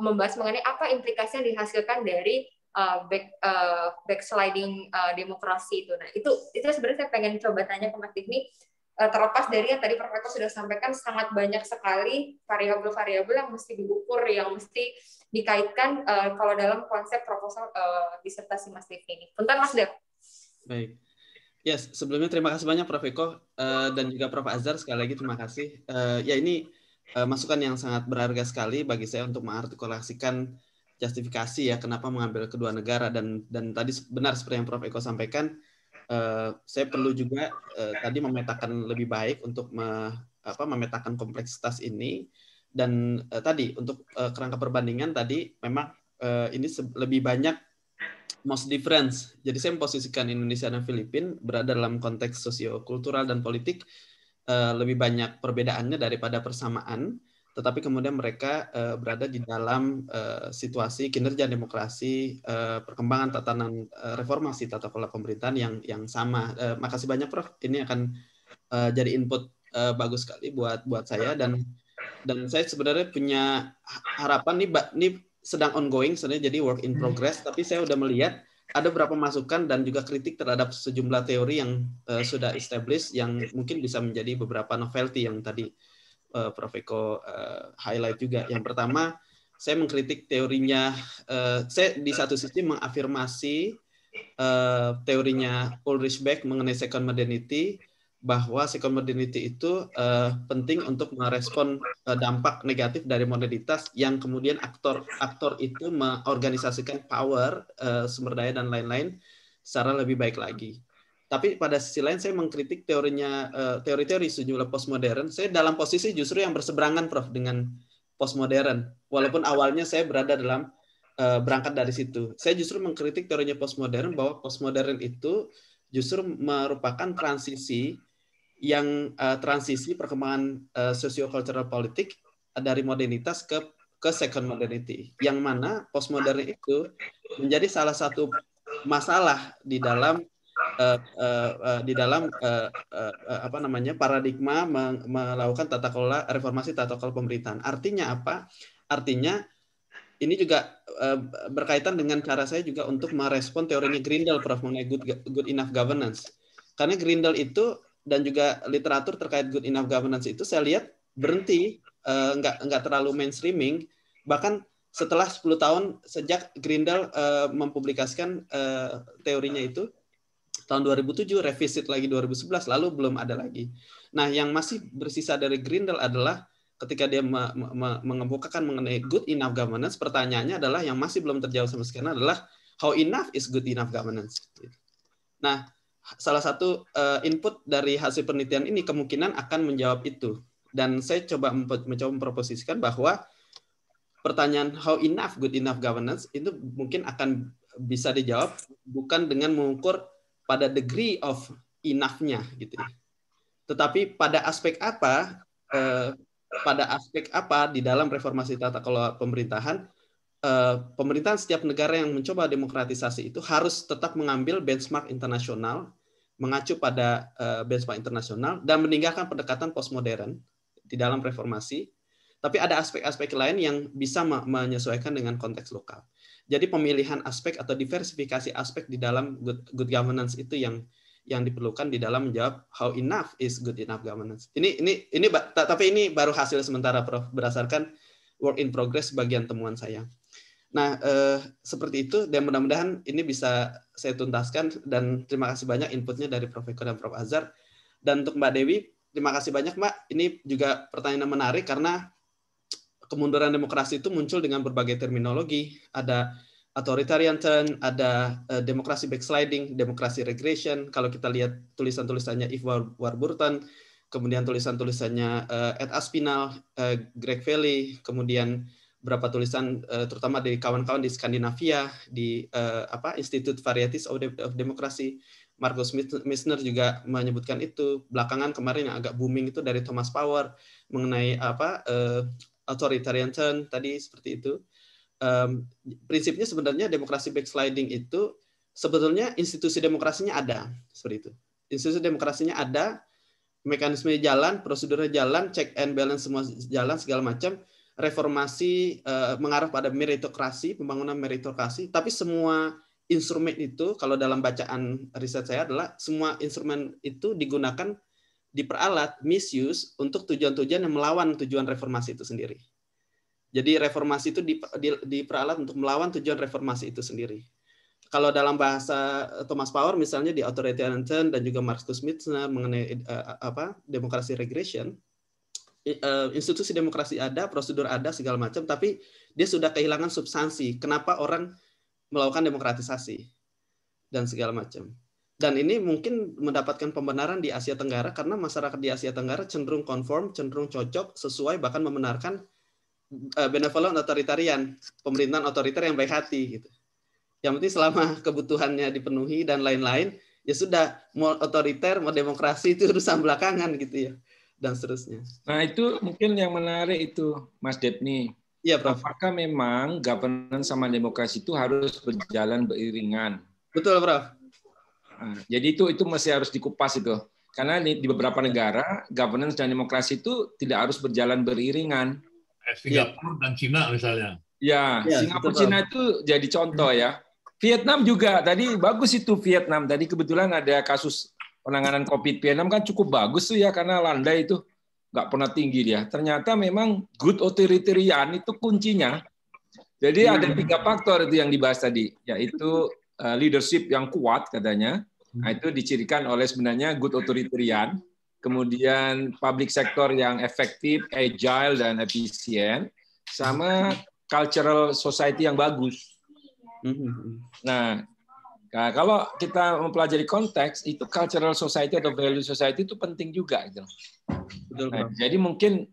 membahas mengenai apa implikasi yang dihasilkan dari uh, back, uh, backsliding uh, demokrasi itu. Nah, itu itu sebenarnya saya pengen coba tanya ke Mas Tigni, uh, terlepas dari yang tadi Prof. sudah sampaikan, sangat banyak sekali variabel-variabel yang mesti diukur, yang mesti dikaitkan uh, kalau dalam konsep proposal uh, disertasi Mas Tigni ini. Tentang Mas Dev. Baik. Yes, sebelumnya terima kasih banyak Prof. Eko uh, dan juga Prof. Azhar sekali lagi terima kasih. Uh, ya ini uh, masukan yang sangat berharga sekali bagi saya untuk mengartikulasikan justifikasi ya kenapa mengambil kedua negara dan dan tadi benar seperti yang Prof Eko sampaikan uh, saya perlu juga uh, tadi memetakan lebih baik untuk me, apa memetakan kompleksitas ini dan uh, tadi untuk uh, kerangka perbandingan tadi memang uh, ini lebih banyak most difference. Jadi saya memposisikan Indonesia dan Filipina berada dalam konteks sosio kultural dan politik Eh, lebih banyak perbedaannya daripada persamaan, tetapi kemudian mereka uh, berada di dalam uh, situasi kinerja demokrasi, uh, perkembangan tatanan uh, reformasi tata kelola pemerintahan yang yang sama. Uh, makasih banyak Prof, ini akan uh, jadi input uh, bagus sekali buat buat saya dan dan saya sebenarnya punya harapan nih, nih sedang ongoing sebenarnya jadi work in hmm. progress, tapi saya sudah melihat ada beberapa masukan dan juga kritik terhadap sejumlah teori yang uh, sudah established yang mungkin bisa menjadi beberapa novelty yang tadi uh, Prof Eko uh, highlight juga. Yang pertama, saya mengkritik teorinya, uh, saya di satu sisi mengafirmasi uh, teorinya Ulrich Beck mengenai second modernity, bahwa second modernity itu uh, penting untuk merespon uh, dampak negatif dari modernitas yang kemudian aktor-aktor itu mengorganisasikan power, uh, sumber daya dan lain-lain secara lebih baik lagi. Tapi pada sisi lain saya mengkritik teorinya uh, teori-teori sejumlah postmodern. Saya dalam posisi justru yang berseberangan Prof dengan postmodern. Walaupun awalnya saya berada dalam uh, berangkat dari situ. Saya justru mengkritik teorinya postmodern bahwa postmodern itu justru merupakan transisi yang uh, transisi perkembangan uh, eh, sosio cultural politik dari modernitas ke ke second modernity yang mana postmodern itu menjadi salah satu masalah di dalam uh, uh, uh, di dalam uh, uh, uh, apa namanya paradigma melakukan tata kelola reformasi tata kelola pemerintahan artinya apa artinya ini juga uh, berkaitan dengan cara saya juga untuk merespon teorinya Grindel Prof mengenai good, good enough governance karena Grindel itu dan juga literatur terkait good enough governance itu saya lihat berhenti uh, nggak nggak terlalu mainstreaming bahkan setelah 10 tahun sejak Grindel uh, mempublikasikan uh, teorinya itu tahun 2007 revisit lagi 2011 lalu belum ada lagi. Nah, yang masih bersisa dari Grindel adalah ketika dia me me mengemukakan mengenai good enough governance, pertanyaannya adalah yang masih belum terjawab sama sekali adalah how enough is good enough governance. Nah, salah satu uh, input dari hasil penelitian ini kemungkinan akan menjawab itu. Dan saya coba mencoba memproposisikan bahwa pertanyaan how enough good enough governance itu mungkin akan bisa dijawab bukan dengan mengukur pada degree of enough-nya gitu. Ya. Tetapi pada aspek apa eh, pada aspek apa di dalam reformasi tata kelola pemerintahan Eh, pemerintahan setiap negara yang mencoba demokratisasi itu harus tetap mengambil benchmark internasional, mengacu pada eh, benchmark internasional dan meninggalkan pendekatan postmodern di dalam reformasi. Tapi ada aspek-aspek lain yang bisa menyesuaikan dengan konteks lokal. Jadi pemilihan aspek atau diversifikasi aspek di dalam good, good governance itu yang yang diperlukan di dalam menjawab how enough is good enough governance. Ini ini ini tapi ini baru hasil sementara Prof berdasarkan work in progress bagian temuan saya. Nah, eh, seperti itu dan mudah-mudahan ini bisa saya tuntaskan dan terima kasih banyak inputnya dari Prof. Eko dan Prof. Azhar. Dan untuk Mbak Dewi, terima kasih banyak Mbak. Ini juga pertanyaan menarik karena kemunduran demokrasi itu muncul dengan berbagai terminologi. Ada authoritarian turn, ada uh, demokrasi backsliding, demokrasi regression. Kalau kita lihat tulisan-tulisannya Yves Warburton, kemudian tulisan-tulisannya uh, Ed Aspinall, uh, Greg Valley, kemudian berapa tulisan uh, terutama dari kawan-kawan di Skandinavia di uh, apa Institute Varieties of, De of Democracy Marcus Misner juga menyebutkan itu belakangan kemarin yang agak booming itu dari Thomas Power mengenai apa uh, authoritarian turn tadi seperti itu um, prinsipnya sebenarnya demokrasi backsliding itu sebetulnya institusi demokrasinya ada seperti itu institusi demokrasinya ada mekanisme jalan, prosedurnya jalan, check and balance semua jalan segala macam reformasi eh, mengarah pada meritokrasi, pembangunan meritokrasi, tapi semua instrumen itu kalau dalam bacaan riset saya adalah semua instrumen itu digunakan diperalat misuse untuk tujuan-tujuan yang melawan tujuan reformasi itu sendiri. Jadi reformasi itu diperalat untuk melawan tujuan reformasi itu sendiri. Kalau dalam bahasa eh, Thomas Power misalnya di authoritarian turn dan juga Marcus Mitzner mengenai uh, apa demokrasi regression, Eh, institusi demokrasi ada, prosedur ada, segala macam, tapi dia sudah kehilangan substansi. Kenapa orang melakukan demokratisasi dan segala macam. Dan ini mungkin mendapatkan pembenaran di Asia Tenggara karena masyarakat di Asia Tenggara cenderung konform, cenderung cocok, sesuai bahkan membenarkan eh, benevolent otoritarian, pemerintahan otoriter yang baik hati gitu. Yang penting selama kebutuhannya dipenuhi dan lain-lain, ya sudah mau otoriter, mau demokrasi itu urusan belakangan gitu ya dan seterusnya. Nah itu mungkin yang menarik itu Mas Depni. Iya, Prof. Apakah memang governance sama demokrasi itu harus berjalan beriringan? Betul, Prof. Nah, jadi itu itu masih harus dikupas itu. Karena di, beberapa negara governance dan demokrasi itu tidak harus berjalan beriringan. Singapura ya. dan Cina misalnya. Ya, ya Singapura Cina itu jadi contoh ya. Vietnam juga tadi bagus itu Vietnam. Tadi kebetulan ada kasus penanganan COVID Vietnam kan cukup bagus tuh ya karena landai itu nggak pernah tinggi dia. Ternyata memang good authoritarian itu kuncinya. Jadi hmm. ada tiga faktor itu yang dibahas tadi, yaitu eh, leadership yang kuat katanya. Hmm. Nah, itu dicirikan oleh sebenarnya good authoritarian, kemudian public sector yang efektif, agile dan efisien, sama cultural society yang bagus. Hmm. Nah, Nah, kalau kita mempelajari konteks itu cultural society atau value society itu penting juga gitu. Betul, nah, jadi mungkin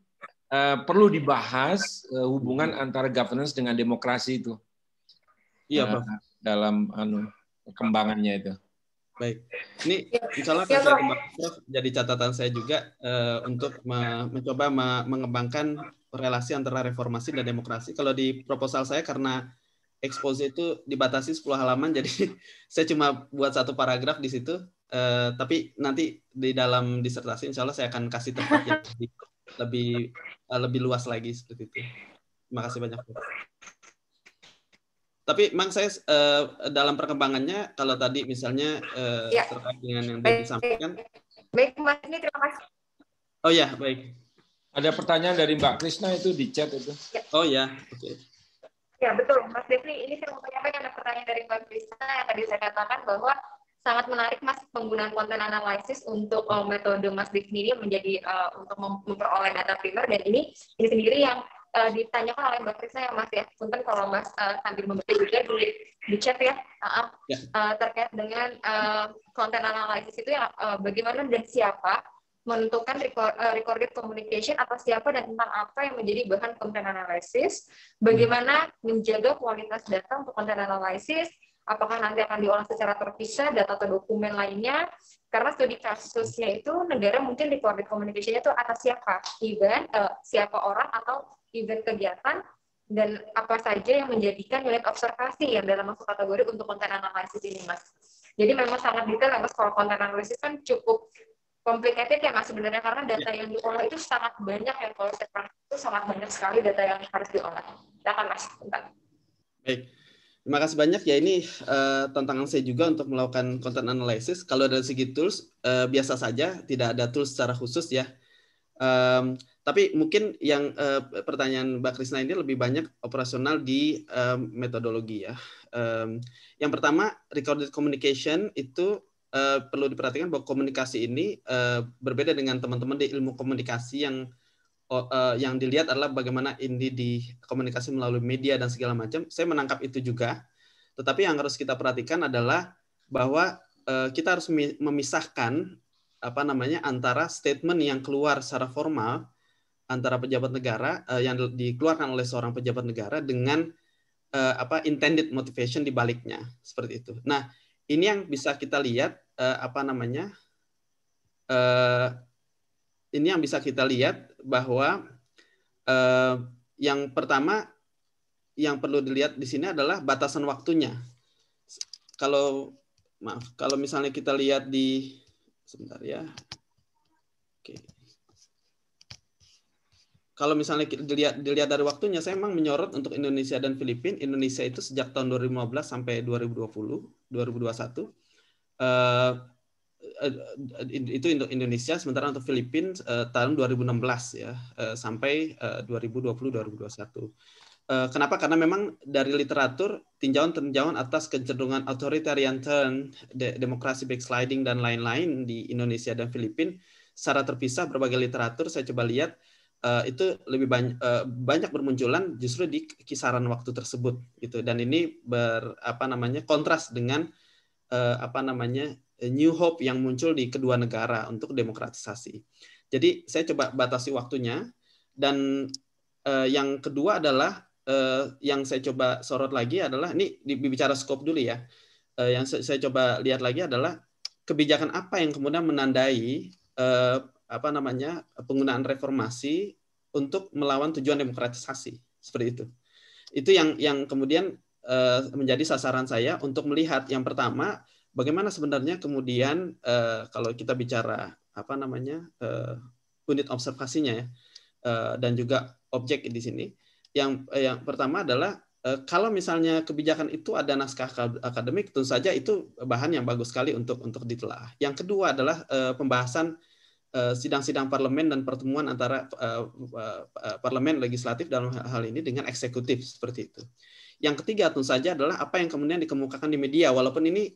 uh, perlu dibahas uh, hubungan antara governance dengan demokrasi itu. Iya, uh, Dalam anu perkembangannya itu. Baik. Ini misalnya ya, saya jadi catatan saya juga uh, untuk me mencoba me mengembangkan relasi antara reformasi dan demokrasi. Kalau di proposal saya karena expose itu dibatasi 10 halaman jadi saya cuma buat satu paragraf di situ uh, tapi nanti di dalam disertasi insya Allah saya akan kasih tempat yang lebih lebih, uh, lebih luas lagi seperti itu terima kasih banyak tapi memang saya uh, dalam perkembangannya kalau tadi misalnya uh, ya. terkait dengan yang baik. disampaikan baik mas ini terima kasih oh ya baik ada pertanyaan dari Mbak Krisna itu di chat itu ya. oh ya oke okay. Ya betul, Mas Devri. Ini saya mau yang ada pertanyaan dari Mbak Krista yang tadi saya katakan bahwa sangat menarik Mas penggunaan konten analisis untuk uh, metode Mas Devri ini menjadi uh, untuk memperoleh data primer dan ini ini sendiri yang uh, ditanyakan oleh Mbak Krista ya Mas ya. Punten kalau Mas uh, sambil membaca juga di, di chat ya, uh, ya. Uh, terkait dengan konten uh, analisis itu ya uh, bagaimana dan siapa menentukan record, uh, recorded communication atas siapa dan tentang apa yang menjadi bahan konten analisis, bagaimana menjaga kualitas data untuk konten analisis, apakah nanti akan diolah secara terpisah data atau dokumen lainnya, karena studi kasusnya itu negara mungkin recorded communication itu atas siapa, event, uh, siapa orang atau event kegiatan, dan apa saja yang menjadikan unit observasi yang dalam masuk kategori untuk konten analisis ini, Mas. Jadi memang sangat detail, ya, Mas. Kalau konten analisis kan cukup complicated ya mas sebenarnya karena data ya. yang diolah itu sangat banyak yang kalau saya itu sangat banyak sekali data yang harus diolah. Silakan mas. Bentar. Baik. Terima kasih banyak ya ini uh, tantangan saya juga untuk melakukan content analysis. Kalau dari segi tools uh, biasa saja, tidak ada tools secara khusus ya. Um, tapi mungkin yang uh, pertanyaan Mbak Krisna ini lebih banyak operasional di um, metodologi ya. Um, yang pertama recorded communication itu Eh, perlu diperhatikan bahwa komunikasi ini uh, berbeda dengan teman-teman di ilmu komunikasi yang uh, yang dilihat adalah bagaimana ini komunikasi melalui media dan segala macam. Saya menangkap itu juga. Tetapi yang harus kita perhatikan adalah bahwa uh, kita harus memisahkan apa namanya antara statement yang keluar secara formal antara pejabat negara uh, yang dikeluarkan oleh seorang pejabat negara dengan uh, apa intended motivation di baliknya seperti itu. Nah, ini yang bisa kita lihat uh, apa namanya uh, ini yang bisa kita lihat bahwa uh, yang pertama yang perlu dilihat di sini adalah batasan waktunya kalau maaf kalau misalnya kita lihat di sebentar ya oke okay kalau misalnya dilihat dilihat dari waktunya saya memang menyorot untuk Indonesia dan Filipina Indonesia itu sejak tahun 2015 sampai 2020 2021 uh, itu untuk Indonesia sementara untuk Filipina uh, eh, tahun 2016 ya uh, sampai uh, 2020 2021 uh, Kenapa? Karena memang dari literatur tinjauan-tinjauan atas kecenderungan authoritarian turn, de demokrasi backsliding dan lain-lain di Indonesia dan Filipina secara terpisah berbagai literatur saya coba lihat uh, itu lebih banyak uh, banyak bermunculan justru di kisaran waktu tersebut gitu dan ini ber apa namanya kontras dengan uh, apa namanya new hope yang muncul di kedua negara untuk demokratisasi. Jadi saya coba batasi waktunya dan uh, yang kedua adalah uh, yang saya coba sorot lagi adalah ini dibicara skop dulu ya. Uh, yang saya coba lihat lagi adalah kebijakan apa yang kemudian menandai apa namanya penggunaan reformasi untuk melawan tujuan demokratisasi seperti itu. Itu yang yang kemudian uh, menjadi sasaran saya untuk melihat yang pertama bagaimana sebenarnya kemudian uh, kalau kita bicara apa namanya uh, unit observasinya ya dan juga objek di sini. Yang yang pertama adalah kalau misalnya kebijakan itu ada naskah akademik, tentu saja itu bahan yang bagus sekali untuk untuk ditelaah Yang kedua adalah pembahasan Eh, sidang-sidang parlemen dan pertemuan antara eh, eh, parlemen legislatif dalam hal ini dengan eksekutif seperti itu. Yang ketiga tentu saja adalah apa yang kemudian dikemukakan di media walaupun ini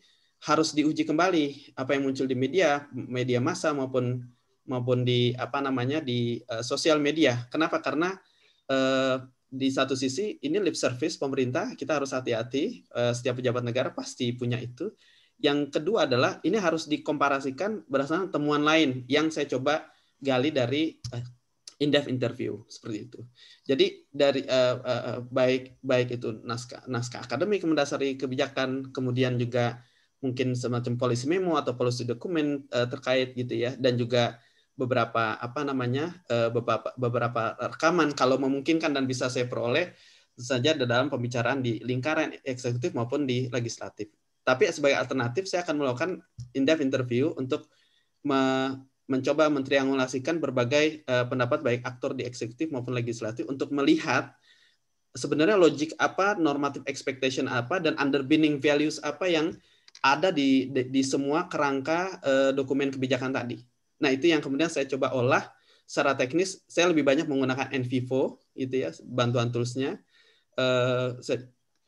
harus diuji kembali apa yang muncul di media, media massa maupun maupun di apa namanya di uh, sosial media. Kenapa? Karena uh, di satu sisi ini lip service pemerintah kita harus hati-hati uh, setiap pejabat negara pasti punya itu yang kedua adalah ini harus dikomparasikan berdasarkan temuan lain yang saya coba gali dari eh, in-depth interview seperti itu. Jadi dari uh, uh, baik baik itu naskah naskah akademik mendasari kebijakan, kemudian juga mungkin semacam policy memo atau policy dokumen uh, terkait gitu ya, dan juga beberapa apa namanya uh, beberapa beberapa rekaman kalau memungkinkan dan bisa saya peroleh saja dalam pembicaraan di lingkaran eksekutif maupun di legislatif tapi sebagai alternatif saya akan melakukan in-depth interview untuk me mencoba mentriangulasikan berbagai uh, pendapat baik aktor di eksekutif maupun legislatif untuk melihat sebenarnya logik apa, normative expectation apa, dan underpinning values apa yang ada di di, di semua kerangka uh, dokumen kebijakan tadi. Nah itu yang kemudian saya coba olah secara teknis. Saya lebih banyak menggunakan NVivo, itu ya, bantuan toolsnya. Uh,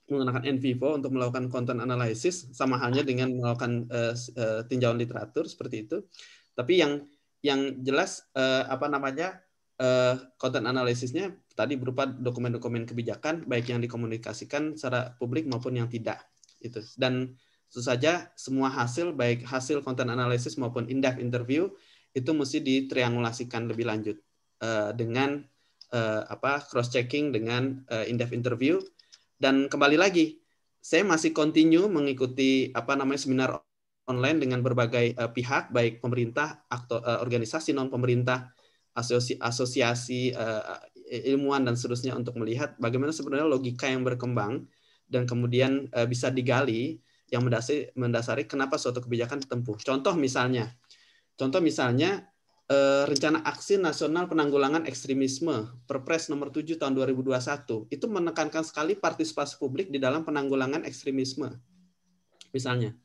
menggunakan NVivo untuk melakukan content analysis sama halnya dengan melakukan uh, uh, tinjauan literatur seperti itu. Tapi yang yang jelas uh, apa namanya konten uh, analisisnya tadi berupa dokumen-dokumen kebijakan baik yang dikomunikasikan secara publik maupun yang tidak itu dan tentu saja semua hasil baik hasil content analysis maupun in-depth interview itu mesti ditriangulasikan lebih lanjut uh, dengan uh, apa cross checking dengan uh, in-depth interview dan kembali lagi, saya masih continue mengikuti apa namanya seminar online dengan berbagai uh, pihak, baik pemerintah, aktor, uh, organisasi non pemerintah, asosiasi, asosiasi uh, eh, ilmuwan dan seterusnya untuk melihat bagaimana sebenarnya logika yang berkembang dan kemudian uh, bisa digali yang mendasari, mendasari kenapa suatu kebijakan ditempuh. Contoh misalnya, contoh misalnya Eh, rencana aksi nasional penanggulangan ekstremisme Perpres nomor 7 tahun 2021 itu menekankan sekali partisipasi publik di dalam penanggulangan ekstremisme. Misalnya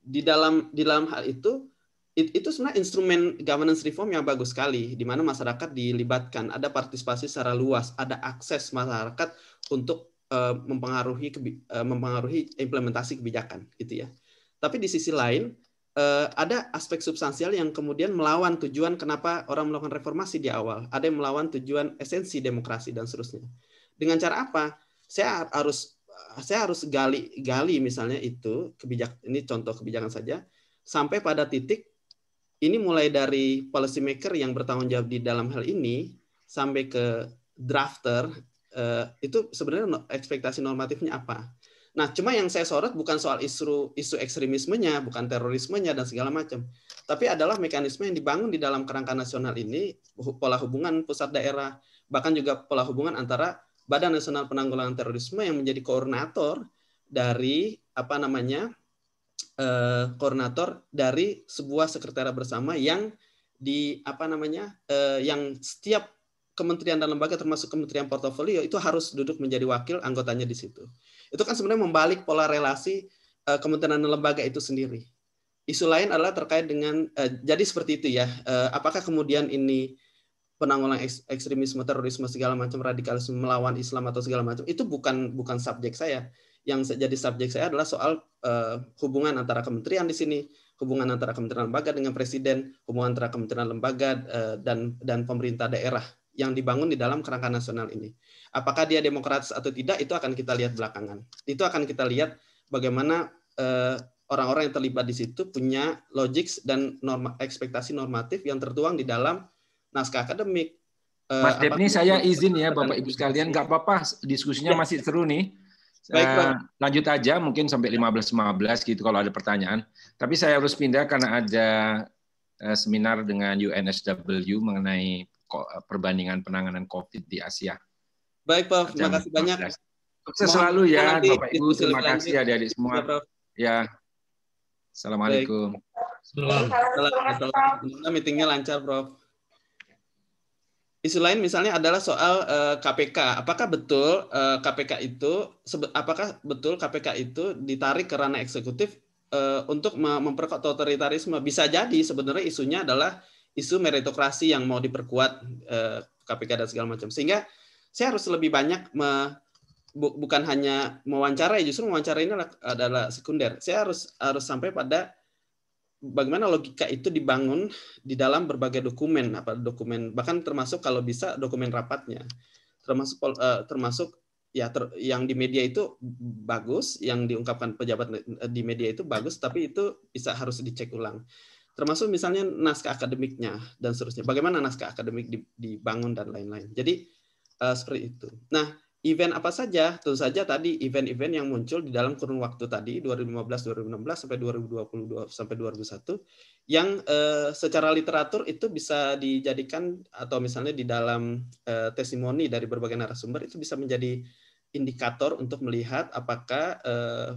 di dalam di dalam hal itu itu sebenarnya instrumen governance reform yang bagus sekali di mana masyarakat dilibatkan, ada partisipasi secara luas, ada akses masyarakat untuk eh, mempengaruhi eh, mempengaruhi implementasi kebijakan gitu ya. Tapi di sisi lain uh, ada aspek substansial yang kemudian melawan tujuan kenapa orang melakukan reformasi di awal. Ada yang melawan tujuan esensi demokrasi dan seterusnya. Dengan cara apa? Saya harus saya harus gali gali misalnya itu kebijak ini contoh kebijakan saja sampai pada titik ini mulai dari policy maker yang bertanggung jawab di dalam hal ini sampai ke drafter uh, itu sebenarnya ekspektasi normatifnya apa Nah, cuma yang saya sorot bukan soal isu isu ekstremismenya, bukan terorismenya dan segala macam, tapi adalah mekanisme yang dibangun di dalam kerangka nasional ini, pola hubungan pusat daerah, bahkan juga pola hubungan antara Badan Nasional Penanggulangan Terorisme yang menjadi koordinator dari apa namanya eh, koordinator dari sebuah sekretariat bersama yang di apa namanya eh, yang setiap kementerian dan lembaga termasuk kementerian portofolio itu harus duduk menjadi wakil anggotanya di situ. Itu kan sebenarnya membalik pola relasi uh, kementerian dan lembaga itu sendiri. Isu lain adalah terkait dengan uh, jadi seperti itu ya. Uh, apakah kemudian ini penanggulangan ek ekstremisme, terorisme segala macam, radikalisme melawan Islam atau segala macam itu bukan bukan subjek saya. Yang jadi subjek saya adalah soal uh, hubungan antara kementerian di sini, hubungan antara kementerian lembaga dengan presiden, hubungan antara kementerian lembaga uh, dan dan pemerintah daerah yang dibangun di dalam kerangka nasional ini. Apakah dia demokratis atau tidak itu akan kita lihat belakangan. Itu akan kita lihat bagaimana eh, orang-orang yang terlibat di situ punya logik dan norma, ekspektasi normatif yang tertuang di dalam naskah akademik. Eh, Mas Dep, saya izin ya Bapak Ibu sekalian, nggak apa-apa diskusinya ya. masih seru nih. Baik, Uh, lanjut aja mungkin sampai 15-15 gitu kalau ada pertanyaan. Tapi saya harus pindah karena ada uh, seminar dengan UNSW mengenai perbandingan penanganan COVID di Asia. Baik Prof, terima kasih banyak. Sukses selalu ya Bapak Ibu, terima kasih adik-adik semua. Iya, ya, Assalamualaikum. Assalamualaikum. meetingnya lancar Prof. Isu lain misalnya adalah soal uh, eh, KPK. Apakah betul uh, eh, KPK itu apakah betul KPK itu ditarik ke ranah eksekutif uh, untuk memperkuat otoritarisme? Bisa jadi sebenarnya isunya adalah isu meritokrasi yang mau diperkuat uh, KPK dan segala macam. Sehingga saya harus lebih banyak me, bu, bukan hanya mewawancarai, justru mewawancarai ini adalah, adalah sekunder. Saya harus harus sampai pada bagaimana logika itu dibangun di dalam berbagai dokumen, apa dokumen bahkan termasuk kalau bisa dokumen rapatnya, termasuk uh, termasuk ya ter, yang di media itu bagus, yang diungkapkan pejabat eh, di media itu bagus, tapi itu bisa harus dicek ulang termasuk misalnya naskah akademiknya dan seterusnya. Bagaimana naskah akademik dibangun dan lain-lain. Jadi uh, seperti itu. Nah, event apa saja? Tentu saja tadi event-event yang muncul di dalam kurun waktu tadi 2015, 2016 sampai 2020 sampai 2021 yang uh, secara literatur itu bisa dijadikan atau misalnya di dalam uh, testimoni dari berbagai narasumber itu bisa menjadi indikator untuk melihat apakah uh,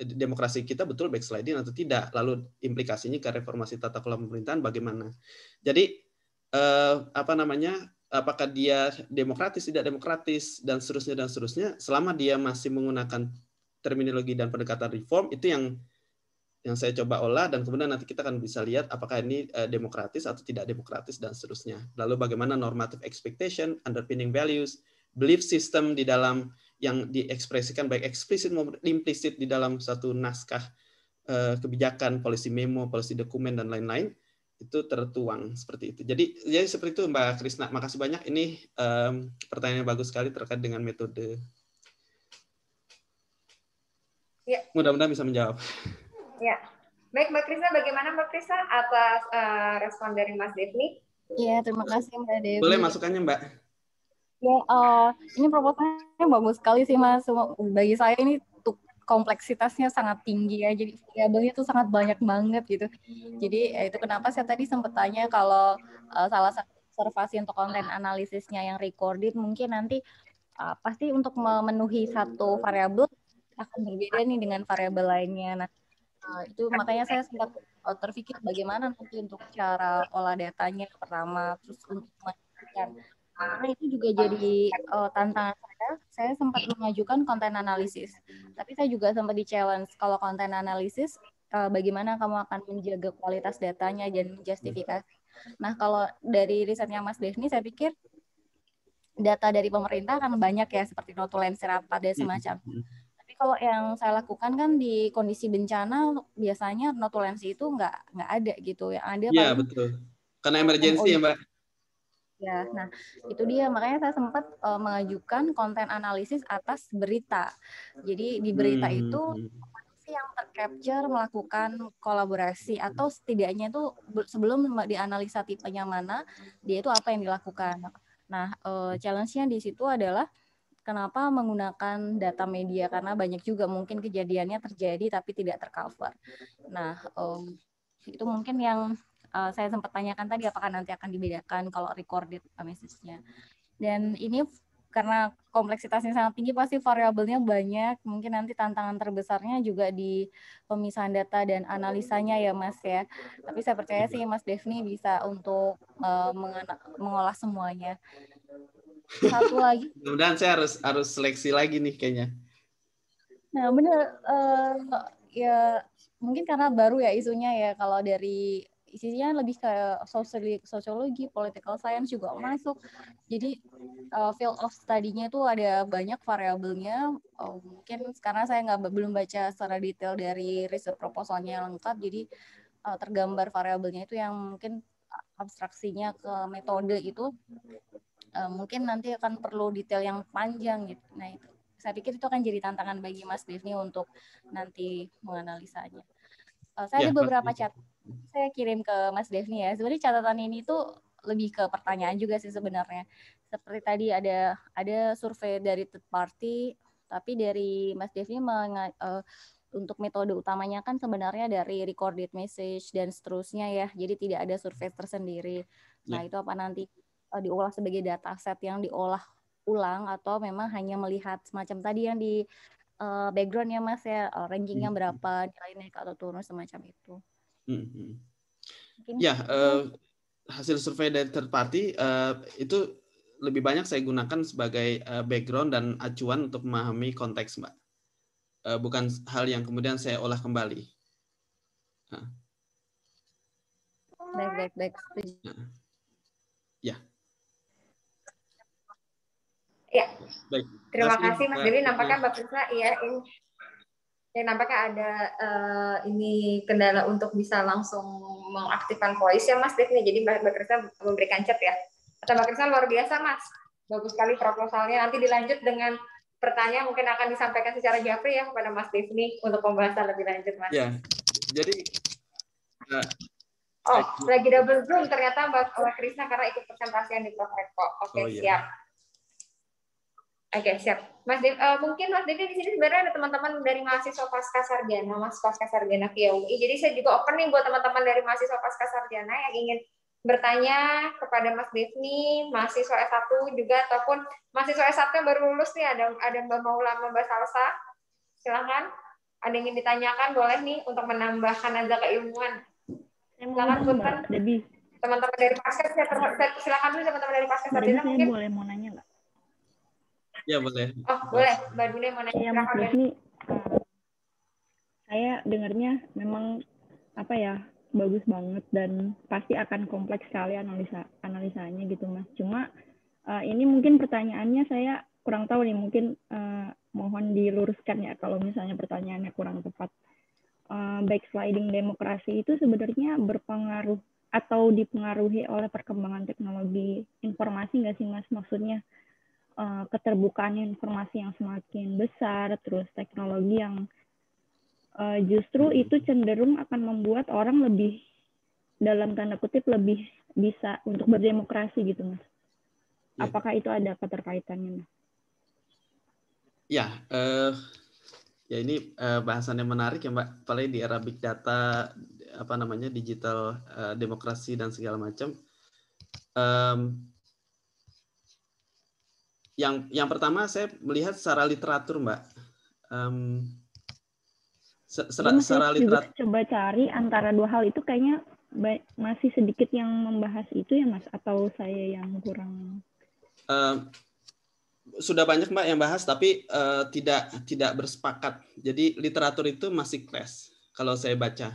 demokrasi kita betul backsliding atau tidak, lalu implikasinya ke reformasi tata kelola pemerintahan bagaimana. Jadi eh, apa namanya apakah dia demokratis tidak demokratis dan seterusnya dan seterusnya selama dia masih menggunakan terminologi dan pendekatan reform itu yang yang saya coba olah dan kemudian nanti kita akan bisa lihat apakah ini eh, demokratis atau tidak demokratis dan seterusnya. Lalu bagaimana normative expectation, underpinning values, belief system di dalam yang diekspresikan baik eksplisit maupun implisit di dalam satu naskah eh, kebijakan, polisi memo, polisi dokumen dan lain-lain itu tertuang seperti itu. Jadi jadi ya seperti itu Mbak Krisna. Makasih banyak. Ini um, pertanyaan yang bagus sekali terkait dengan metode. Ya. Mudah-mudahan bisa menjawab. Ya. Baik Mbak Krisna, bagaimana Mbak Krisna atas uh, respon dari Mas Devni? Iya, terima kasih Mbak Devi. Boleh masukannya Mbak. Ya, uh, ini proposalnya bagus sekali sih Mas. Bagi saya ini kompleksitasnya sangat tinggi ya. Jadi variabelnya tuh sangat banyak banget gitu. Jadi ya itu kenapa saya tadi sempat tanya kalau uh, salah satu observasi untuk konten analisisnya yang recorded mungkin nanti uh, pasti untuk memenuhi satu variabel akan berbeda nih dengan variabel lainnya. Nah, eh, itu makanya saya sempat uh, terpikir bagaimana nanti untuk cara olah datanya pertama terus untuk memastikan karena itu juga jadi uh, tantangan saya sempat mengajukan konten analisis, tapi saya juga sempat di challenge kalau konten analisis uh, bagaimana kamu akan menjaga kualitas datanya dan justifikasi. Nah, kalau dari risetnya Mas Devni, saya pikir data dari pemerintah akan banyak ya, seperti notulensi rapat dan semacam. Mm-hmm. Tapi kalau yang saya lakukan kan di kondisi bencana, biasanya notulensi itu nggak nggak ada gitu. ya. ada ya, betul. Karena emergency ya, Mbak. Ya, nah itu dia makanya saya sempat uh, mengajukan konten analisis atas berita. Jadi di berita hmm. itu yang tercapture melakukan kolaborasi atau setidaknya itu sebelum dianalisa tipenya mana dia itu apa yang dilakukan. Nah, uh, challenge-nya di situ adalah kenapa menggunakan data media karena banyak juga mungkin kejadiannya terjadi tapi tidak tercover. Nah, um, itu mungkin yang uh, saya sempat tanyakan tadi apakah nanti akan dibedakan kalau recorded eh, message-nya. Dan ini karena kompleksitasnya sangat tinggi pasti variabelnya banyak. Mungkin nanti tantangan terbesarnya juga di pemisahan data dan analisanya ya Mas ya. Tapi saya percaya sih Mas Devni bisa untuk uh, mengolah semuanya. Satu lagi. Mudah-mudahan saya harus harus seleksi lagi nih kayaknya. Nah, benar uh, ya mungkin karena baru ya isunya ya kalau dari isinya lebih ke sosiologi, political science juga masuk. Jadi uh, field of study-nya itu ada banyak variabelnya. Uh, mungkin karena saya nggak belum baca secara detail dari riset proposalnya lengkap, jadi uh, tergambar variabelnya itu yang mungkin abstraksinya ke metode itu uh, mungkin nanti akan perlu detail yang panjang gitu. Nah itu saya pikir itu akan jadi tantangan bagi Mas Devni untuk nanti menganalisanya. Uh, saya ya, ada beberapa cat saya kirim ke Mas Devni ya. Sebenarnya catatan ini tuh lebih ke pertanyaan juga sih sebenarnya. Seperti tadi ada ada survei dari third party, tapi dari Mas Devni uh, untuk metode utamanya kan sebenarnya dari recorded message dan seterusnya ya. Jadi tidak ada survei tersendiri. Nah, yeah. itu apa nanti uh, diolah sebagai data set yang diolah ulang atau memang hanya melihat semacam tadi yang di uh, eh, background ya Mas ya, uh, rankingnya hmm. berapa, nilainya atau turun semacam itu. Hmm. Ya, uh, hasil survei dari third party uh, itu lebih banyak saya gunakan sebagai uh, background dan acuan untuk memahami konteks, Mbak. Uh, bukan hal yang kemudian saya olah kembali. Huh. Nah. Baik, baik, baik. Setuju. Nah. Ya. Ya. Baik. Terima kasih Mas Dewi. Nampaknya Mbak Prisna ya, ini Ya, nampaknya ada uh, ini kendala untuk bisa langsung mengaktifkan voice ya Mas Dev Jadi Mbak Krisna memberikan chat ya. Atau Mbak Krisna luar biasa Mas. Bagus sekali proposalnya. Nanti dilanjut dengan pertanyaan mungkin akan disampaikan secara Jafri ya kepada Mas Dev untuk pembahasan lebih lanjut Mas. Ya, jadi nah, Oh, lagi double zoom ternyata Mbak Krisna karena ikut presentasi yang di Prof. Oke, okay, oh, iya. siap. Oke, okay, siap. Mas Dev, uh, mungkin Mas Devi di sini sebenarnya ada teman-teman dari mahasiswa pasca sarjana, Mas pasca sarjana Jadi saya juga open nih buat teman-teman dari mahasiswa pasca sarjana yang ingin bertanya kepada Mas Devni, mahasiswa S1 juga ataupun mahasiswa S1 yang baru lulus nih ada ada Mbak Maula Mbak Salsa. Silakan. Ada yang ingin ditanyakan boleh nih untuk menambahkan aja keilmuan. Silakan Teman-teman dari pasca silakan dulu teman-teman dari pasca sarjana mungkin. boleh mau nanya Ya boleh. Oh boleh, Mbak Dule mau nanya. Ya, Mas saya dengarnya memang apa ya bagus banget dan pasti akan kompleks sekali analisa analisanya gitu mas. Cuma uh, ini mungkin pertanyaannya saya kurang tahu nih mungkin uh, mohon diluruskan ya kalau misalnya pertanyaannya kurang tepat. Uh, backsliding demokrasi itu sebenarnya berpengaruh atau dipengaruhi oleh perkembangan teknologi informasi nggak sih mas maksudnya? uh, keterbukaan informasi yang semakin besar, terus teknologi yang uh, justru hmm. itu cenderung akan membuat orang lebih dalam tanda kutip lebih bisa untuk berdemokrasi gitu mas. Iya. Apakah itu ada keterkaitannya? Ya, uh, ya ini uh, bahasan yang menarik ya mbak. Apalagi di era big data, apa namanya digital uh, demokrasi dan segala macam. Um, yang yang pertama saya melihat secara literatur mbak um, secara, secara literatur coba cari antara dua hal itu kayaknya masih sedikit yang membahas itu ya mas atau saya yang kurang uh, sudah banyak mbak yang bahas tapi uh, tidak tidak bersepakat jadi literatur itu masih clash kalau saya baca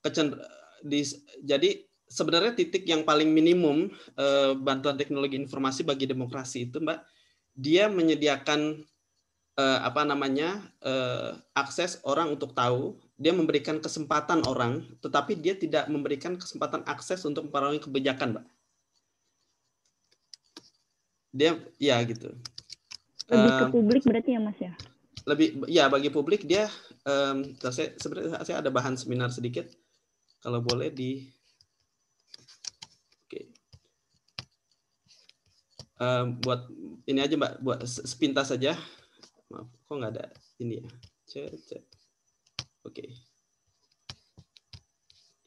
Kecender di, jadi sebenarnya titik yang paling minimum uh, bantuan teknologi informasi bagi demokrasi itu mbak dia menyediakan eh, apa namanya eh, akses orang untuk tahu dia memberikan kesempatan orang tetapi dia tidak memberikan kesempatan akses untuk mempengaruhi kebijakan pak dia ya gitu lebih ke publik berarti ya mas ya lebih ya bagi publik dia um, saya sebenarnya saya ada bahan seminar sedikit kalau boleh di oke okay. um, buat ini aja Mbak buat sepintas saja. Maaf, kok nggak ada ini ya. Oke. Okay.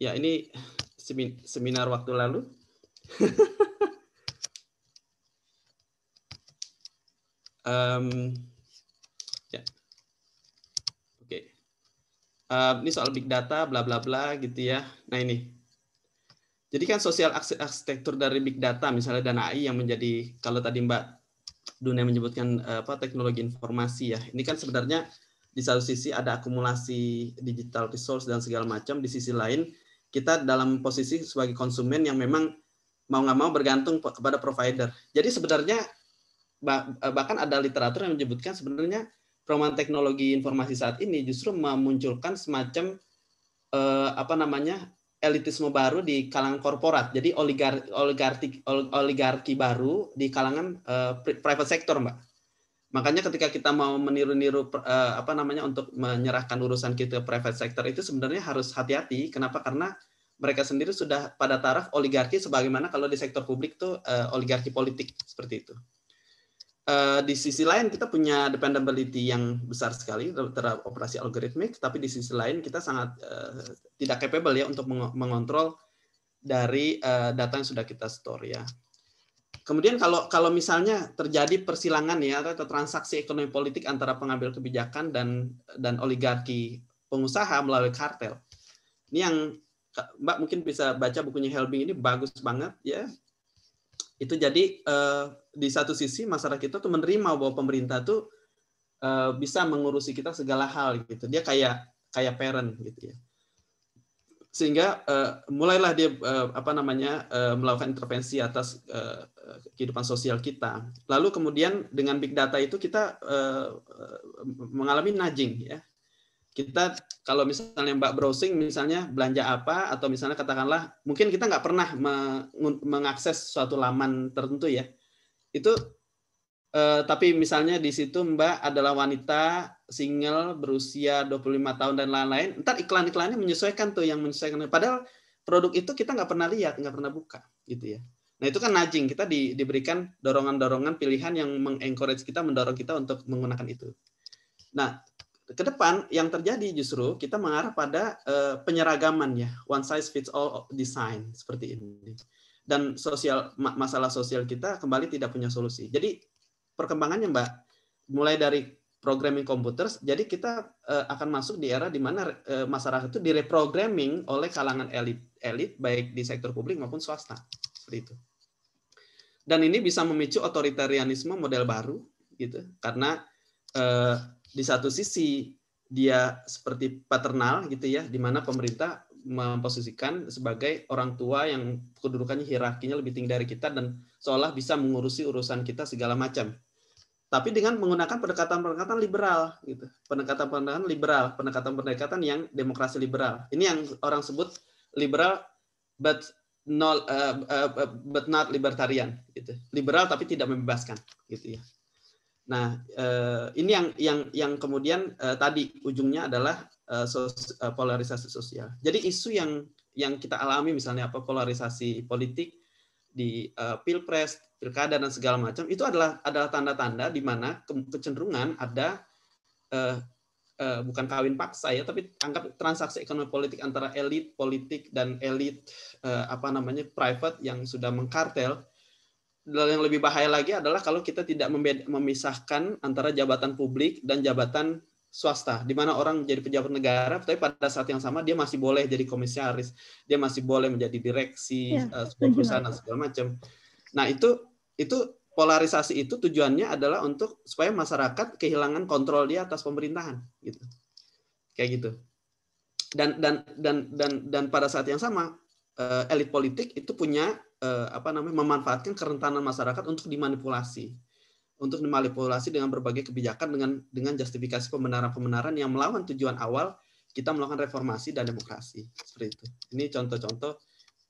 Ya, ini seminar waktu lalu. um, ya. Oke. Okay. um, ini soal big data bla bla bla gitu ya. Nah, ini jadi kan sosial arsitektur dari big data misalnya dan AI yang menjadi kalau tadi Mbak dunia menyebutkan eh, apa teknologi informasi ya. Ini kan sebenarnya di satu sisi ada akumulasi digital resource dan segala macam, di sisi lain kita dalam posisi sebagai konsumen yang memang mau nggak mau bergantung kepada provider. Jadi sebenarnya eh, bahkan ada literatur yang menyebutkan sebenarnya perumahan teknologi informasi saat ini justru memunculkan semacam eh, apa namanya elitisme baru di kalangan korporat. Jadi oligar, oligarki oligarki baru di kalangan uh, private sector, Mbak. Makanya ketika kita mau meniru-niru uh, apa namanya untuk menyerahkan urusan kita ke private sector itu sebenarnya harus hati-hati. Kenapa? Karena mereka sendiri sudah pada taraf oligarki sebagaimana kalau di sektor publik tuh uh, oligarki politik seperti itu. Eh, di sisi lain kita punya dependability yang besar sekali terhadap operasi algoritmik, tapi di sisi lain kita sangat uh, tidak capable ya untuk mengontrol dari uh, data yang sudah kita store ya. Kemudian kalau kalau misalnya terjadi persilangan ya atau transaksi ekonomi politik antara pengambil kebijakan dan dan oligarki pengusaha melalui kartel. Ini yang Mbak mungkin bisa baca bukunya Helbing ini bagus banget ya. Itu jadi uh, di satu sisi masyarakat kita tuh menerima bahwa pemerintah tuh uh, bisa mengurusi kita segala hal gitu. Dia kayak kayak parent gitu ya. Sehingga uh, mulailah dia uh, apa namanya uh, melakukan intervensi atas uh, kehidupan sosial kita. Lalu kemudian dengan big data itu kita uh, mengalami nudging ya. Kita kalau misalnya Mbak browsing misalnya belanja apa atau misalnya katakanlah mungkin kita nggak pernah mengakses suatu laman tertentu ya itu eh, tapi misalnya di situ Mbak adalah wanita single berusia 25 tahun dan lain-lain, ntar iklan-iklannya menyesuaikan tuh yang menyesuaikan. Padahal produk itu kita nggak pernah lihat, nggak pernah buka gitu ya. Nah itu kan najing kita di, diberikan dorongan-dorongan pilihan yang mengencourage kita, mendorong kita untuk menggunakan itu. Nah ke depan yang terjadi justru kita mengarah pada uh, penyeragaman ya one size fits all design seperti ini dan sosial masalah sosial kita kembali tidak punya solusi. Jadi perkembangannya Mbak mulai dari programming komputer jadi kita uh, akan masuk di era di mana uh, eh, masyarakat itu direprogramming oleh kalangan elit elit baik di sektor publik maupun swasta seperti itu. Dan ini bisa memicu otoritarianisme model baru gitu karena uh, di satu sisi dia seperti paternal gitu ya di mana pemerintah memposisikan sebagai orang tua yang kedudukannya hierarkinya lebih tinggi dari kita dan seolah bisa mengurusi urusan kita segala macam. Tapi dengan menggunakan pendekatan-pendekatan liberal, gitu. Pendekatan-pendekatan liberal, pendekatan-pendekatan yang demokrasi liberal. Ini yang orang sebut liberal but not uh, uh, but not libertarian, gitu. Liberal tapi tidak membebaskan, gitu ya. Nah, eh, ini yang yang yang kemudian eh, tadi ujungnya adalah eh, sos, polarisasi sosial. Jadi isu yang yang kita alami misalnya apa polarisasi politik di pilpres, pilkada dan segala macam itu adalah adalah tanda-tanda di mana kecenderungan ada bukan kawin paksa ya, tapi anggap transaksi ekonomi politik antara elit politik dan elit apa namanya private yang sudah mengkartel yang lebih bahaya lagi adalah kalau kita tidak memisahkan antara jabatan publik dan jabatan swasta, di mana orang jadi pejabat negara, tapi pada saat yang sama dia masih boleh jadi komisaris, dia masih boleh menjadi direksi ya, uh, sebuah perusahaan dan segala macam. Nah itu itu polarisasi itu tujuannya adalah untuk supaya masyarakat kehilangan kontrol dia atas pemerintahan, gitu, kayak gitu. Dan dan dan dan dan pada saat yang sama uh, elit politik itu punya eh, apa namanya memanfaatkan kerentanan masyarakat untuk dimanipulasi untuk dimanipulasi dengan berbagai kebijakan dengan dengan justifikasi pembenaran-pembenaran yang melawan tujuan awal kita melakukan reformasi dan demokrasi seperti itu. Ini contoh-contoh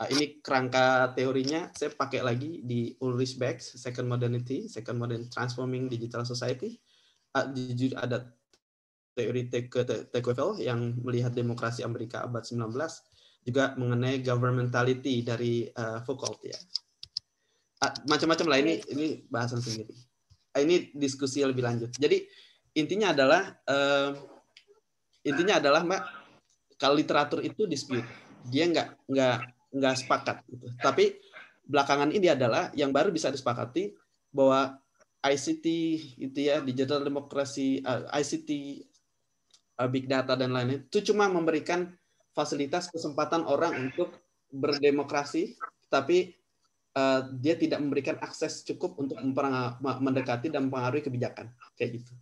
ah, ini kerangka teorinya saya pakai lagi di Ulrich Beck Second Modernity, Second Modern Transforming Digital Society. Ah, jujur ada teori Tocqueville yang melihat demokrasi Amerika abad 19 juga mengenai governmentality dari uh, Foucault ya. Ah, macam-macam lah ini ini bahasan sendiri. Ah, ini diskusi lebih lanjut. Jadi intinya adalah uh, intinya adalah Mbak kalau literatur itu dispute. Dia nggak nggak nggak sepakat gitu. Tapi belakangan ini adalah yang baru bisa disepakati bahwa ICT itu ya digital demokrasi uh, eh, ICT uh, big data dan lain-lain itu cuma memberikan fasilitas kesempatan orang untuk berdemokrasi, tapi uh, dia tidak memberikan akses cukup untuk mendekati dan mempengaruhi kebijakan kayak gitu.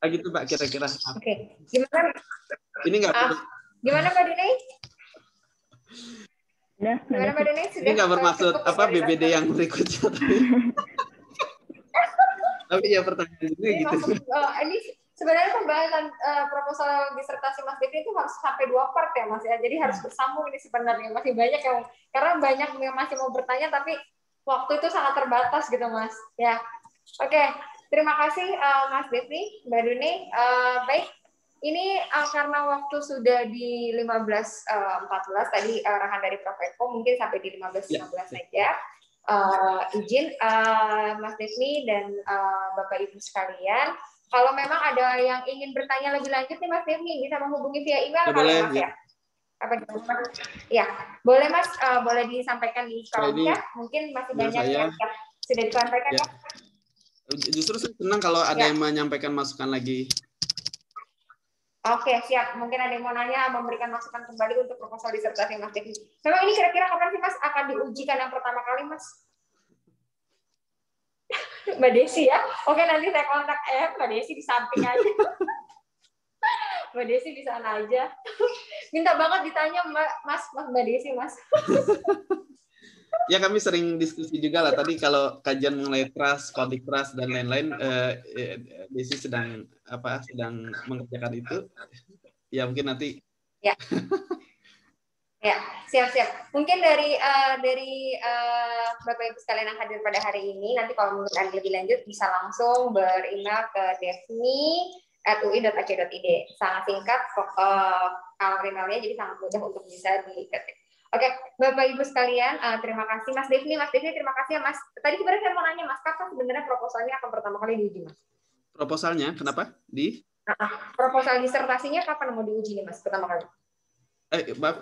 Kayak ah, gitu Pak kira-kira. Oke, okay. gimana? Ini nggak uh, Gimana Pak Dini? Ini nggak bermaksud apa BBD yang berikutnya. Tapi, tapi ya pertanyaan ini gitu. Eh, ini sebenarnya pembahasan uh, proposal disertasi Mas Devi itu harus sampai dua part ya Mas ya. Jadi harus hmm. bersambung ini sebenarnya masih banyak yang karena banyak yang masih mau bertanya tapi waktu itu sangat terbatas gitu Mas. Ya. Oke, okay. terima kasih uh, Mas Devi, Mbak Duni. Uh, baik, ini uh, karena waktu sudah di 15.14 uh, tadi arahan dari Prof Eko mungkin sampai di 15.15 ya. saja. Ya. Uh, izin uh, Mas Devi dan uh, Bapak Ibu sekalian kalau memang ada yang ingin bertanya lebih lanjut nih Mas Firmi bisa menghubungi via email ya, kalau boleh, ya, Mas ya. ya. Apa Ya, boleh Mas uh, boleh disampaikan di ya, Mungkin masih banyak saya, yang ya, sudah disampaikan ya. ya. Justru saya senang kalau ada ya. yang menyampaikan masukan lagi. Oke, siap. Mungkin ada yang mau nanya, memberikan masukan kembali untuk proposal disertasi Mas Devi. Memang ini kira-kira kapan sih Mas akan diujikan yang pertama kali Mas? Mbak Desi ya. Oke nanti saya kontak eh Mbak Desi di samping aja. Mbak Desi di sana aja. Minta banget ditanya Mbak Mas Mas Mbak Desi Mas. ya kami sering diskusi juga lah tadi kalau kajian mengenai trust, konflik trust dan lain-lain eh, eh, Desi sedang apa sedang mengerjakan itu. Ya mungkin nanti. Ya. Ya, siap-siap. Mungkin dari uh, dari uh, Bapak Ibu sekalian yang hadir pada hari ini, nanti kalau menurut Anda lebih lanjut bisa langsung beremail ke Devni ui.ac.id. Sangat singkat uh, eh, kalau emailnya jadi sangat mudah untuk bisa diketik. Oke, Bapak Ibu sekalian, uh, terima kasih Mas Devni, Mas Devni terima kasih ya Mas. Tadi sebenarnya saya mau nanya Mas, kapan sebenarnya proposalnya akan pertama kali diuji Mas? Proposalnya, kenapa? Di? Uh, proposal disertasinya kapan mau diuji nih Mas pertama kali? Eh, eh, maaf,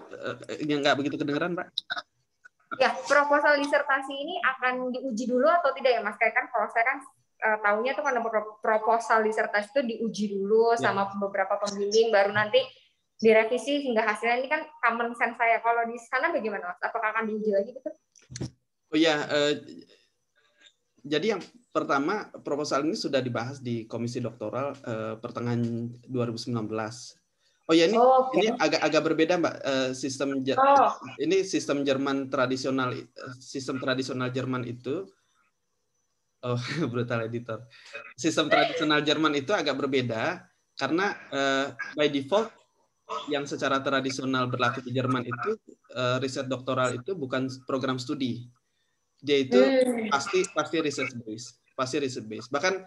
yang eh, eh, nggak begitu kedengaran, Pak. Ya, proposal disertasi ini akan diuji dulu atau tidak ya, Mas? Kayak kan kalau saya kan uh, tahunya tuh kan proposal disertasi itu diuji dulu ya. sama beberapa pembimbing, baru nanti direvisi hingga hasilnya ini kan common sense saya. Kalau di sana bagaimana, Mas? Apakah akan diuji lagi gitu? Oh ya, eh, jadi yang pertama proposal ini sudah dibahas di komisi doktoral eh, pertengahan 2019 Oh ya ini oh, okay. ini agak agak berbeda mbak eh, sistem Jer oh. ini sistem Jerman tradisional eh, sistem tradisional Jerman itu oh brutal editor sistem tradisional Jerman itu agak berbeda karena uh, by default yang secara tradisional berlaku di Jerman itu uh, riset doktoral itu bukan program studi dia itu hmm. pasti pasti riset base pasti riset based bahkan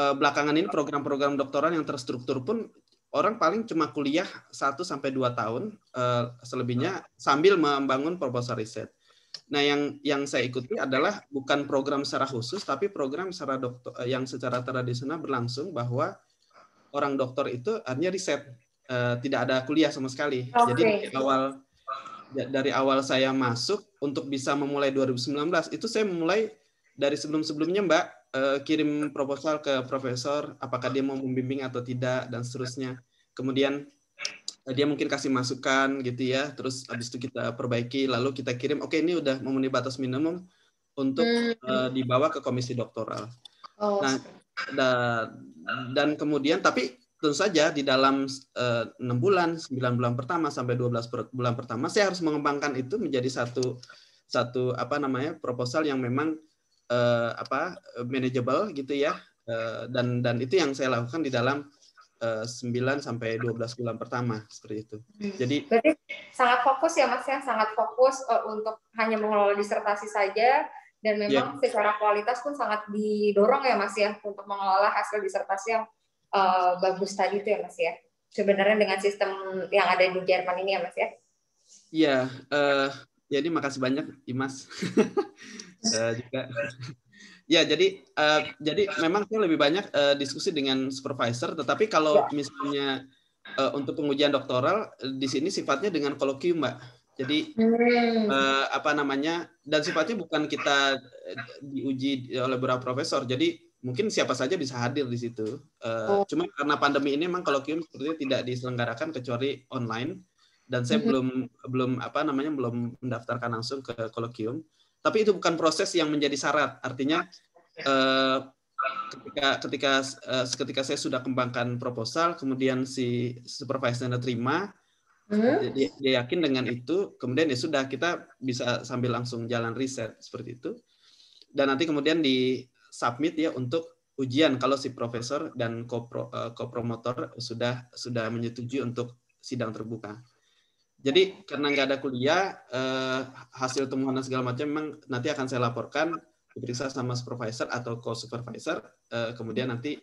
uh, belakangan ini program-program doktoral yang terstruktur pun orang paling cuma kuliah 1 sampai dua tahun eh, selebihnya hmm. sambil membangun proposal riset. Nah, yang yang saya ikuti adalah bukan program secara khusus tapi program secara dokter eh, yang secara tradisional berlangsung bahwa orang dokter itu artinya riset eh, tidak ada kuliah sama sekali. Okay. Jadi dari awal dari awal saya masuk untuk bisa memulai 2019 itu saya mulai dari sebelum-sebelumnya Mbak uh, kirim proposal ke profesor apakah dia mau membimbing atau tidak dan seterusnya kemudian uh, dia mungkin kasih masukan gitu ya terus habis itu kita perbaiki lalu kita kirim oke okay, ini udah memenuhi batas minimum untuk uh, dibawa ke komisi doktoral oh, nah da, dan kemudian tapi tentu saja di dalam enam uh, bulan 9 bulan pertama sampai 12 per, bulan pertama saya harus mengembangkan itu menjadi satu satu apa namanya proposal yang memang uh, apa eh, manageable gitu ya uh, dan dan itu yang saya lakukan di dalam uh, 9 sampai 12 bulan pertama seperti itu. Hmm. Jadi Berarti sangat fokus ya Mas ya, sangat fokus uh, untuk hanya mengelola disertasi saja dan iya. memang yeah. secara kualitas pun sangat didorong ya Mas ya untuk mengelola hasil disertasi yang uh, bagus tadi itu ya Mas ya. Sebenarnya dengan sistem yang ada di Jerman ini ya Mas ya. Iya, yeah, uh, jadi makasih banyak Imas. Eh, juga ya jadi uh, jadi memang saya lebih banyak uh, diskusi dengan supervisor tetapi kalau ya. misalnya uh, untuk pengujian doktoral di sini sifatnya dengan kolokium mbak jadi uh, apa namanya dan sifatnya bukan kita diuji oleh beberapa profesor jadi mungkin siapa saja bisa hadir di situ. Uh, oh. Cuma karena pandemi ini memang kolokium sepertinya tidak diselenggarakan kecuali online dan saya mm -hmm. belum belum apa namanya belum mendaftarkan langsung ke kolokium. Tapi itu bukan proses yang menjadi syarat. Artinya eh, ketika ketika eh, ketika saya sudah kembangkan proposal, kemudian si supervisor terima, hmm? dia, yakin dengan itu, kemudian ya sudah kita bisa sambil langsung jalan riset seperti itu. Dan nanti kemudian di submit ya untuk ujian kalau si profesor dan eh, kopromotor sudah sudah menyetujui untuk sidang terbuka. Jadi karena nggak ada kuliah, eh, hasil temuan dan segala macam memang nanti akan saya laporkan diperiksa sama supervisor atau co-supervisor, eh, kemudian nanti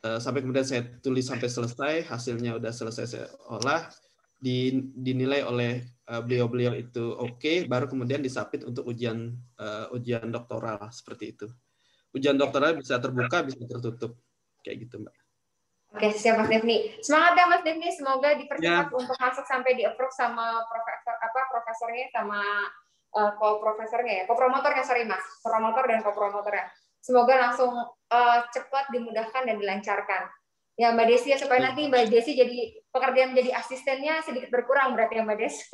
eh, sampai kemudian saya tulis sampai selesai, hasilnya udah selesai saya olah, dinilai oleh eh, beliau-beliau itu oke, okay, baru kemudian disapit untuk ujian uh, ujian doktoral seperti itu. Ujian doktoral bisa terbuka, bisa tertutup, kayak gitu mbak. Oke, siap Mas Devni. Semangat ya Mas Devni, semoga dipercepat ya. untuk masuk sampai di approve sama profesor apa profesornya sama uh, co-profesornya ya, co-promotornya sorry Mas, promotor dan co-promotornya. Semoga langsung uh, cepat dimudahkan dan dilancarkan. Ya Mbak Desi ya supaya nanti Mbak Desi jadi pekerjaan menjadi asistennya sedikit berkurang berarti ya Mbak Desi.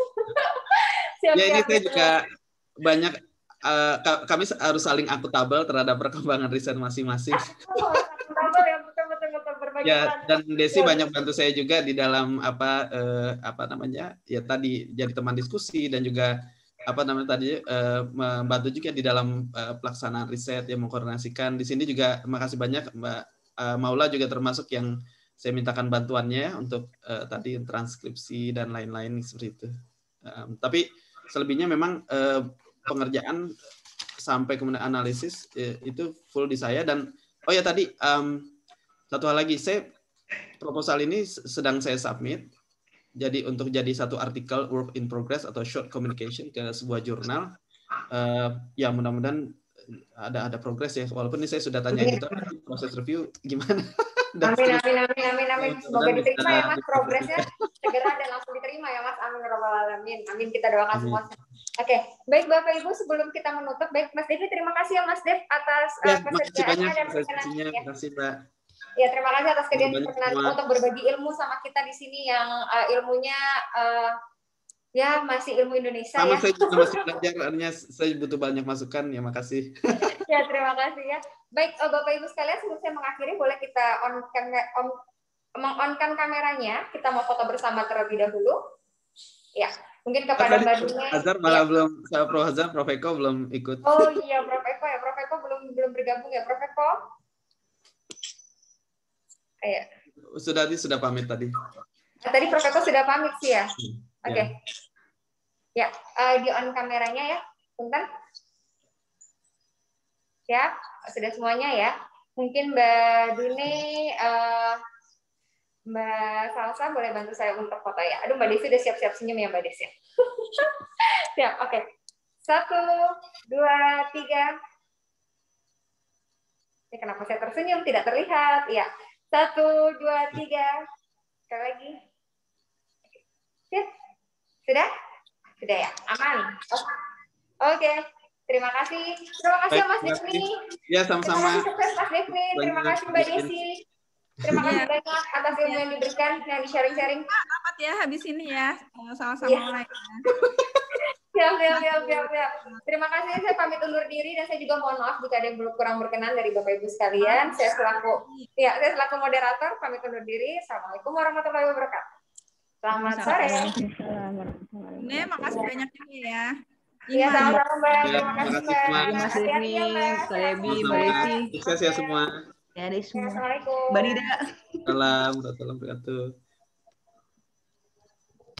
siap, ya ini saya gitu. juga banyak uh, kami harus saling akuntabel terhadap perkembangan riset masing-masing. Ya, dan Desi ya. banyak bantu saya juga di dalam apa eh, apa namanya? Ya tadi jadi teman diskusi dan juga apa namanya tadi eh, membantu juga di dalam eh, pelaksanaan riset yang mengkoordinasikan. Di sini juga terima kasih banyak Mbak eh, Maula juga termasuk yang saya mintakan bantuannya untuk eh, tadi transkripsi dan lain-lain seperti itu. Um, tapi selebihnya memang eh, pengerjaan sampai kemudian analisis eh, itu full di saya dan oh ya tadi um, satu hal lagi, saya proposal ini sedang saya submit. Jadi untuk jadi satu artikel work in progress atau short communication ke sebuah jurnal. Uh, ya mudah-mudahan eh, ada ada progres ya. Walaupun ini saya sudah tanya iya. gitu proses review gimana. amin, amin, amin, amin, amin. Semoga diterima ya mas progresnya segera dan langsung diterima ya mas. Amin robbal alamin. Amin kita doakan semua. Oke, okay. baik Bapak Ibu sebelum kita menutup, baik Mas Devi terima kasih ya Mas Dev atas eh, ya, uh, pesertaannya dan Terima kasih Mbak. Ya terima kasih atas kejadian untuk berbagi ilmu sama kita di sini yang uh, ilmunya uh, ya masih ilmu Indonesia. Sama ya. saya juga masih belajar, artinya saya butuh banyak masukan ya. Makasih. ya terima kasih ya. Baik oh, Bapak Ibu sekalian sebelum saya mengakhiri boleh kita on on mengonkan kameranya. Kita mau foto bersama terlebih dahulu. Ya. Mungkin kepada Mbak Dunia. Hazar malah ya. belum, Prof Hazar, Prof Eko belum ikut. Oh iya, Prof Eko ya, Prof Eko belum belum bergabung ya, Prof Eko ya? sudah tadi sudah pamit tadi. Ah, tadi Prof sudah pamit sih ya. Hmm, ya. Oke. Okay. Ya, ya uh, di on kameranya ya, Punten. Siap, ya, sudah semuanya ya. Mungkin Mbak Duni, uh, eh, Mbak Salsa boleh bantu saya untuk foto ya. Aduh, Mbak Desi udah siap-siap senyum ya Mbak Desi. siap, ya, oke. Okay. Satu, dua, tiga. Ini kenapa saya tersenyum? Tidak terlihat. Ya, satu, dua, tiga. Sekali lagi. Sip. Sudah? Sudah ya? Aman? Oke. Okay. Terima kasih. Terima kasih Baik, Mas Devni. Ya, sama-sama. Terima kasih Mas Devni. Terima kasih Mbak Desi. Terima kasih iya. banyak atas ilmu yang diberikan, yang di-sharing-sharing. Rapat ya habis ini ya. Sama-sama iya. ya. Siap, siap, siap, siap, siap. Terima kasih. Saya pamit undur diri dan saya juga mohon maaf jika ada yang kurang berkenan dari Bapak Ibu sekalian. Saya selaku ya, saya selaku moderator pamit undur diri. Assalamualaikum warahmatullahi wabarakatuh. Selamat sore. Ne, makasih banyak ini ya. Iya, iya sama-sama iya, Mbak. Terima kasih ya, Mbak. Terima kasih Mbak. Saya Bi, Mbak Eti. Sukses ya semua. Ya, semua. Assalamualaikum. Mbak Dida. Salam, warahmatullahi wabarakatuh.